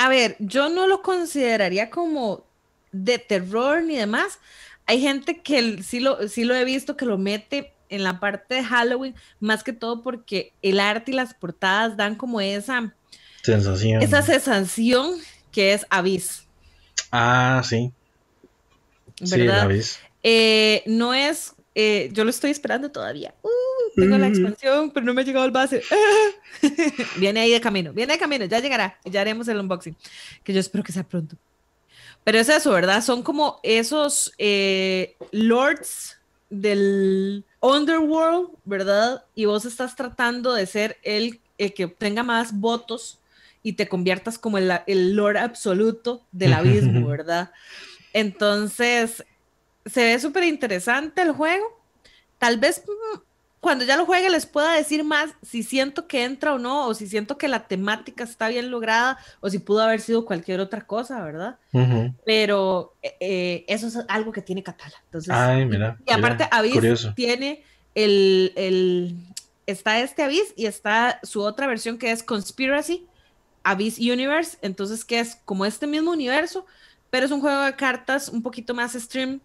Speaker 2: a ver, yo no lo consideraría como de terror ni demás. Hay gente que sí lo, sí lo he visto que lo mete en la parte de Halloween, más que todo porque el arte y las portadas dan como esa
Speaker 1: sensación. Esa
Speaker 2: sensación que es avis.
Speaker 1: Ah, sí. ¿Verdad? Sí, avis.
Speaker 2: Eh, no es, eh, yo lo estoy esperando todavía. Uh, tengo la expansión, pero no me ha llegado el base. viene ahí de camino, viene de camino, ya llegará, ya haremos el unboxing, que yo espero que sea pronto. Pero es eso, ¿verdad? Son como esos eh, lords del underworld, ¿verdad? Y vos estás tratando de ser el, que obtenga más votos y te conviertas como el, el lord absoluto del abismo, ¿verdad? Entonces, se ve súper interesante el juego. Tal vez mm, cuando ya lo juegue les pueda decir más si siento que entra o no, o si siento que la temática está bien lograda, o si pudo haber sido cualquier otra cosa, ¿verdad? Pero eh, eh, eso es algo que tiene Catala. Entonces, Ay, mira, y aparte, Avis tiene el, el, Está este Avis y está su otra versión que es Conspiracy, Avis Universe, entonces que es como este mismo universo, pero es un juego de cartas un poquito más stream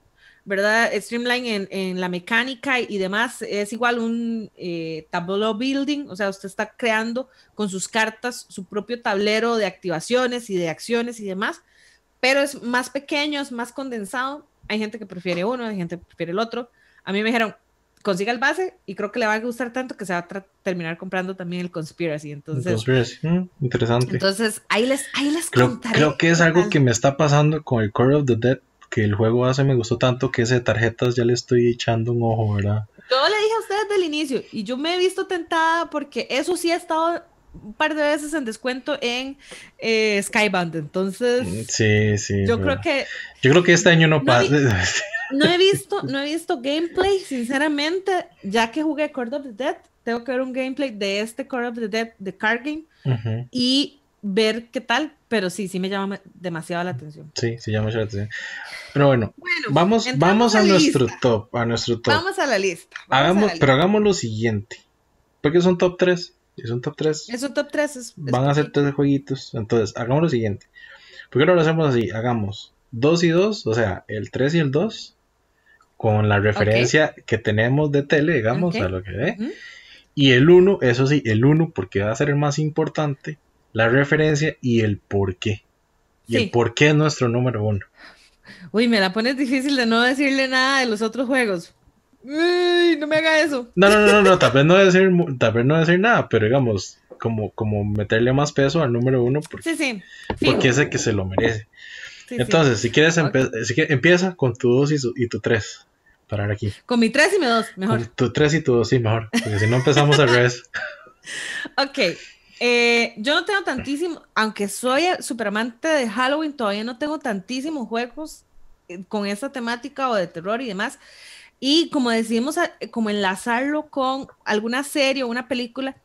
Speaker 2: ¿verdad? Streamline en, en, la mecánica y demás es igual un eh, tableau building, o sea, usted está creando con sus cartas su propio tablero de activaciones y de acciones y demás, pero es más pequeño, es más condensado. Hay gente que prefiere uno, hay gente que prefiere el otro. A mí me dijeron, consiga el base y creo que le va a gustar tanto que se va a terminar comprando también el Conspiracy. Entonces,
Speaker 1: mm, interesante. Entonces,
Speaker 2: ahí les, ahí les contaré. Creo que es algo que
Speaker 1: me está pasando con el Core of the Dead que el juego hace me gustó tanto que ese tarjetas ya le estoy echando un ojo, ¿verdad?
Speaker 2: Yo le dije a ustedes desde inicio y yo me he visto tentada porque eso sí ha estado un par de veces en descuento en eh, Skybound, entonces mm,
Speaker 1: sí, sí, yo creo que yo creo que este año no, pasa.
Speaker 2: no he visto, no he visto gameplay, sinceramente, ya que jugué Cord of the Dead, tengo que ver un gameplay de este Cord of the Dead, de card game, y ver qué tal, pero sí, sí me llama demasiado la atención.
Speaker 1: Sí, sí llama mucho la atención. Pero bueno, vamos, vamos a, nuestro top, a nuestro top. Vamos a la lista. Pero hagamos lo siguiente, porque son top 3, es un top 3.
Speaker 2: Es un top 3. Es, Van
Speaker 1: a ser tres jueguitos, entonces hagamos lo siguiente. Porque ahora lo hacemos así, hagamos 2 y 2, o sea, el 3 y el 2, con la referencia que tenemos de tele, digamos, a lo que ve. Y el 1, eso sí, el 1, porque va a ser el más importante, la referencia y el por qué. Y el por qué es nuestro número uno.
Speaker 2: Uy, me la pones difícil de no decirle nada de los otros juegos. Uy, no me haga eso.
Speaker 1: No, no, no, no, tal vez no decir, tal vez no decir nada, pero digamos, como, como meterle más peso al número uno porque,
Speaker 2: sí, sí. porque es el
Speaker 1: que se lo merece. Entonces, si quieres, empieza con tu dos y, tu tres. Parar aquí.
Speaker 2: Con mi tres y mi dos, mejor.
Speaker 1: tu tres y tu dos, sí, mejor. Porque si no empezamos al revés.
Speaker 2: Ok, eh, yo no tengo tantísimo, aunque soy superamante de Halloween, todavía no tengo tantísimos juegos eh, con esa temática o de terror y demás. Y como decidimos eh, como enlazarlo con alguna serie o una película,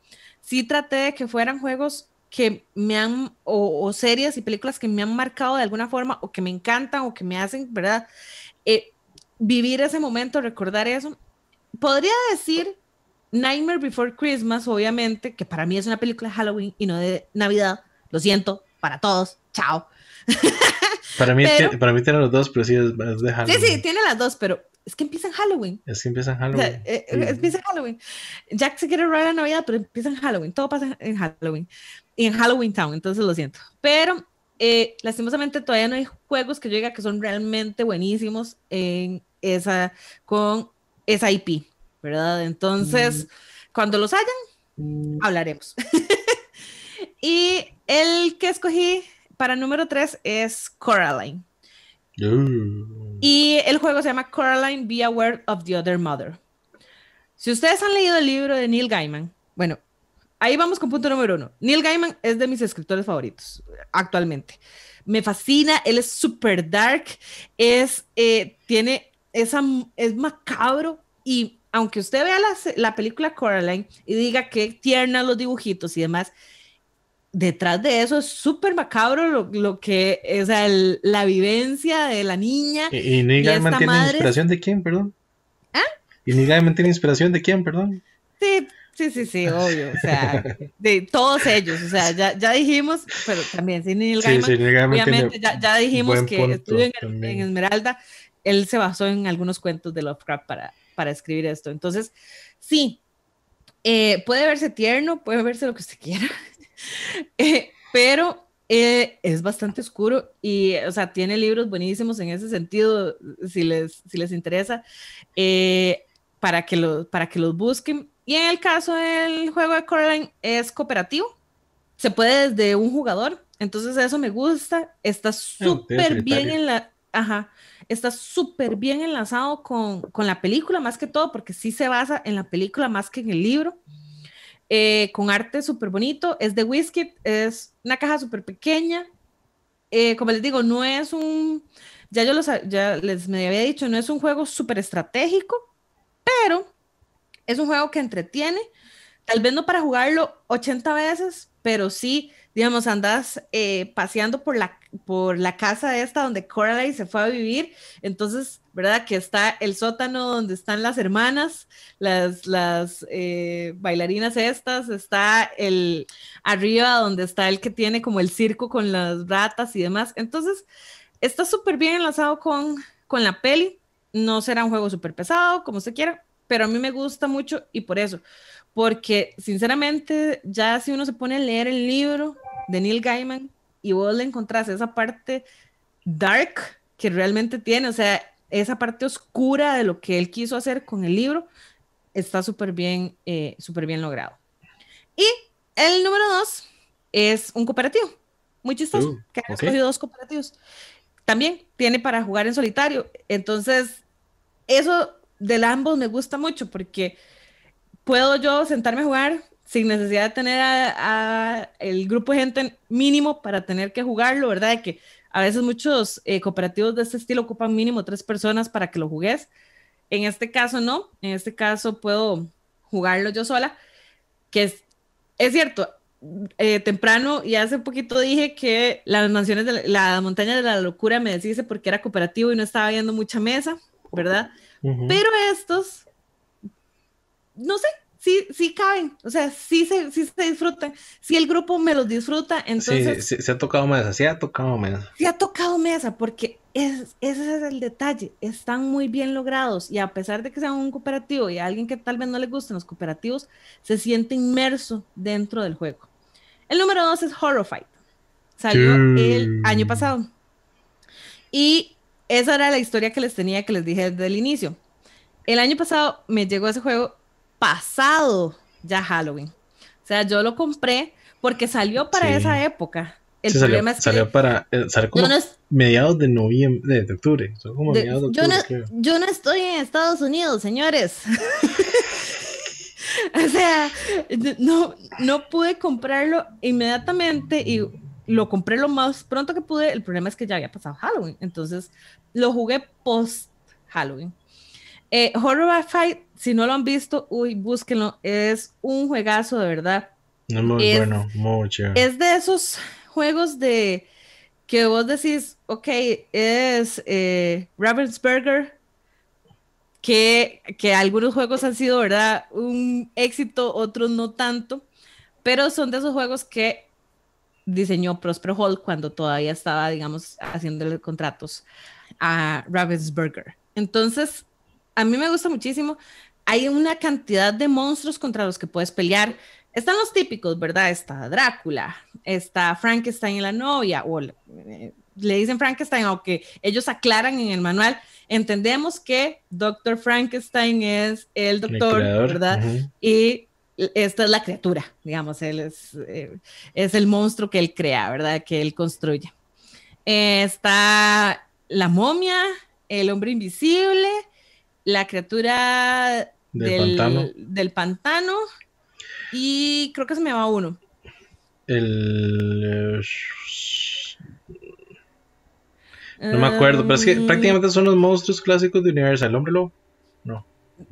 Speaker 2: sí traté de que fueran juegos que me han, o, series y películas que me han marcado de alguna forma, o que me encantan, o que me hacen, ¿verdad? vivir ese momento, recordar eso. Podría decir Nightmare Before Christmas, obviamente, que para mí es una película de Halloween y no de Navidad. Lo siento, para todos. Chao.
Speaker 1: Para mí, tiene, para mí tiene los dos, pero sí es, de Halloween. Sí, sí,
Speaker 2: tiene las dos, pero es que empieza en Halloween.
Speaker 1: Es que empieza en Halloween. Eh,
Speaker 2: eh, empieza en Halloween. Jack se quiere robar la Navidad, pero empieza en Halloween. Todo pasa en Halloween. Y en Halloween Town, entonces lo siento. Pero eh, lastimosamente todavía no hay juegos que yo diga que son realmente buenísimos en esa, con esa IP. ¿verdad? Entonces, cuando los hayan, mm. hablaremos. y el que escogí para número tres es Coraline.
Speaker 1: Uh.
Speaker 2: Y el juego se llama Coraline Be Aware of the Other Mother. Si ustedes han leído el libro de Neil Gaiman, bueno, ahí vamos con punto número uno. Neil Gaiman es de mis escritores favoritos actualmente. Me fascina, él es súper dark, es, eh, tiene esa, es macabro y aunque usted vea la, película Coraline y diga que tierna los dibujitos y demás, detrás de eso es súper macabro lo, que es la vivencia de la niña. ¿Y,
Speaker 1: y Neil Gaiman tiene inspiración de quién, perdón? ¿Ah? ¿Y Neil Gaiman tiene inspiración de quién, perdón?
Speaker 2: Sí, sí, sí, sí, obvio. O sea, de todos ellos. O sea, ya, ya dijimos, pero también sin Neil Gaiman. Sí, sí, Neil Gaiman obviamente, ya, dijimos que estuvo en, en, Esmeralda. Él se basó en algunos cuentos de Lovecraft para, para escribir esto. Entonces, sí, eh, puede verse tierno, puede verse lo que usted quiera, eh, pero eh, es bastante oscuro y, o sea, tiene libros buenísimos en ese sentido, si les, si les interesa, para, que los, para que los busquen. Y en el caso del juego de Coraline es cooperativo, se puede desde un jugador, entonces eso me gusta, está ah, súper bien en la... Ajá, está súper bien enlazado con, con, la película, más que todo, porque sí se basa en la película más que en el libro. Eh, con arte súper bonito, es de whisky, es una caja súper pequeña. Eh, como les digo, no es un, ya yo ya les me había dicho, no es un juego súper estratégico, pero es un juego que entretiene. Tal vez no para jugarlo 80 veces, pero sí digamos, andas eh, paseando por la, por la casa esta donde Coraline se fue a vivir, entonces, ¿verdad? Que está el sótano donde están las hermanas, las, las eh, bailarinas estas, está el arriba donde está el que tiene como el circo con las ratas y demás. Entonces, está súper bien enlazado con, con la peli. No será un juego súper pesado, como se quiera, pero a mí me gusta mucho y por eso, porque sinceramente ya si uno se pone a leer el libro de Neil Gaiman y vos le encontrás esa parte dark que realmente tiene, o sea, esa parte oscura de lo que él quiso hacer con el libro, está súper bien, eh, súper bien logrado. Y el número dos es un cooperativo, muy chistoso, uh, que haya dos cooperativos. También tiene para jugar en solitario, entonces eso del ambos me gusta mucho porque puedo yo sentarme a jugar sin necesidad de tener a, el grupo de gente mínimo para tener que jugarlo, ¿verdad? que a veces muchos eh, cooperativos de este estilo ocupan mínimo tres personas para que lo jugues. En este caso no, en este caso puedo jugarlo yo sola, que es, cierto, eh, temprano y hace poquito dije que las mansiones de la, montaña de la locura me deshice porque era cooperativo y no estaba viendo mucha mesa, ¿verdad? Pero estos no sé, sí, sí caben, o sea, sí se, sí se disfrutan, si el grupo me los disfruta, entonces...
Speaker 1: Sí, se ha tocado mesa, sí ha tocado mesa.
Speaker 2: Se ha tocado mesa, porque es, ese es el detalle, están muy bien logrados y a pesar de que sean un cooperativo y alguien que tal vez no le gusten los cooperativos, se siente inmerso dentro del juego. El número dos es Horror Fight. salió el año pasado. Y esa era la historia que les tenía, que les dije desde el inicio. El año pasado me llegó ese juego pasado ya Halloween. O sea, yo lo compré porque salió para esa época. El problema salió,
Speaker 1: eh, es que salió para mediados de noviembre, de octubre.
Speaker 2: yo, no, estoy en Estados Unidos, señores. o sea, no, no pude comprarlo inmediatamente y lo compré lo más pronto que pude. El problema es que ya había pasado Halloween, entonces lo jugué post Halloween. Eh, Horror Fight si no lo han visto, uy, búsquenlo. Es un juegazo de verdad.
Speaker 1: es, Es
Speaker 2: de esos juegos de que vos decís, ok, es eh, Ravensburger, que, que, algunos juegos han sido, ¿verdad? Un éxito, otros no tanto, pero son de esos juegos que diseñó Prosper Hall cuando todavía estaba, digamos, haciéndole contratos a Ravensburger. Entonces, a mí me gusta muchísimo hay una cantidad de monstruos contra los que puedes pelear. Están los típicos, ¿verdad? Está Drácula, está Frankenstein y la novia, o le, eh, dicen Frankenstein, aunque ellos aclaran en el manual. Entendemos que Dr. Frankenstein es el doctor, ¿verdad? Y esta es la criatura, digamos, él eh, es, el monstruo que él crea, ¿verdad? Que él construye. Eh, está la momia, el hombre invisible, la criatura del, pantano. del pantano. Y creo que se me va uno.
Speaker 1: El.
Speaker 2: Eh, no me acuerdo, pero es que em, prácticamente
Speaker 1: son los monstruos clásicos de Universal. ¿El hombre lobo? No.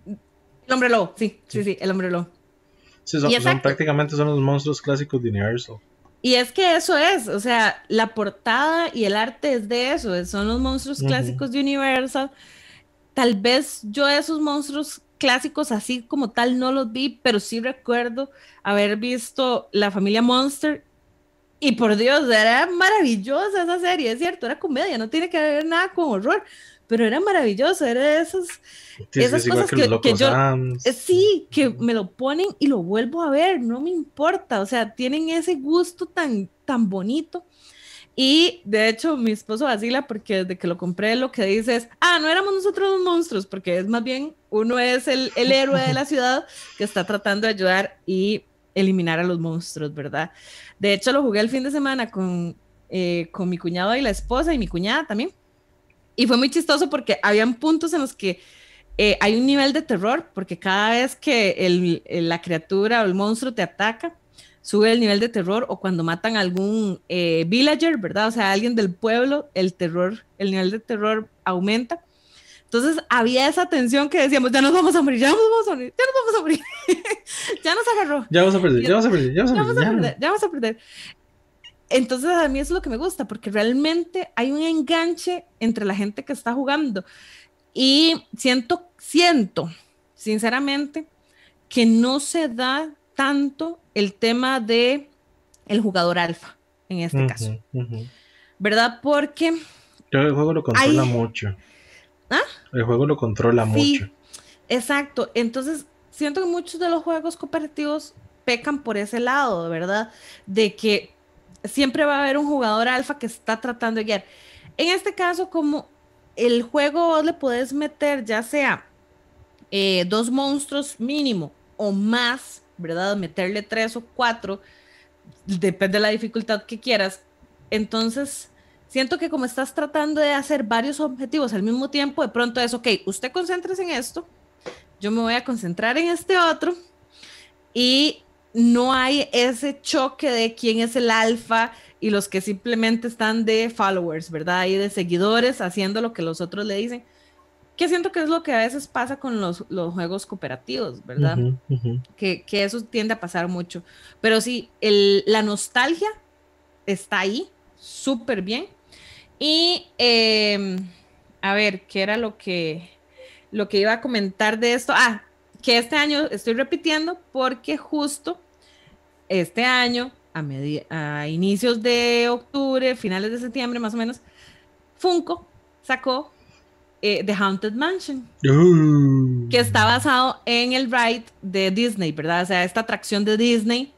Speaker 2: El hombre lobo, sí, sí, sí, el hombre lobo.
Speaker 1: Sí, son, prácticamente son los monstruos clásicos de Universal.
Speaker 2: Y es que eso es, o sea, la portada y el arte es de eso, son los monstruos clásicos de Universal. Tal vez yo esos monstruos clásicos así como tal no los vi, pero sí recuerdo haber visto La familia Monster y por Dios, era maravillosa esa serie, es cierto, era comedia, no tiene que ver nada con horror, pero era maravilloso, era de esos,
Speaker 1: esas cosas que, que, yo...
Speaker 2: Eh, sí, que me lo ponen y lo vuelvo a ver, no me importa, o sea, tienen ese gusto tan, tan bonito y de hecho, mi esposo vacila porque desde que lo compré lo que dice es, ah, no éramos nosotros los monstruos, porque es más bien uno es el, el héroe de la ciudad que está tratando de ayudar y eliminar a los monstruos, ¿verdad? De hecho, lo jugué el fin de semana con, eh, con mi cuñado y la esposa y mi cuñada también. Y fue muy chistoso porque habían puntos en los que eh, hay un nivel de terror, porque cada vez que el, la criatura o el monstruo te ataca, sube el nivel de terror o cuando matan a algún eh, villager, ¿verdad? O sea, alguien del pueblo, el terror, el nivel de terror aumenta. Entonces había esa tensión que decíamos, ya nos vamos a morir, ya nos vamos a morir, ya nos vamos a morir, ya nos agarró. Ya vamos a perder, ya vamos a perder, ya vamos a perder. Ya vamos a perder, vamos a perder. Entonces a mí eso es lo que me gusta, porque realmente hay un enganche entre la gente que está jugando. Y siento, siento, sinceramente, que no se da tanto el tema de el jugador alfa, en este caso. ¿Verdad? Porque...
Speaker 1: el juego lo controla mucho. ¿Ah? El juego lo controla mucho.
Speaker 2: Exacto. Entonces, siento que muchos de los juegos cooperativos pecan por ese lado, ¿verdad? De que siempre va a haber un jugador alfa que está tratando de guiar. En este caso, como el juego le podés meter ya sea eh, dos monstruos mínimo o más, ¿verdad? Meterle tres o cuatro, depende de la dificultad que quieras. Entonces, siento que como estás tratando de hacer varios objetivos al mismo tiempo, de pronto es, ok, usted concéntrese en esto, yo me voy a concentrar en este otro y no hay ese choque de quién es el alfa y los que simplemente están de followers, ¿verdad? Y de seguidores haciendo lo que los otros le dicen que siento que es lo que a veces pasa con los, juegos cooperativos, ¿verdad? Que, eso tiende a pasar mucho. Pero sí, la nostalgia está ahí, súper bien. Y em, a ver, ¿qué era lo que, lo que iba a comentar de esto? Ah, que este año estoy repitiendo porque justo este año, a, a inicios de octubre, finales de septiembre más o menos, Funko sacó eh, The Haunted Mansion, que está basado en el ride de Disney, ¿verdad? O sea, esta atracción de Disney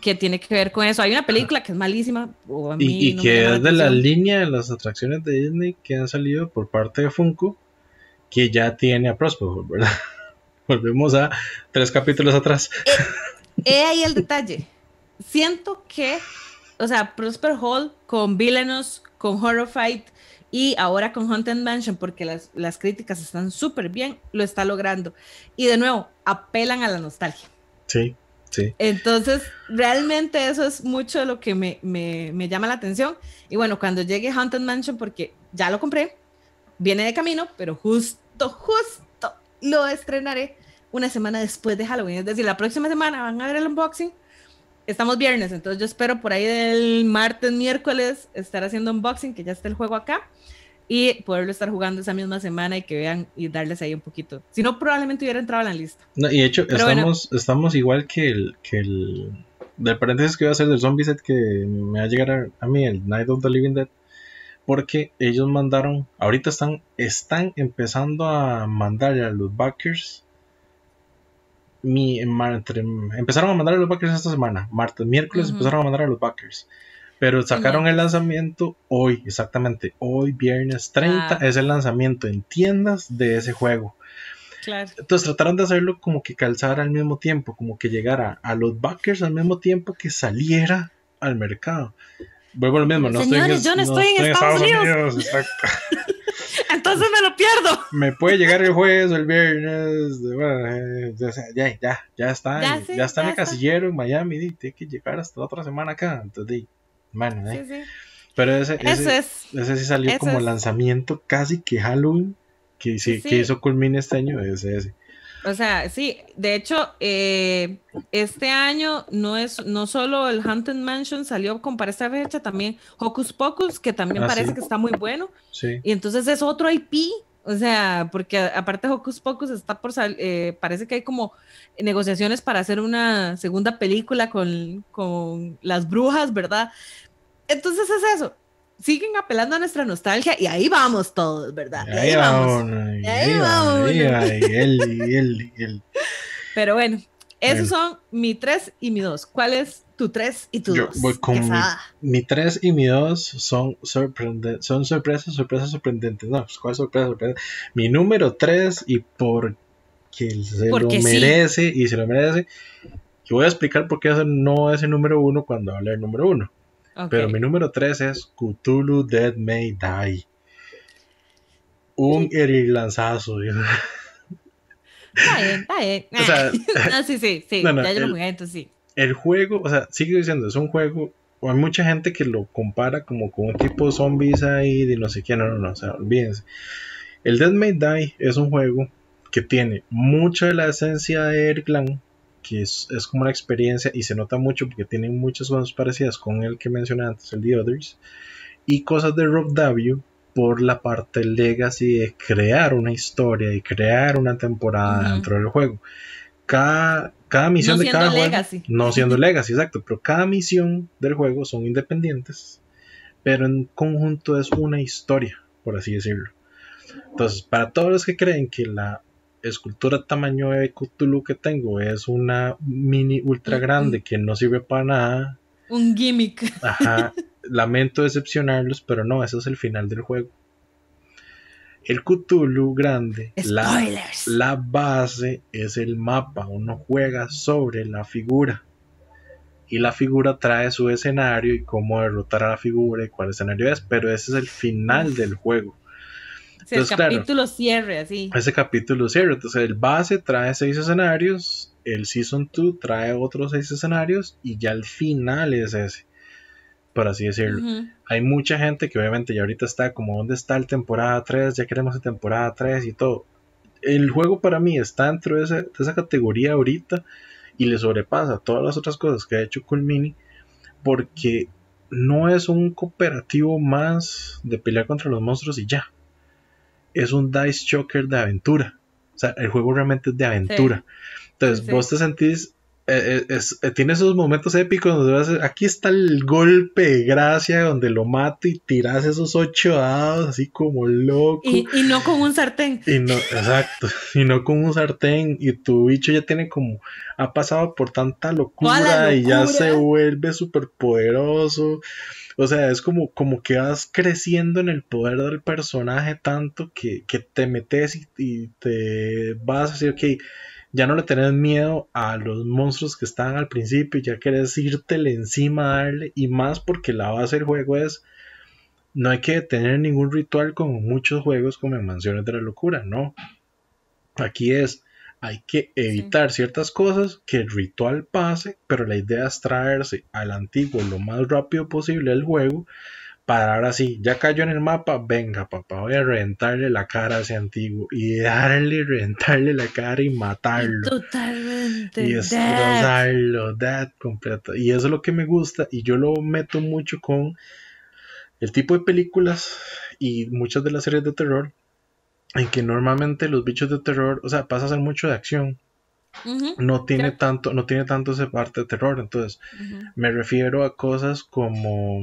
Speaker 2: que tiene que ver con eso. Hay una película que es malísima. y, que es de la
Speaker 1: línea de las atracciones de Disney que han salido por parte de Funko, que ya tiene a Prospero, ¿verdad? Volvemos a tres capítulos atrás.
Speaker 2: Eh, he, ahí el detalle. Siento que, o sea, Prosper Hall con Villainous, con Horror Fight, y ahora con Haunted Mansion, porque las, críticas están súper bien, lo está logrando. Y de nuevo, apelan a la nostalgia.
Speaker 1: Sí, sí.
Speaker 2: Entonces, realmente eso es mucho lo que me, me llama la atención. Y bueno, cuando llegue Haunted Mansion, porque ya lo compré, viene de camino, pero justo, justo lo estrenaré una semana después de Halloween. Es decir, la próxima semana van a ver el unboxing estamos viernes, entonces yo espero por ahí del martes, miércoles estar haciendo unboxing, que ya está el juego acá, y poderlo estar jugando esa misma semana y que vean y darles ahí un poquito. Si no, probablemente hubiera entrado en la lista.
Speaker 1: No, y de hecho, estamos, estamos igual que el, que el del paréntesis que voy a hacer del zombie set que me va a llegar a, mí, el Night of the Living Dead. Porque ellos mandaron, ahorita están, están empezando a mandar a los backers mi, empezaron a mandar a los backers esta semana. Martes, miércoles empezaron a mandar a los backers Pero sacaron el lanzamiento hoy, exactamente. Hoy, viernes 30, ah. es el lanzamiento en tiendas de ese juego.
Speaker 2: Entonces
Speaker 1: trataron de hacerlo como que calzara al mismo tiempo, como que llegara a los backers al mismo tiempo que saliera al mercado. Vuelvo a lo mismo, no estoy en, Estados, Unidos.
Speaker 2: Entonces me lo pierdo.
Speaker 1: Me puede llegar el jueves o el viernes. Eh, ya, ya, está. Ya, eh, está en el casillero en Miami. Y tiene que llegar hasta otra semana acá. Entonces, man, ¿eh? Pero ese, sí salió como lanzamiento casi que Halloween. Que, que eso Culmine este año. Ese, ese.
Speaker 2: O sea, sí, de hecho, eh, este año no es no solo el Haunted Mansion salió con para esta fecha, también Hocus Pocus, que también ah, parece que está muy bueno. Y entonces es otro IP, o sea, porque aparte Hocus Pocus está por eh, parece que hay como negociaciones para hacer una segunda película con, con las brujas, ¿verdad? Entonces es eso, siguen apelando a nuestra nostalgia y ahí vamos todos, ¿verdad? Y ahí, ahí vamos.
Speaker 1: Y ahí, vamos. Ahí él, él, él.
Speaker 2: Pero bueno, esos son mi 3 y mi 2. ¿Cuál es tu 3 y tu 2?
Speaker 1: Mi 3 y mi 2 son, sorprendentes. son sorpresas, sorpresas sorprendentes. No, pues, ¿cuál sorpresa, sorpresa? Mi número 3 y porque se porque lo merece sí. y se lo merece. Yo voy a explicar por qué no es el número 1 cuando hable del número 1. Pero mi número 3 es Cthulhu Dead May Die. Un erilanzazo. Está
Speaker 2: bien, está bien. no, sí, sí, sí. ya el,
Speaker 1: El juego, o sea, sigo diciendo, es un juego. hay mucha gente que lo compara como con un tipo de zombies ahí, de no sé qué. No, no, no, o sea, olvídense. El Dead May Die es un juego que tiene mucha de la esencia de Erklan, que es, como una experiencia y se nota mucho porque tienen muchas cosas parecidas con el que mencioné antes, el The Others, y cosas de Rob W por la parte legacy de crear una historia y crear una temporada dentro del juego. Cada, cada misión no de cada legacy. No siendo legacy, exacto, pero cada misión del juego son independientes, pero en conjunto es una historia, por así decirlo. Entonces, para todos los que creen que la escultura tamaño de Cthulhu que tengo es una mini ultra grande que no sirve para nada.
Speaker 2: Un gimmick.
Speaker 1: Ajá. Lamento decepcionarlos, pero no, ese es el final del juego. El Cthulhu grande, la, la, base es el mapa. Uno juega sobre la figura. Y la figura trae su escenario y cómo derrotar a la figura y cuál escenario es. Pero ese es el final del juego el capítulo
Speaker 2: cierre, así.
Speaker 1: Ese capítulo cierre. Entonces, el base trae seis escenarios, el Season 2 trae otros seis escenarios y ya el final es ese, por así decirlo. Hay mucha gente que obviamente ya ahorita está como, ¿dónde está el temporada 3? Ya queremos la temporada 3 y todo. El juego para mí está dentro de esa, categoría ahorita y le sobrepasa todas las otras cosas que ha hecho Cool porque no es un cooperativo más de pelear contra los monstruos y ya es un dice choker de aventura. O sea, el juego realmente es de aventura. Entonces, vos te sentís. Eh, eh, eh, tiene esos momentos épicos donde vas aquí está el golpe de gracia donde lo mato y tiras esos ocho dados así como loco y,
Speaker 2: no con un sartén
Speaker 1: y no exacto y no con un sartén y tu bicho ya tiene como ha pasado por tanta locura, locura? y ya se vuelve súper poderoso o sea, es como, como que vas creciendo en el poder del personaje tanto que, te metes y, te vas a decir, ok, ya no le tenés miedo a los monstruos que están al principio, ya querés le encima, a darle, y más porque la base del juego es, no hay que tener ningún ritual como muchos juegos como en Mansiones de la Locura, ¿no? Aquí es, hay que evitar ciertas cosas, que el ritual pase, pero la idea es traerse al antiguo lo más rápido posible al juego. Para ahora sí, ya cayó en el mapa, venga papá, voy a reventarle la cara a ese antiguo y darle, reventarle la cara y matarlo.
Speaker 2: Totalmente. Y
Speaker 1: Y eso es lo que me gusta y yo lo meto mucho con el tipo de películas y muchas de las series de terror en que normalmente los bichos de terror, o sea, pasa a ser mucho de acción. no tiene tanto, no tiene tanto esa parte de terror. Entonces, me refiero a cosas como,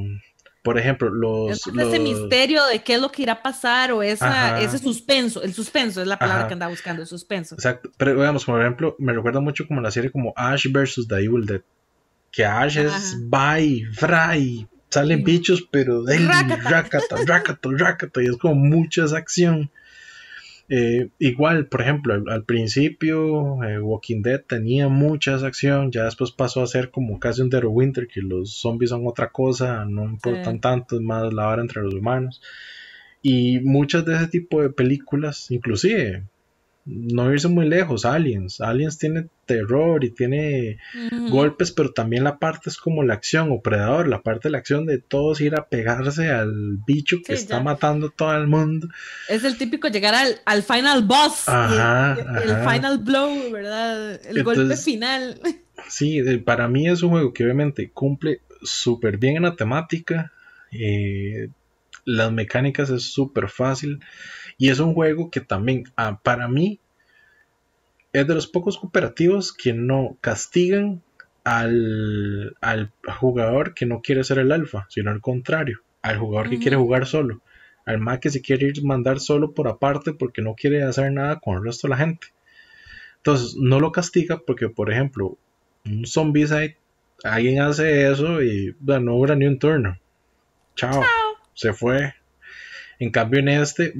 Speaker 1: por ejemplo, los, Ese misterio
Speaker 2: de qué es lo que irá a pasar o esa, ese suspenso. El suspenso es la palabra que andaba buscando, el suspenso.
Speaker 1: Exacto. Pero veamos, por ejemplo, me recuerda mucho como la serie como Ash versus The Evil Dead. Que Ash es bye, fry, salen bichos, pero de racata, racata, y es como mucha esa acción. Eh, igual, por ejemplo, al, principio eh, Walking Dead tenía mucha acción, ya después pasó a ser como casi un Dead Winter, que los zombies son otra cosa, no importan tanto, es más la hora entre los humanos. Y muchas de ese tipo de películas, inclusive no irse muy lejos, Aliens. Aliens tiene terror y tiene golpes, pero también la parte es como la acción o Predador, la parte de la acción de todos ir a pegarse al bicho que está matando todo el mundo.
Speaker 2: Es el típico llegar al, final boss, el, final blow, ¿verdad? El golpe final.
Speaker 1: Sí, eh, para mí es un juego que obviamente cumple súper bien en la temática, eh, las mecánicas es súper fácil. Y es un juego que también, ah, para mí, es de los pocos cooperativos que no castigan al, al jugador que no quiere ser el alfa, sino al contrario, al jugador que quiere jugar solo, al más que se quiere ir mandar solo por aparte porque no quiere hacer nada con el resto de la gente. Entonces, no lo castiga porque, por ejemplo, un zombie alguien hace eso y no dura ni un turno. Chao. Se fue. En cambio, en este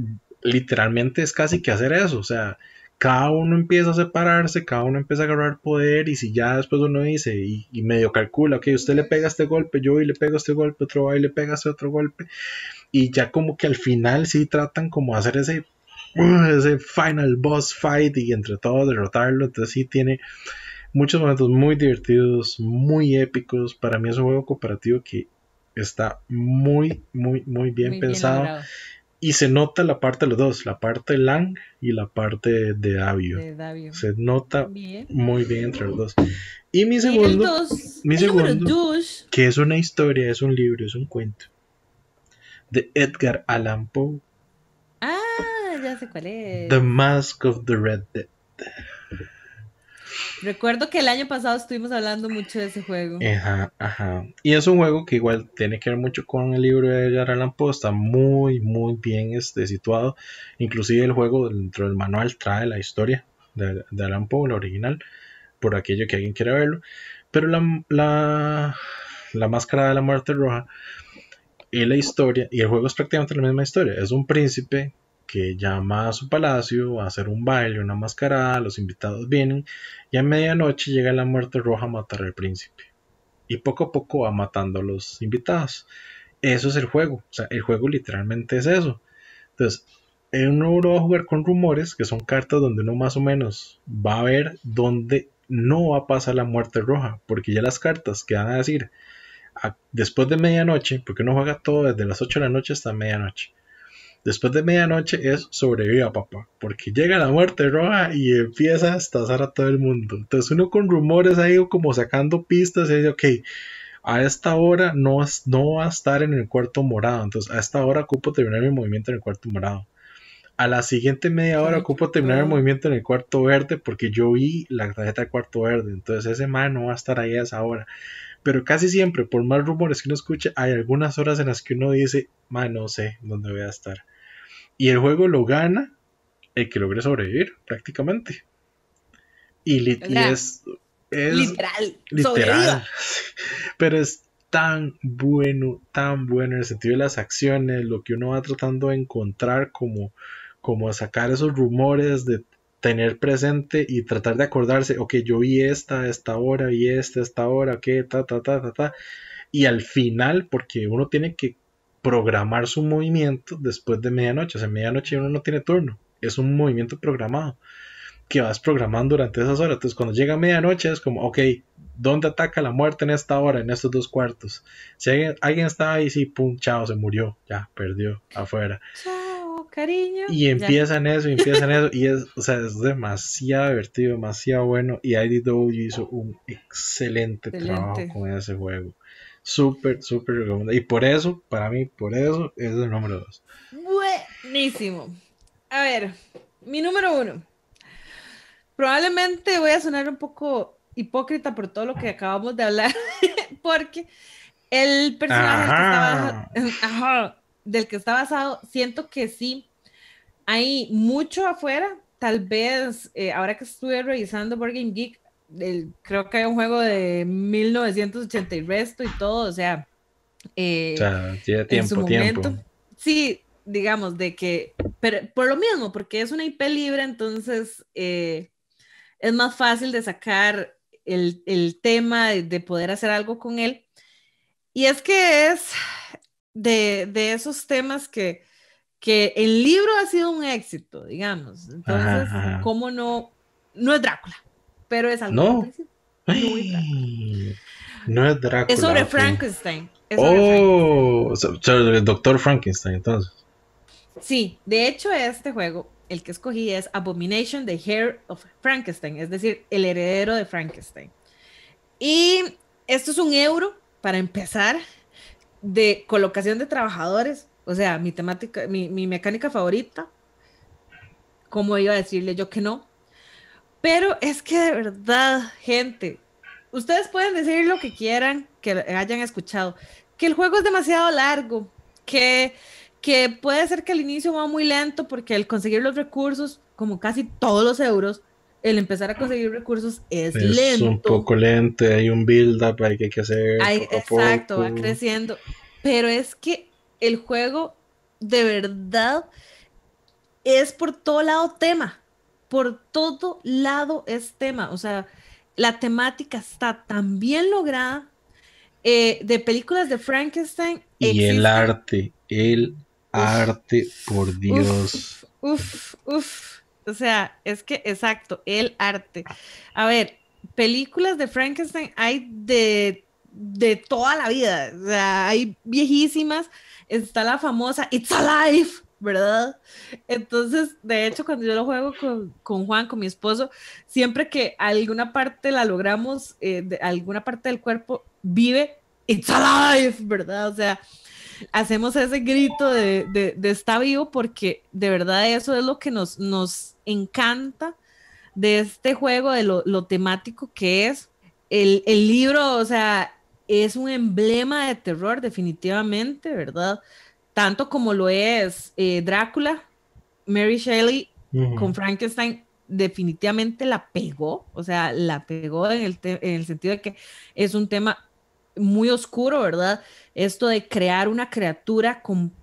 Speaker 1: literalmente es casi que hacer eso, o sea, cada uno empieza a separarse, cada uno empieza a agarrar poder y si ya después uno dice y, medio calcula, ok, usted le pega este golpe, yo y le pego este golpe, otro va y le pega este otro golpe y ya como que al final sí tratan como hacer ese, uh, ese final boss fight y entre todos derrotarlo, entonces sí tiene muchos momentos muy divertidos, muy épicos, para mí es un juego cooperativo que está muy, muy, muy bien pensado. Y se nota la parte de los dos, la parte Lang y la parte de Davio. Se nota muy bien entre los dos. Y mi segundo, segundo que es una historia, es un libro, es un cuento, de Edgar Allan Poe.
Speaker 2: Ah, ya sé cuál es. The
Speaker 1: Mask of the Red Dead.
Speaker 2: Recuerdo que el año pasado estuvimos hablando mucho de ese juego.
Speaker 1: Ajá, ajá. Y es un juego que igual tiene que ver mucho con el libro de Edgar Allan Poe, está muy, muy bien este, situado. Inclusive el juego dentro del manual trae la historia de, de Allan Poe, la original, por aquello que alguien quiera verlo. Pero la, la, la máscara de la muerte roja y la historia, y el juego es prácticamente la misma historia. Es un príncipe que llama a su palacio a hacer un baile, una mascarada, los invitados vienen y a medianoche llega la muerte roja a matar al príncipe. Y poco a poco va matando a los invitados. Eso es el juego, o sea, el juego literalmente es eso. Entonces, eh, uno va a jugar con rumores, que son cartas donde uno más o menos va a ver dónde no va a pasar la muerte roja, porque ya las cartas que van a decir después de medianoche, porque uno juega todo desde las 8 de la noche hasta medianoche, Después de medianoche es sobreviva, papá, porque llega la muerte roja ah, y empieza a estazar a todo el mundo. Entonces uno con rumores ha ido como sacando pistas y dice, ok, a esta hora no, no va a estar en el cuarto morado, entonces a esta hora ocupo terminar mi movimiento en el cuarto morado. A la siguiente media hora ocupo terminar el movimiento en el cuarto verde porque yo vi la tarjeta de cuarto verde, entonces ese man no va a estar ahí a esa hora pero casi siempre, por más rumores que uno escuche, hay algunas horas en las que uno dice, man no sé dónde voy a estar. Y el juego lo gana el que logre sobrevivir, prácticamente. Y, es, Literal.
Speaker 2: Literal.
Speaker 1: Pero es tan bueno, tan bueno en el sentido de las acciones, lo que uno va tratando de encontrar, como, como sacar esos rumores de tener presente y tratar de acordarse, ok, yo vi esta, esta hora, y esta, esta hora, que, ta, ta, ta, ta, ta. Y al final, porque uno tiene que programar su movimiento después de medianoche. O sea, medianoche uno no tiene turno. Es un movimiento programado que vas programando durante esas horas. Entonces, cuando llega medianoche es como, ok, ¿dónde ataca la muerte en esta hora, en estos dos cuartos? Si alguien, estaba está ahí, sí, pum, chao, se murió, ya, perdió, afuera.
Speaker 2: Chao, cariño. Y empiezan
Speaker 1: eso, y empiezan eso. Y es, o sea, es demasiado divertido, demasiado bueno. Y IDW hizo un excelente. trabajo con ese juego. Súper, súper Y por eso, para mí, por eso es el número dos.
Speaker 2: Buenísimo. A ver, mi número uno. Probablemente voy a sonar un poco hipócrita por todo lo que acabamos de hablar, porque el personaje del que está basado, siento que sí, hay mucho afuera. Tal vez, eh, ahora que estuve revisando Board Geek, creo que hay un juego de 1980 y resto y todo, o sea, eh,
Speaker 1: tiempo, en su momento,
Speaker 2: sí, digamos, de que, pero por lo mismo, porque es una IP libre, entonces eh, es más fácil de sacar el, el tema, de, de, poder hacer algo con él. Y es que es de, de esos temas que, que el libro ha sido un éxito, digamos. Entonces, ¿cómo no? No es Drácula, pero es algo.
Speaker 1: No. no es Drácula. Es sobre
Speaker 2: Frankenstein.
Speaker 1: oh, el doctor Frankenstein, entonces.
Speaker 2: Sí, de hecho, este juego, el que escogí es Abomination, the Heir of Frankenstein, es decir, el heredero de Frankenstein. Y esto es un euro, para empezar, de colocación de trabajadores, o sea, mi temática, mi, mi mecánica favorita, Como iba a decirle yo que no? Pero es que de verdad, gente, ustedes pueden decir lo que quieran que hayan escuchado, que el juego es demasiado largo, que, puede ser que al inicio va muy lento porque el conseguir los recursos, como casi todos los euros, el empezar a conseguir recursos es, lento. Es un
Speaker 1: poco lento, hay un build-up, hay que hacer. exacto, va creciendo.
Speaker 2: Pero es que el juego de verdad es por todo lado tema por todo lado es tema, o sea, la temática está tan bien lograda. Eh, de películas de Frankenstein.
Speaker 1: Y el arte, el arte, por Dios.
Speaker 2: Uf, uf, O sea, es que exacto, el arte. A ver, películas de Frankenstein hay de, de toda la vida. O sea, hay viejísimas. Está la famosa It's Alive, ¿verdad? Entonces, de hecho, cuando yo lo juego con, Juan, con mi esposo, siempre que alguna parte la logramos, eh, alguna parte del cuerpo vive, it's alive, ¿verdad? O sea, hacemos ese grito de, de, está vivo porque de verdad eso es lo que nos, nos encanta de este juego, de lo, temático que es. El, el libro, o sea, es un emblema de terror definitivamente, ¿verdad? tanto como lo es eh, Drácula, Mary Shelley con Frankenstein definitivamente la pegó, o sea, la pegó en el, en el sentido de que es un tema muy oscuro, ¿verdad? Esto de crear una criatura con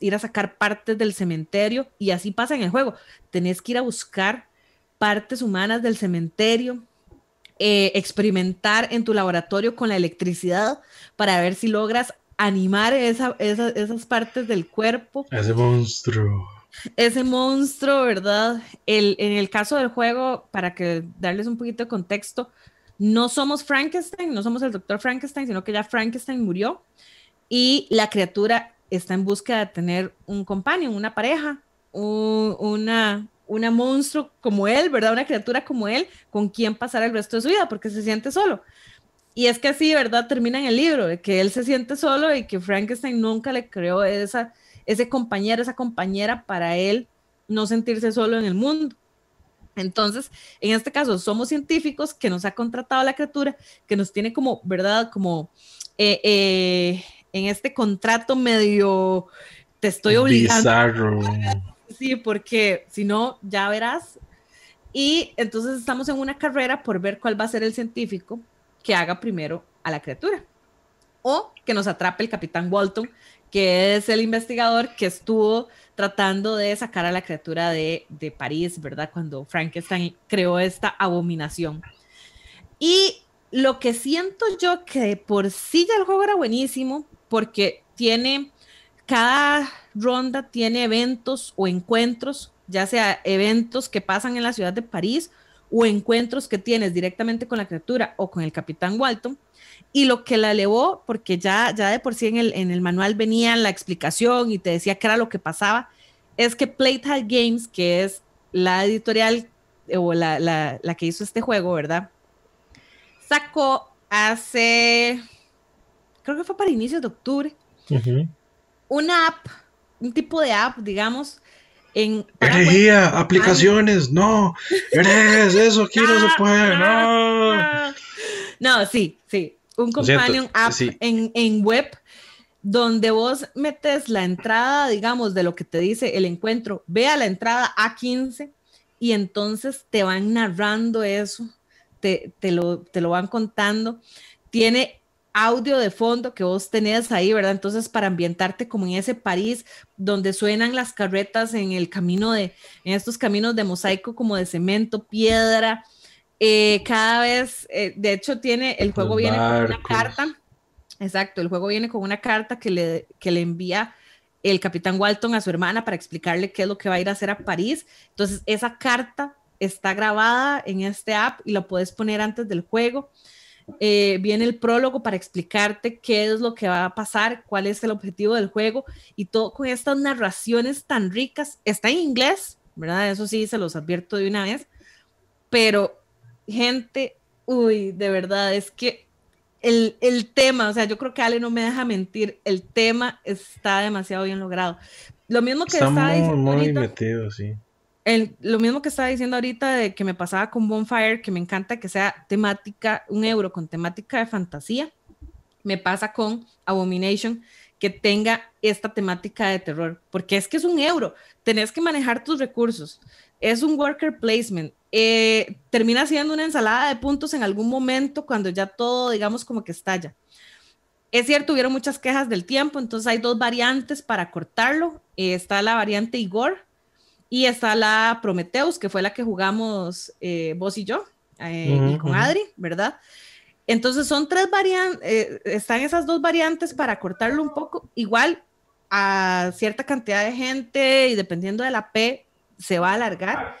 Speaker 2: ir a sacar partes del cementerio y así pasa en el juego. Tenés que ir a buscar partes humanas del cementerio, eh, experimentar en tu laboratorio con la electricidad para ver si logras animar esas partes del cuerpo.
Speaker 1: Ese monstruo.
Speaker 2: Ese monstruo, ¿verdad? El, en el caso del juego, para que darles un poquito de contexto, no somos Frankenstein, no somos el doctor Frankenstein, sino que ya Frankenstein murió y la criatura está en búsqueda de tener un compañero, una pareja, un, una, una monstruo como él, ¿verdad? Una criatura como él, con quien pasar el resto de su vida, porque se siente solo. Y es que así, ¿verdad? Termina en el libro, que él se siente solo y que Frankenstein nunca le creó esa, ese compañero, esa compañera para él no sentirse solo en el mundo. Entonces, en este caso, somos científicos que nos ha contratado la criatura, que nos tiene como, ¿verdad? Como eh, eh, en este contrato medio, te estoy obligando. Bizarro. Sí, porque si no, ya verás. Y entonces estamos en una carrera por ver cuál va a ser el científico que haga primero a la criatura. O que nos atrape el capitán Walton, que es el investigador que estuvo tratando de sacar a la criatura de, París, ¿verdad? Cuando Frankenstein creó esta abominación. Y lo que siento yo que por sí ya el juego era buenísimo, porque tiene, cada ronda tiene eventos o encuentros, ya sea eventos que pasan en la ciudad de París o encuentros que tienes directamente con la criatura o con el capitán Walton. Y lo que la elevó, porque ya, ya de por sí en el, en el manual venía la explicación y te decía qué era lo que pasaba, es que Playtime Games, que es la editorial o la, que hizo este juego, ¿verdad? Sacó hace, creo que fue para inicios de octubre, una app, un tipo de app, digamos, en
Speaker 1: Energía, aplicaciones, no, eso, quiero ah,
Speaker 2: no no. sí, sí, un companion app en, web donde vos metes la entrada, digamos, de lo que te dice el encuentro, ve a la entrada A15 y entonces te van narrando eso, te, lo, te lo van contando. Tiene audio de fondo que vos tenés ahí, ¿verdad? Entonces, para ambientarte como en ese París donde suenan las carretas en el camino de, en estos caminos de mosaico como de cemento, piedra, eh, cada vez, eh, de hecho, tiene, el juego viene con una carta, exacto, el juego viene con una carta que le, que le envía el capitán Walton a su hermana para explicarle qué es lo que va a ir a hacer a París. Entonces, esa carta está grabada en este app y la puedes poner antes del juego. Eh, viene el prólogo para explicarte qué es lo que va a pasar, cuál es el objetivo del juego y todo con estas narraciones tan ricas. Está en inglés, ¿verdad? Eso sí, se los advierto de una vez, pero gente, uy, de verdad, es que el, tema, o sea, yo creo que Ale no me deja mentir, el tema está demasiado bien logrado. Lo mismo que está metido, sí lo mismo que estaba diciendo ahorita de que me pasaba con Bonfire, que me encanta que sea temática, un euro con temática de fantasía, me pasa con Abomination, que tenga esta temática de terror, porque es que es un euro, tenés que manejar tus recursos, es un worker placement, eh, termina siendo una ensalada de puntos en algún momento cuando ya todo, digamos, como que estalla. Es cierto, hubieron muchas quejas del tiempo, entonces hay dos variantes para cortarlo. Eh, está la variante Igor, y está la Prometeus que fue la que jugamos eh, vos y yo, eh, y con Adri, ¿verdad? Entonces son tres variantes, eh, están esas dos variantes para cortarlo un poco. Igual a cierta cantidad de gente y dependiendo de la P, se va a alargar.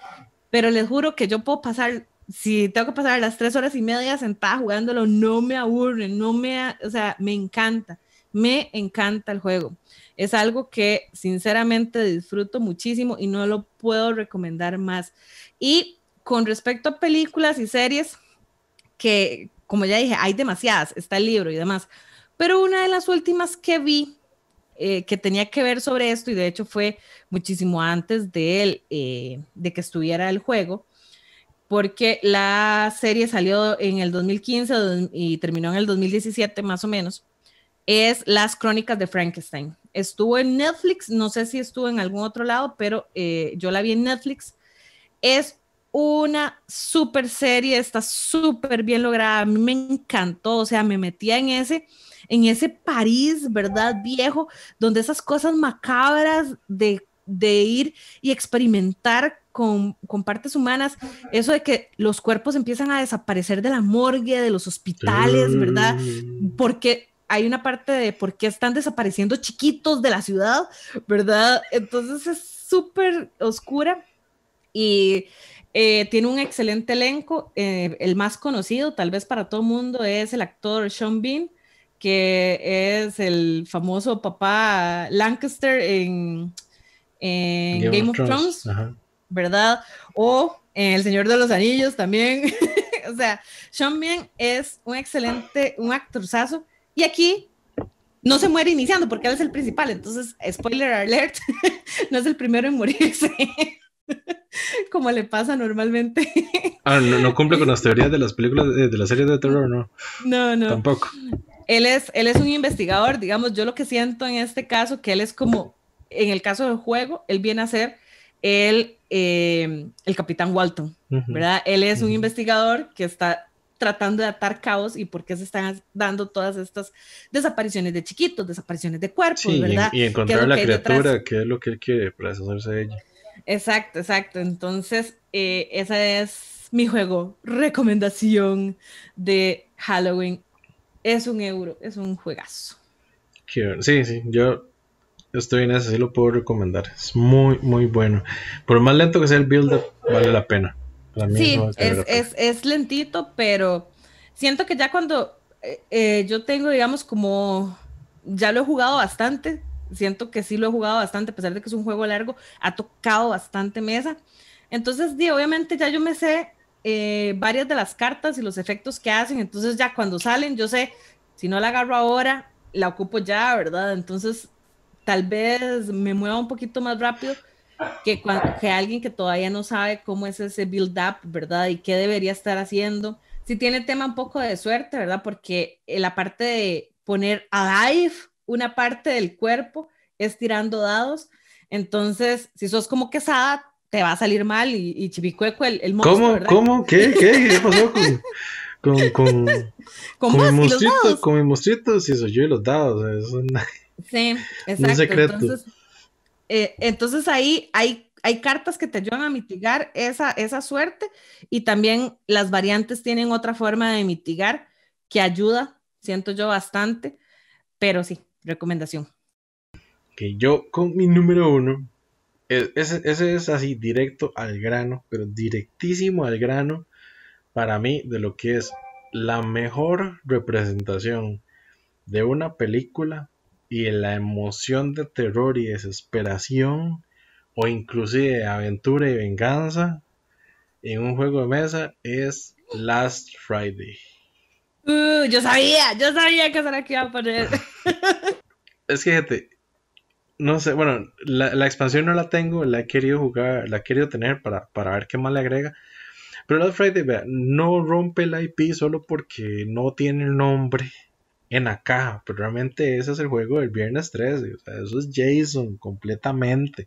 Speaker 2: Pero les juro que yo puedo pasar, si tengo que pasar las tres horas y media sentada jugándolo, no me aburre, no me, o sea, me encanta, me encanta el juego. Es algo que sinceramente disfruto muchísimo y no lo puedo recomendar más. Y con respecto a películas y series, que como ya dije, hay demasiadas, está el libro y demás, pero una de las últimas que vi eh, que tenía que ver sobre esto, y de hecho fue muchísimo antes de, eh, de que estuviera el juego, porque la serie salió en el 2015 y terminó en el 2017 más o menos, es Las Crónicas de Frankenstein. Estuvo en Netflix, no sé si estuvo en algún otro lado, pero eh, yo la vi en Netflix. Es una super serie, está súper bien lograda, a mí me encantó, o sea, me metía en ese, en ese París, ¿verdad? Viejo, donde esas cosas macabras de, ir y experimentar con, con, partes humanas, eso de que los cuerpos empiezan a desaparecer de la morgue, de los hospitales, ¿verdad? Porque hay una parte de por qué están desapareciendo chiquitos de la ciudad, ¿verdad? Entonces es súper oscura y eh, tiene un excelente elenco. Eh, el más conocido, tal vez para todo el mundo, es el actor Sean Bean, que es el famoso papá Lancaster en, Game, of Thrones, ¿verdad? O en El Señor de los Anillos también. o sea, Sean Bean es un excelente, un actorzazo y aquí no se muere iniciando porque él es el principal. Entonces, spoiler alert, no es el primero en morirse. como le pasa normalmente.
Speaker 1: Ah, no, cumple con las teorías de las películas, eh, de, la serie de terror, ¿no? No, no. Tampoco.
Speaker 2: Él es, él es un investigador, digamos, yo lo que siento en este caso, que él es como, en el caso del juego, él viene a ser el, eh, el capitán Walton, ¿verdad? Él es un investigador que está tratando de atar caos y por qué se están dando todas estas desapariciones de chiquitos, desapariciones de cuerpos, ¿verdad? Y, encontrar la criatura,
Speaker 1: que es lo que él quiere para deshacerse de ella.
Speaker 2: Exacto, exacto. Entonces, eh, ese es mi juego, recomendación de Halloween. Es un euro, es un juegazo.
Speaker 1: Sí, sí, yo estoy en ese, sí lo puedo recomendar. Es muy, muy bueno. Por más lento que sea el build vale la pena sí, eh,
Speaker 2: es, lentito, pero siento que ya cuando eh, eh, yo tengo, digamos, como ya lo he jugado bastante, siento que sí lo he jugado bastante, a pesar de que es un juego largo, ha tocado bastante mesa. Entonces, obviamente ya yo me sé varias de las cartas y los efectos que hacen, entonces ya cuando salen, yo sé, si no la agarro ahora, la ocupo ya, ¿verdad? Entonces, tal vez me mueva un poquito más rápido que, alguien que todavía no sabe cómo es ese build-up, ¿verdad? Y qué debería estar haciendo. Si tiene tema un poco de suerte, ¿verdad? Porque eh, la parte de poner alive una parte del cuerpo es tirando dados. Entonces, si sos como quesada, te va a salir mal y, y chivicueco el, monstruo, ¿Cómo? ¿Cómo? ¿Qué? ¿Qué? ¿Qué
Speaker 1: pasó con...? Con, con,
Speaker 2: ¿Con, con, con soy
Speaker 1: yo y los dados.
Speaker 2: sí, exacto. Un secreto. Eh, entonces ahí hay, hay cartas que te ayudan a mitigar esa, suerte y también las variantes tienen otra forma de mitigar que ayuda, siento yo bastante, pero sí, recomendación.
Speaker 1: Que yo con mi número uno, e, ese, ese es así directo al grano, pero directísimo al grano para mí de lo que es la mejor representación de una película y la emoción de terror y desesperación o inclusive aventura y venganza en un juego de mesa es Last Friday. Uh,
Speaker 2: yo sabía, yo sabía que será que iba a poner.
Speaker 1: es que gente, no sé, bueno, la, expansión no la tengo, la he querido jugar, la he querido tener para, para ver qué más le agrega. Pero Last Friday, vea, no rompe el IP solo porque no tiene nombre en la caja, pero realmente ese es el juego del viernes 13, o sea, eso es Jason completamente.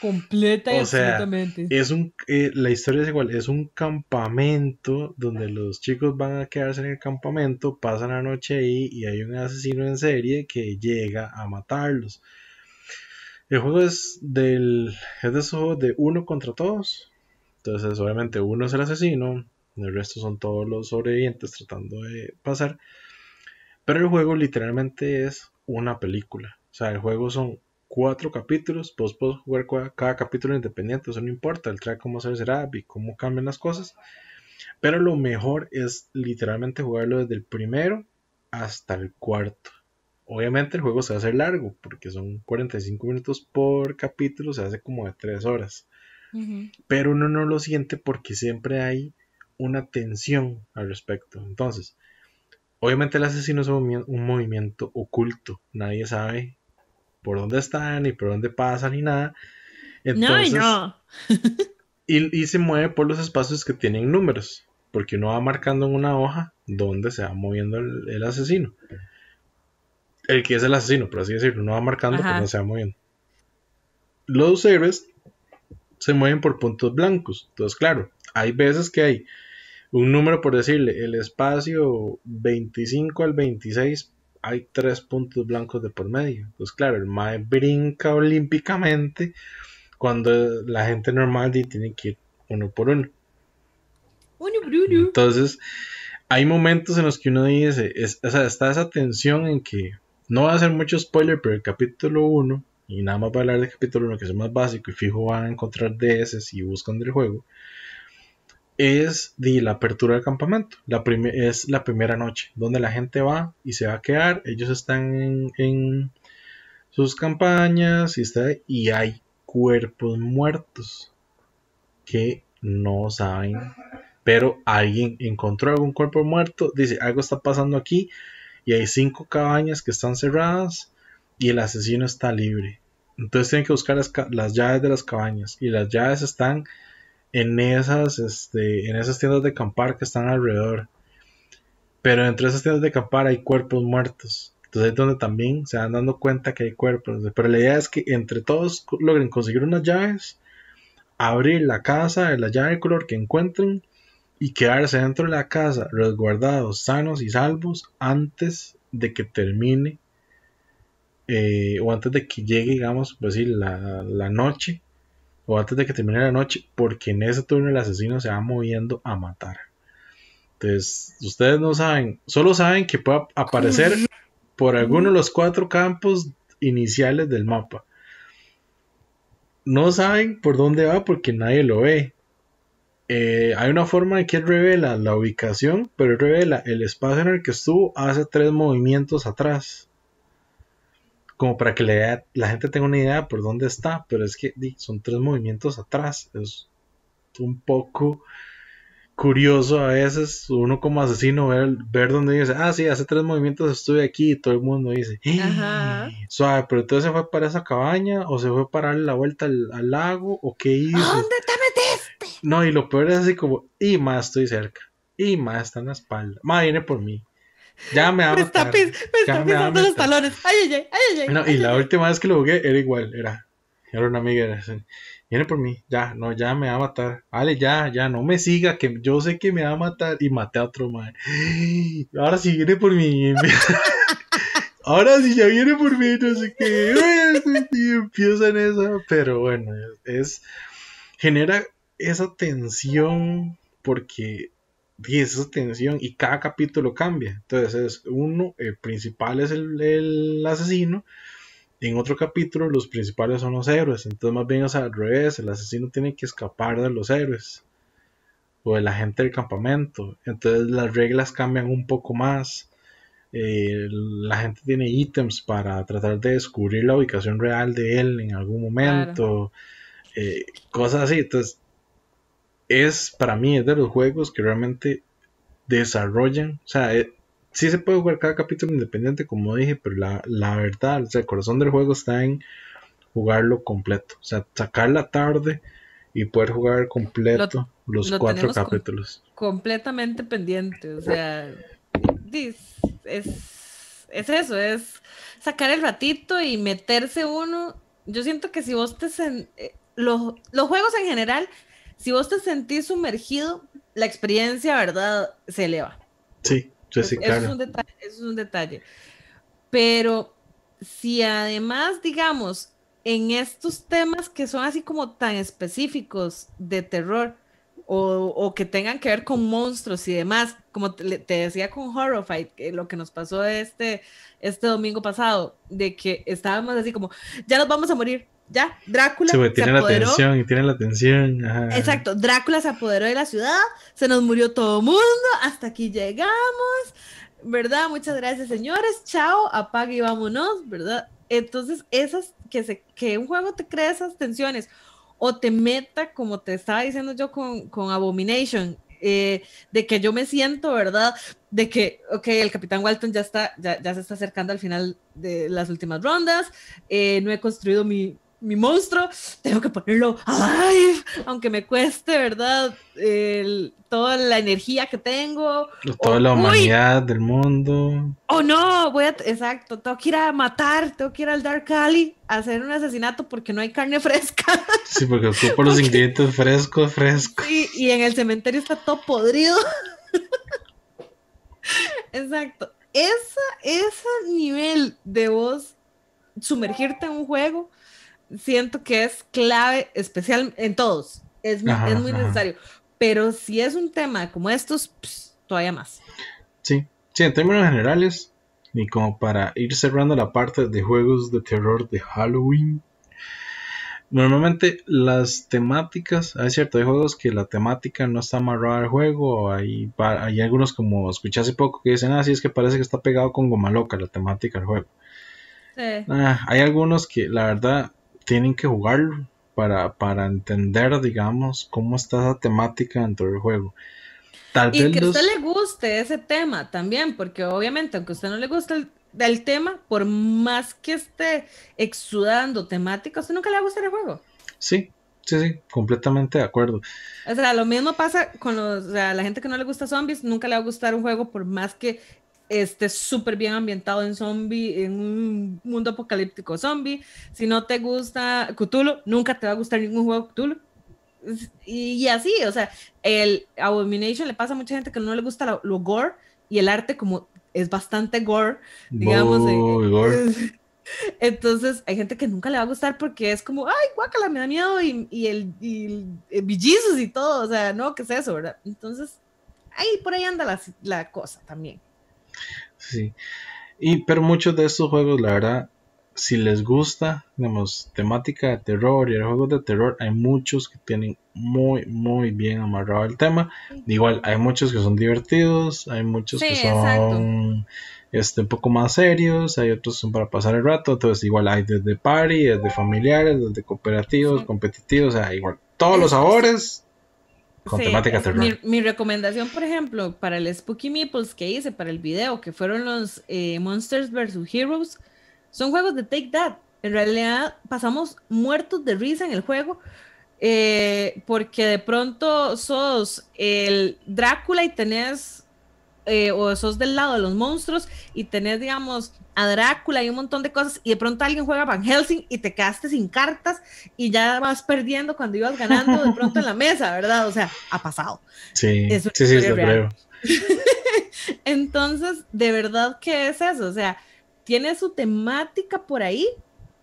Speaker 2: Completa y absolutamente.
Speaker 1: Es un, eh, la historia es igual, es un campamento donde los chicos van a quedarse en el campamento, pasan la noche ahí y hay un asesino en serie que llega a matarlos. El juego es del es de esos de uno contra todos. Entonces, obviamente uno es el asesino, el resto son todos los sobrevivientes tratando de pasar. Pero el juego literalmente es una película. O sea, el juego son cuatro capítulos, vos podés jugar cada, capítulo independiente, eso no importa, El track cómo se será y cómo cambian las cosas. Pero lo mejor es literalmente jugarlo desde el primero hasta el cuarto. Obviamente el juego se hace largo, porque son 45 minutos por capítulo, se hace como de 3 horas. Pero uno no lo siente porque siempre hay una tensión al respecto. Entonces, Obviamente el asesino es un, movimiento oculto. Nadie sabe por dónde están, ni por dónde pasan, ni nada. Entonces, no, no. y, se mueve por los espacios que tienen números. Porque uno va marcando en una hoja dónde se va moviendo el, asesino. El que es el asesino, por así decirlo. Uno va marcando, dónde se va moviendo. Los héroes se mueven por puntos blancos. Entonces, claro, hay veces que hay un número por decirle, el espacio 25 al 26 hay tres puntos blancos de por medio. Pues claro, el MAE brinca olímpicamente cuando la gente normal tiene que ir uno por uno. Entonces, hay momentos en los que uno dice, o sea, está esa tensión en que, no va a hacer mucho spoiler, pero el capítulo 1, y nada más va a hablar del capítulo 1, que es el más básico, y fijo van a encontrar DS y buscan del juego es de la apertura del campamento. La es la primera noche, donde la gente va y se va a quedar. Ellos están en, sus campañas y, y hay cuerpos muertos que no saben. Pero alguien encontró algún cuerpo muerto, dice, algo está pasando aquí y hay cinco cabañas que están cerradas y el asesino está libre. Entonces tienen que buscar las, las llaves de las cabañas y las llaves están en esas, este, en esas tiendas de acampar que están alrededor. Pero entre esas tiendas de acampar hay cuerpos muertos. Entonces es donde también se van dando cuenta que hay cuerpos. Pero la idea es que entre todos logren conseguir unas llaves, abrir la casa de la llave de color que encuentren y quedarse dentro de la casa resguardados, sanos y salvos antes de que termine eh, o antes de que llegue, digamos, pues sí, la, la noche o antes de que termine la noche, porque en ese turno el asesino se va moviendo a matar. Entonces, ustedes no saben, solo saben que puede aparecer por alguno de los cuatro campos iniciales del mapa. No saben por dónde va porque nadie lo ve. Eh, hay una forma en que él revela la ubicación, pero revela el espacio en el que estuvo hace tres movimientos atrás como para que la, la gente tenga una idea por dónde está, pero es que son tres movimientos atrás, es un poco curioso a veces uno como asesino ver, dónde dice, ah, sí, hace tres movimientos estuve aquí y todo el mundo dice, eh, Ajá. suave, pero entonces se fue para esa cabaña o se fue para la vuelta al, lago o qué hizo. ¿Dónde te metiste? No, y lo peor es así como, y más estoy cerca, y más está en la espalda, más viene por mí, ya me va a matar. Me está, pisando los talones.
Speaker 2: Ay, ay, ay,
Speaker 1: y la última vez que lo jugué era igual, era. una amiga, Viene por mí, ya, no, ya me va a matar. vale, ya, ya, no me siga, que yo sé que me va a matar. Y maté a otro man. Ahora sí viene por mí. Ahora sí ya viene por mí, no sé qué. Y en eso. Pero bueno, es. Genera esa tensión porque y y cada capítulo cambia. Entonces uno, el principal es el, asesino, en otro capítulo los principales son los héroes. Entonces más bien es al revés, el asesino tiene que escapar de los héroes o de la gente del campamento. Entonces las reglas cambian un poco más. Eh, la gente tiene ítems para tratar de descubrir la ubicación real de él en algún momento. Eh, cosas así. Entonces es para mí es de los juegos que realmente desarrollan, o sea, eh, sí se puede jugar cada capítulo independiente, como dije, pero la, verdad, o sea, el corazón del juego está en jugarlo completo, o sea, sacar la tarde y poder jugar completo los cuatro capítulos.
Speaker 2: completamente pendiente, o sea, es, eso, es sacar el ratito y meterse uno. Yo siento que si vos te... en eh, los, los juegos en general si vos te sentís sumergido, la experiencia, ¿verdad? Se eleva.
Speaker 1: Sí, sí, claro. Eso es un
Speaker 2: detalle. es un detalle. Pero si además, digamos, en estos temas que son así como tan específicos de terror o, que tengan que ver con monstruos y demás, como te, decía con Horrorfight, que lo que nos pasó este, este domingo pasado, de que estábamos así como, ya nos vamos a morir, ya, Drácula. tiene la atención
Speaker 1: y tiene la atención. Exacto,
Speaker 2: Drácula se apoderó de la ciudad, se nos murió todo mundo, hasta aquí llegamos, ¿verdad? Muchas gracias, señores. Chao, apague y vámonos, ¿verdad? Entonces, esas que, se, que un juego te crea esas tensiones o te meta, como te estaba diciendo yo con, Abomination, eh, de que yo me siento, ¿verdad? De que, ok, el capitán Walton ya, está, ya, se está acercando al final de las últimas rondas, eh, no he construido mi, mi monstruo, tengo que ponerlo alive, aunque me cueste, ¿verdad? toda la energía que tengo.
Speaker 1: Toda la humanidad del mundo.
Speaker 2: Oh no, voy a, exacto, tengo que ir a matar, tengo que ir al Dark Cali a hacer un asesinato porque no hay carne fresca.
Speaker 1: Sí, porque ocupo los ingredientes frescos, frescos.
Speaker 2: y en el cementerio está todo podrido. exacto. ese nivel de voz, sumergirte en un juego, siento que es clave, especial en todos. Es, muy necesario. Pero si es un tema como estos, pues, todavía más.
Speaker 1: Sí, sí, en términos generales, y como para ir cerrando la parte de juegos de terror de Halloween. Normalmente las temáticas, hay cierto, hay juegos que la temática no está amarrada al juego, hay, hay algunos como escuché hace poco que dicen, ah, sí, es que parece que está pegado con goma loca la temática del juego. Ah, hay algunos que la verdad tienen que jugarlo para, entender, digamos, cómo está esa temática dentro del juego. Tal y que a usted le
Speaker 2: guste ese tema también, porque obviamente, aunque a usted no le guste el, tema, por más que esté exudando temática, a usted nunca le va a gustar el juego.
Speaker 1: Sí, sí, sí, completamente de acuerdo.
Speaker 2: O sea, lo mismo pasa con la gente que no le gusta zombies, nunca le va a gustar un juego por más que este súper bien ambientado en zombie, en un mundo apocalíptico zombie. Si no te gusta Cthulhu, nunca te va a gustar ningún juego Cthulhu. Y, así, o sea, el Abomination le pasa a mucha gente que no le gusta lo, gore y el arte como es bastante gore, digamos. Entonces, hay gente que nunca le va a gustar porque es como, ay, guacala, me da miedo y, el, y, eh, y todo, o sea, no, que es eso, verdad? Entonces, ahí por ahí anda la cosa también.
Speaker 1: Sí. Y, pero muchos de estos juegos, la verdad, si les gusta, tenemos temática de terror y el juegos de terror, hay muchos que tienen muy, muy bien amarrado el tema. Igual, hay muchos que son divertidos, hay muchos que son este, un poco más serios, hay otros que son para pasar el rato, entonces igual hay desde party, desde familiares, desde cooperativos, competitivos, o sea, igual todos los sabores
Speaker 2: mi, recomendación, por ejemplo, para el Spooky Meeples que hice para el video, que fueron los eh, Monsters vs. Heroes, son juegos de Take That. En realidad pasamos muertos de risa en el juego, eh, porque de pronto sos el Drácula y tenés eh, o sos del lado de los monstruos y tenés, digamos, a Drácula y un montón de cosas y de pronto alguien juega Van Helsing y te quedaste sin cartas y ya vas perdiendo cuando ibas ganando de pronto en la mesa, ¿verdad? O sea, ha pasado.
Speaker 1: Sí, sí, sí,
Speaker 2: Entonces, de verdad qué es eso, o sea, tiene su temática por ahí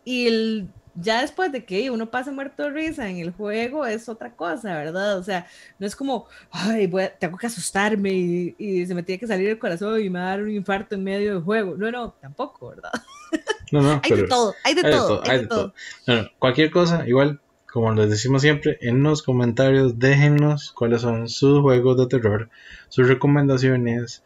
Speaker 2: y el ya después de que uno pasa muerto de risa en el juego es otra cosa, ¿verdad? O sea, no es como, ay, tengo que asustarme y, se me tiene que salir el corazón y me va a dar un infarto en medio del juego. No, no, tampoco, ¿verdad?
Speaker 1: No, no, hay, de todo, hay, de todo, cualquier cosa, igual, como les decimos siempre, en los comentarios Déjenos cuáles son sus juegos de terror, sus recomendaciones,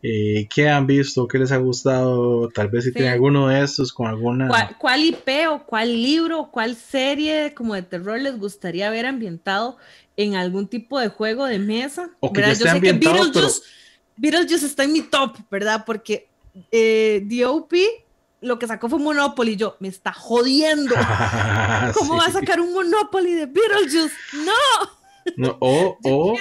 Speaker 1: eh, qué han visto, qué les ha gustado, tal vez si tiene alguno de estos con alguna...
Speaker 2: ¿Cuál, IP o cuál libro o cuál serie como de terror les gustaría ver ambientado en algún tipo de juego de mesa? O Yo sé que Beetlejuice, está en mi top, ¿verdad? Porque The eh, OP lo que sacó fue Monopoly. Yo, me está jodiendo.
Speaker 1: ¿Cómo va a
Speaker 2: sacar un Monopoly de Beetlejuice? ¡No!
Speaker 1: o, o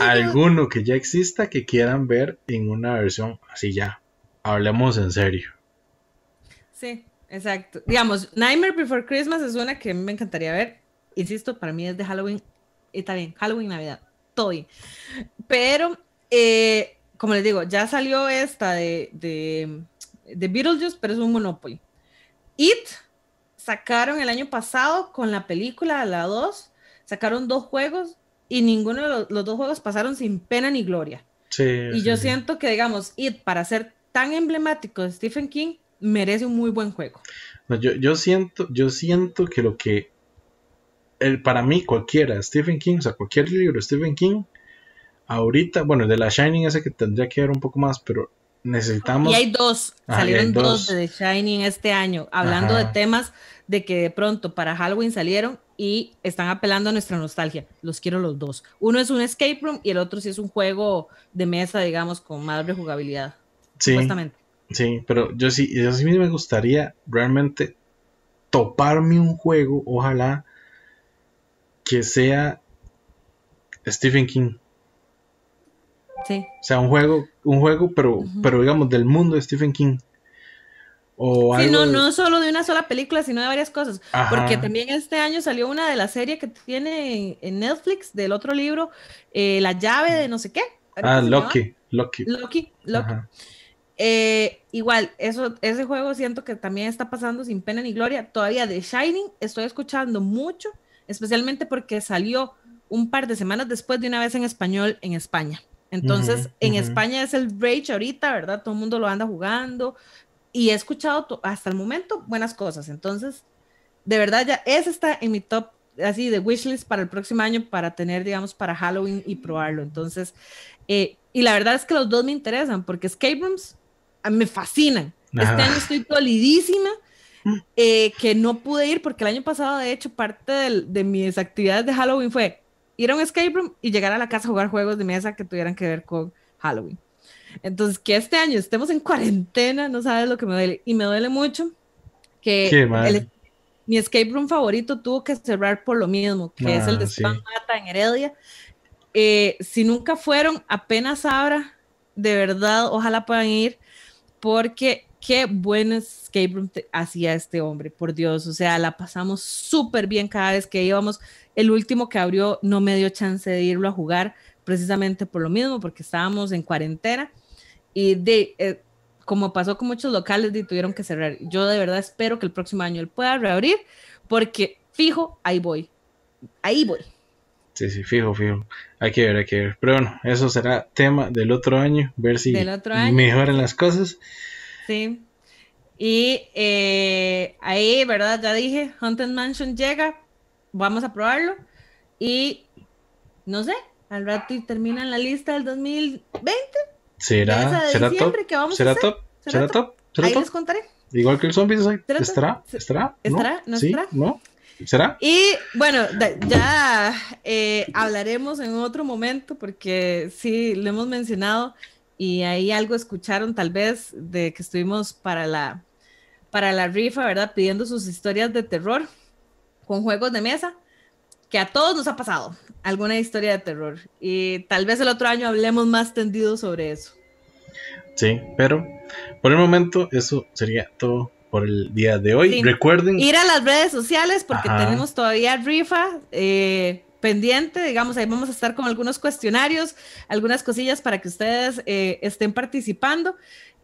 Speaker 2: alguno
Speaker 1: que ya exista que quieran ver en una versión así ya. Hablemos en serio.
Speaker 2: Sí, exacto. Digamos, Nightmare Before Christmas es una que me encantaría ver. Insisto, para mí es de Halloween. Está bien, Halloween, Navidad, todo bien. Pero, eh, como les digo, ya salió esta de, de, de Beetlejuice, pero es un Monopoly. It sacaron el año pasado con la película, la 2, sacaron dos juegos y ninguno de los, dos juegos pasaron sin pena ni gloria.
Speaker 1: Sí, y yo
Speaker 2: siento que, digamos, para ser tan emblemático de Stephen King, merece un muy buen juego.
Speaker 1: yo, siento, yo siento que lo que el, para mí cualquiera, Stephen King, o sea, cualquier libro de Stephen King, ahorita, bueno, el de la Shining ese que tendría que ver un poco más, pero necesitamos... Y hay dos, salieron dos.
Speaker 2: de The Shining este año, hablando de temas de que de pronto para Halloween salieron y están apelando a nuestra nostalgia. Los quiero los dos. Uno es un escape room y el otro sí es un juego de mesa, digamos, con más jugabilidad
Speaker 1: Sí. Supuestamente. Sí, pero yo sí, yo sí me gustaría realmente toparme un juego, ojalá que sea Stephen King. Sí. O sea, un juego, un juego, pero, pero digamos, del mundo de Stephen King no, no
Speaker 2: solo de una sola película, sino de varias cosas. Porque también este año salió una de las series que tiene en Netflix, del otro libro, eh, La llave de no sé qué. Ah, Loki,
Speaker 1: Loki. Loki,
Speaker 2: Loki. Eh, igual, eso, ese juego siento que también está pasando sin pena ni gloria. Todavía de Shining estoy escuchando mucho, especialmente porque salió un par de semanas después de una vez en español en España. Entonces, en España es el Rage ahorita, ¿verdad? Todo el mundo lo anda jugando, y he escuchado hasta el momento buenas cosas. Entonces, de verdad, ya ese está en mi top así de wishlist para el próximo año para tener, digamos, para Halloween y probarlo. Entonces, eh, y la verdad es que los dos me interesan porque escape rooms me fascinan. Este año estoy dolidísima. Eh, que no pude ir porque el año pasado, de hecho, parte de mis actividades de Halloween fue ir a un escape room y llegar a la casa a jugar juegos de mesa que tuvieran que ver con Halloween. Entonces, que este año estemos en cuarentena, no sabes lo que me duele. Y me duele mucho que mi escape room favorito tuvo que cerrar por lo mismo, que es el ah, de Spamata en Heredia. Eh, si nunca fueron, apenas abra, de verdad, ojalá puedan ir, porque qué buen escape room hacía este hombre, por Dios. O sea, la pasamos súper bien cada vez que íbamos. El último que abrió no me dio chance de irlo a jugar, precisamente por lo mismo, porque estábamos en cuarentena. Y de, eh, como pasó con muchos locales, Y tuvieron que cerrar. Yo de verdad espero que el próximo año él pueda reabrir, porque fijo, ahí voy. Ahí voy.
Speaker 1: Sí, sí, fijo, fijo. Hay que ver, hay que ver. Pero bueno, eso será tema del otro año, ver si mejoran las cosas.
Speaker 2: Sí. Y eh, ahí, ¿verdad? Ya dije, Haunted Mansion llega, vamos a probarlo. Y no sé, al rato y termina la lista del 2020
Speaker 1: ¿Será? ¿Será top? ¿Será, top? ¿Será, top? Ahí les contaré. Igual que el zombie, ¿estará? ¿Estará? ¿Estará? ¿No, ¿Sí? estará? ¿No? no será
Speaker 2: Y bueno, ya eh, hablaremos en otro momento porque sí, lo hemos mencionado y ahí algo escucharon tal vez de que estuvimos para la, para la rifa, ¿verdad? Pidiendo sus historias de terror con juegos de mesa que a todos nos ha pasado alguna historia de terror. Y tal vez el otro año hablemos más tendido sobre eso.
Speaker 1: Sí, pero por el momento eso sería todo por el día de hoy. Recuerden ir
Speaker 2: a las redes sociales porque tenemos todavía rifa eh, pendiente, digamos, ahí vamos a estar con algunos cuestionarios, algunas cosillas para que ustedes eh, estén participando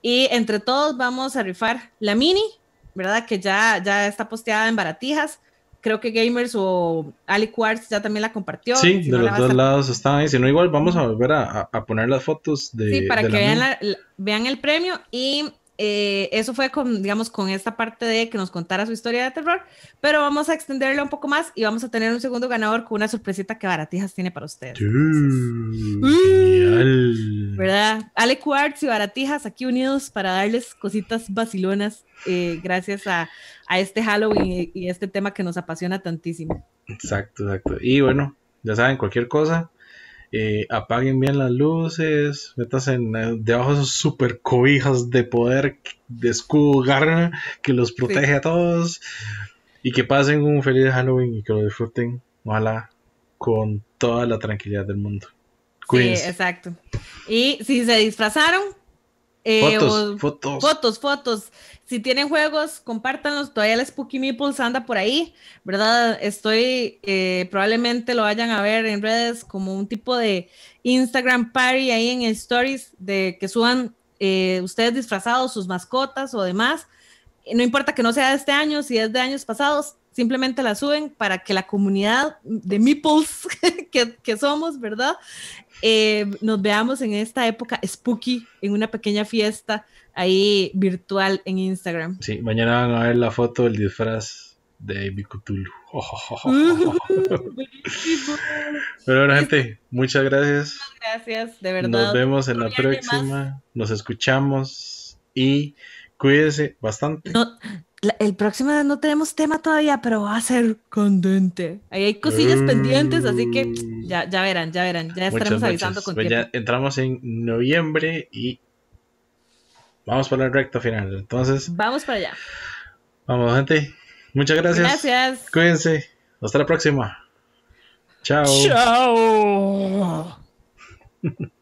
Speaker 2: y entre todos vamos a rifar la mini, ¿verdad? Que ya, ya está posteada en baratijas creo que Gamers o Ali Quartz ya también la compartió. Sí, de los dos
Speaker 1: lados estaban ahí. Si no, igual vamos a volver a, poner las fotos de. Sí, para que vean,
Speaker 2: vean el premio. Y eh, eso fue con, digamos, con esta parte de que nos contara su historia de terror, pero vamos a extenderlo un poco más y vamos a tener un segundo ganador con una sorpresita que Baratijas tiene para ustedes. ¿Verdad? Ale Quartz y Baratijas aquí unidos para darles cositas vacilonas eh, gracias a, a, este Halloween y, y este tema que nos apasiona tantísimo.
Speaker 1: Exacto, exacto. Y bueno, ya saben, cualquier cosa, eh, apaguen bien las luces, metas en eh, debajo de esos super cobijas de poder de escudo que los protege a todos y que pasen un feliz Halloween y que lo disfruten, ojalá, con toda la tranquilidad del mundo. Sí,
Speaker 2: exacto. Y si se disfrazaron, eh, fotos, fotos. Fotos, Si tienen juegos, compártanlos. Todavía el Spooky Meeples anda por ahí, ¿verdad? Estoy, eh, probablemente lo vayan a ver en redes como un tipo de Instagram party ahí en Stories de que suban eh, ustedes disfrazados, sus mascotas o demás. No importa que no sea de este año, si es de años pasados, simplemente la suben para que la comunidad de meeples que, que somos, ¿verdad? Eh, nos veamos en esta época spooky, en una pequeña fiesta ahí virtual en Instagram.
Speaker 1: Sí, mañana van a ver la foto del disfraz de Bicutulu. Pero bueno, gente, muchas gracias.
Speaker 2: Gracias, de verdad. Nos vemos
Speaker 1: en la próxima. Nos escuchamos y cuídense bastante el próximo no tenemos tema todavía,
Speaker 2: pero va a ser candente. Ahí hay cosillas pendientes, así que mm. ya, verán, ya verán, ya estaremos avisando con pues Ya
Speaker 1: entramos en noviembre y vamos para el recto final. Entonces,
Speaker 2: vamos para allá.
Speaker 1: Vamos, gente. Muchas gracias. Gracias. Cuídense. Hasta la próxima. Chao.
Speaker 2: Chao.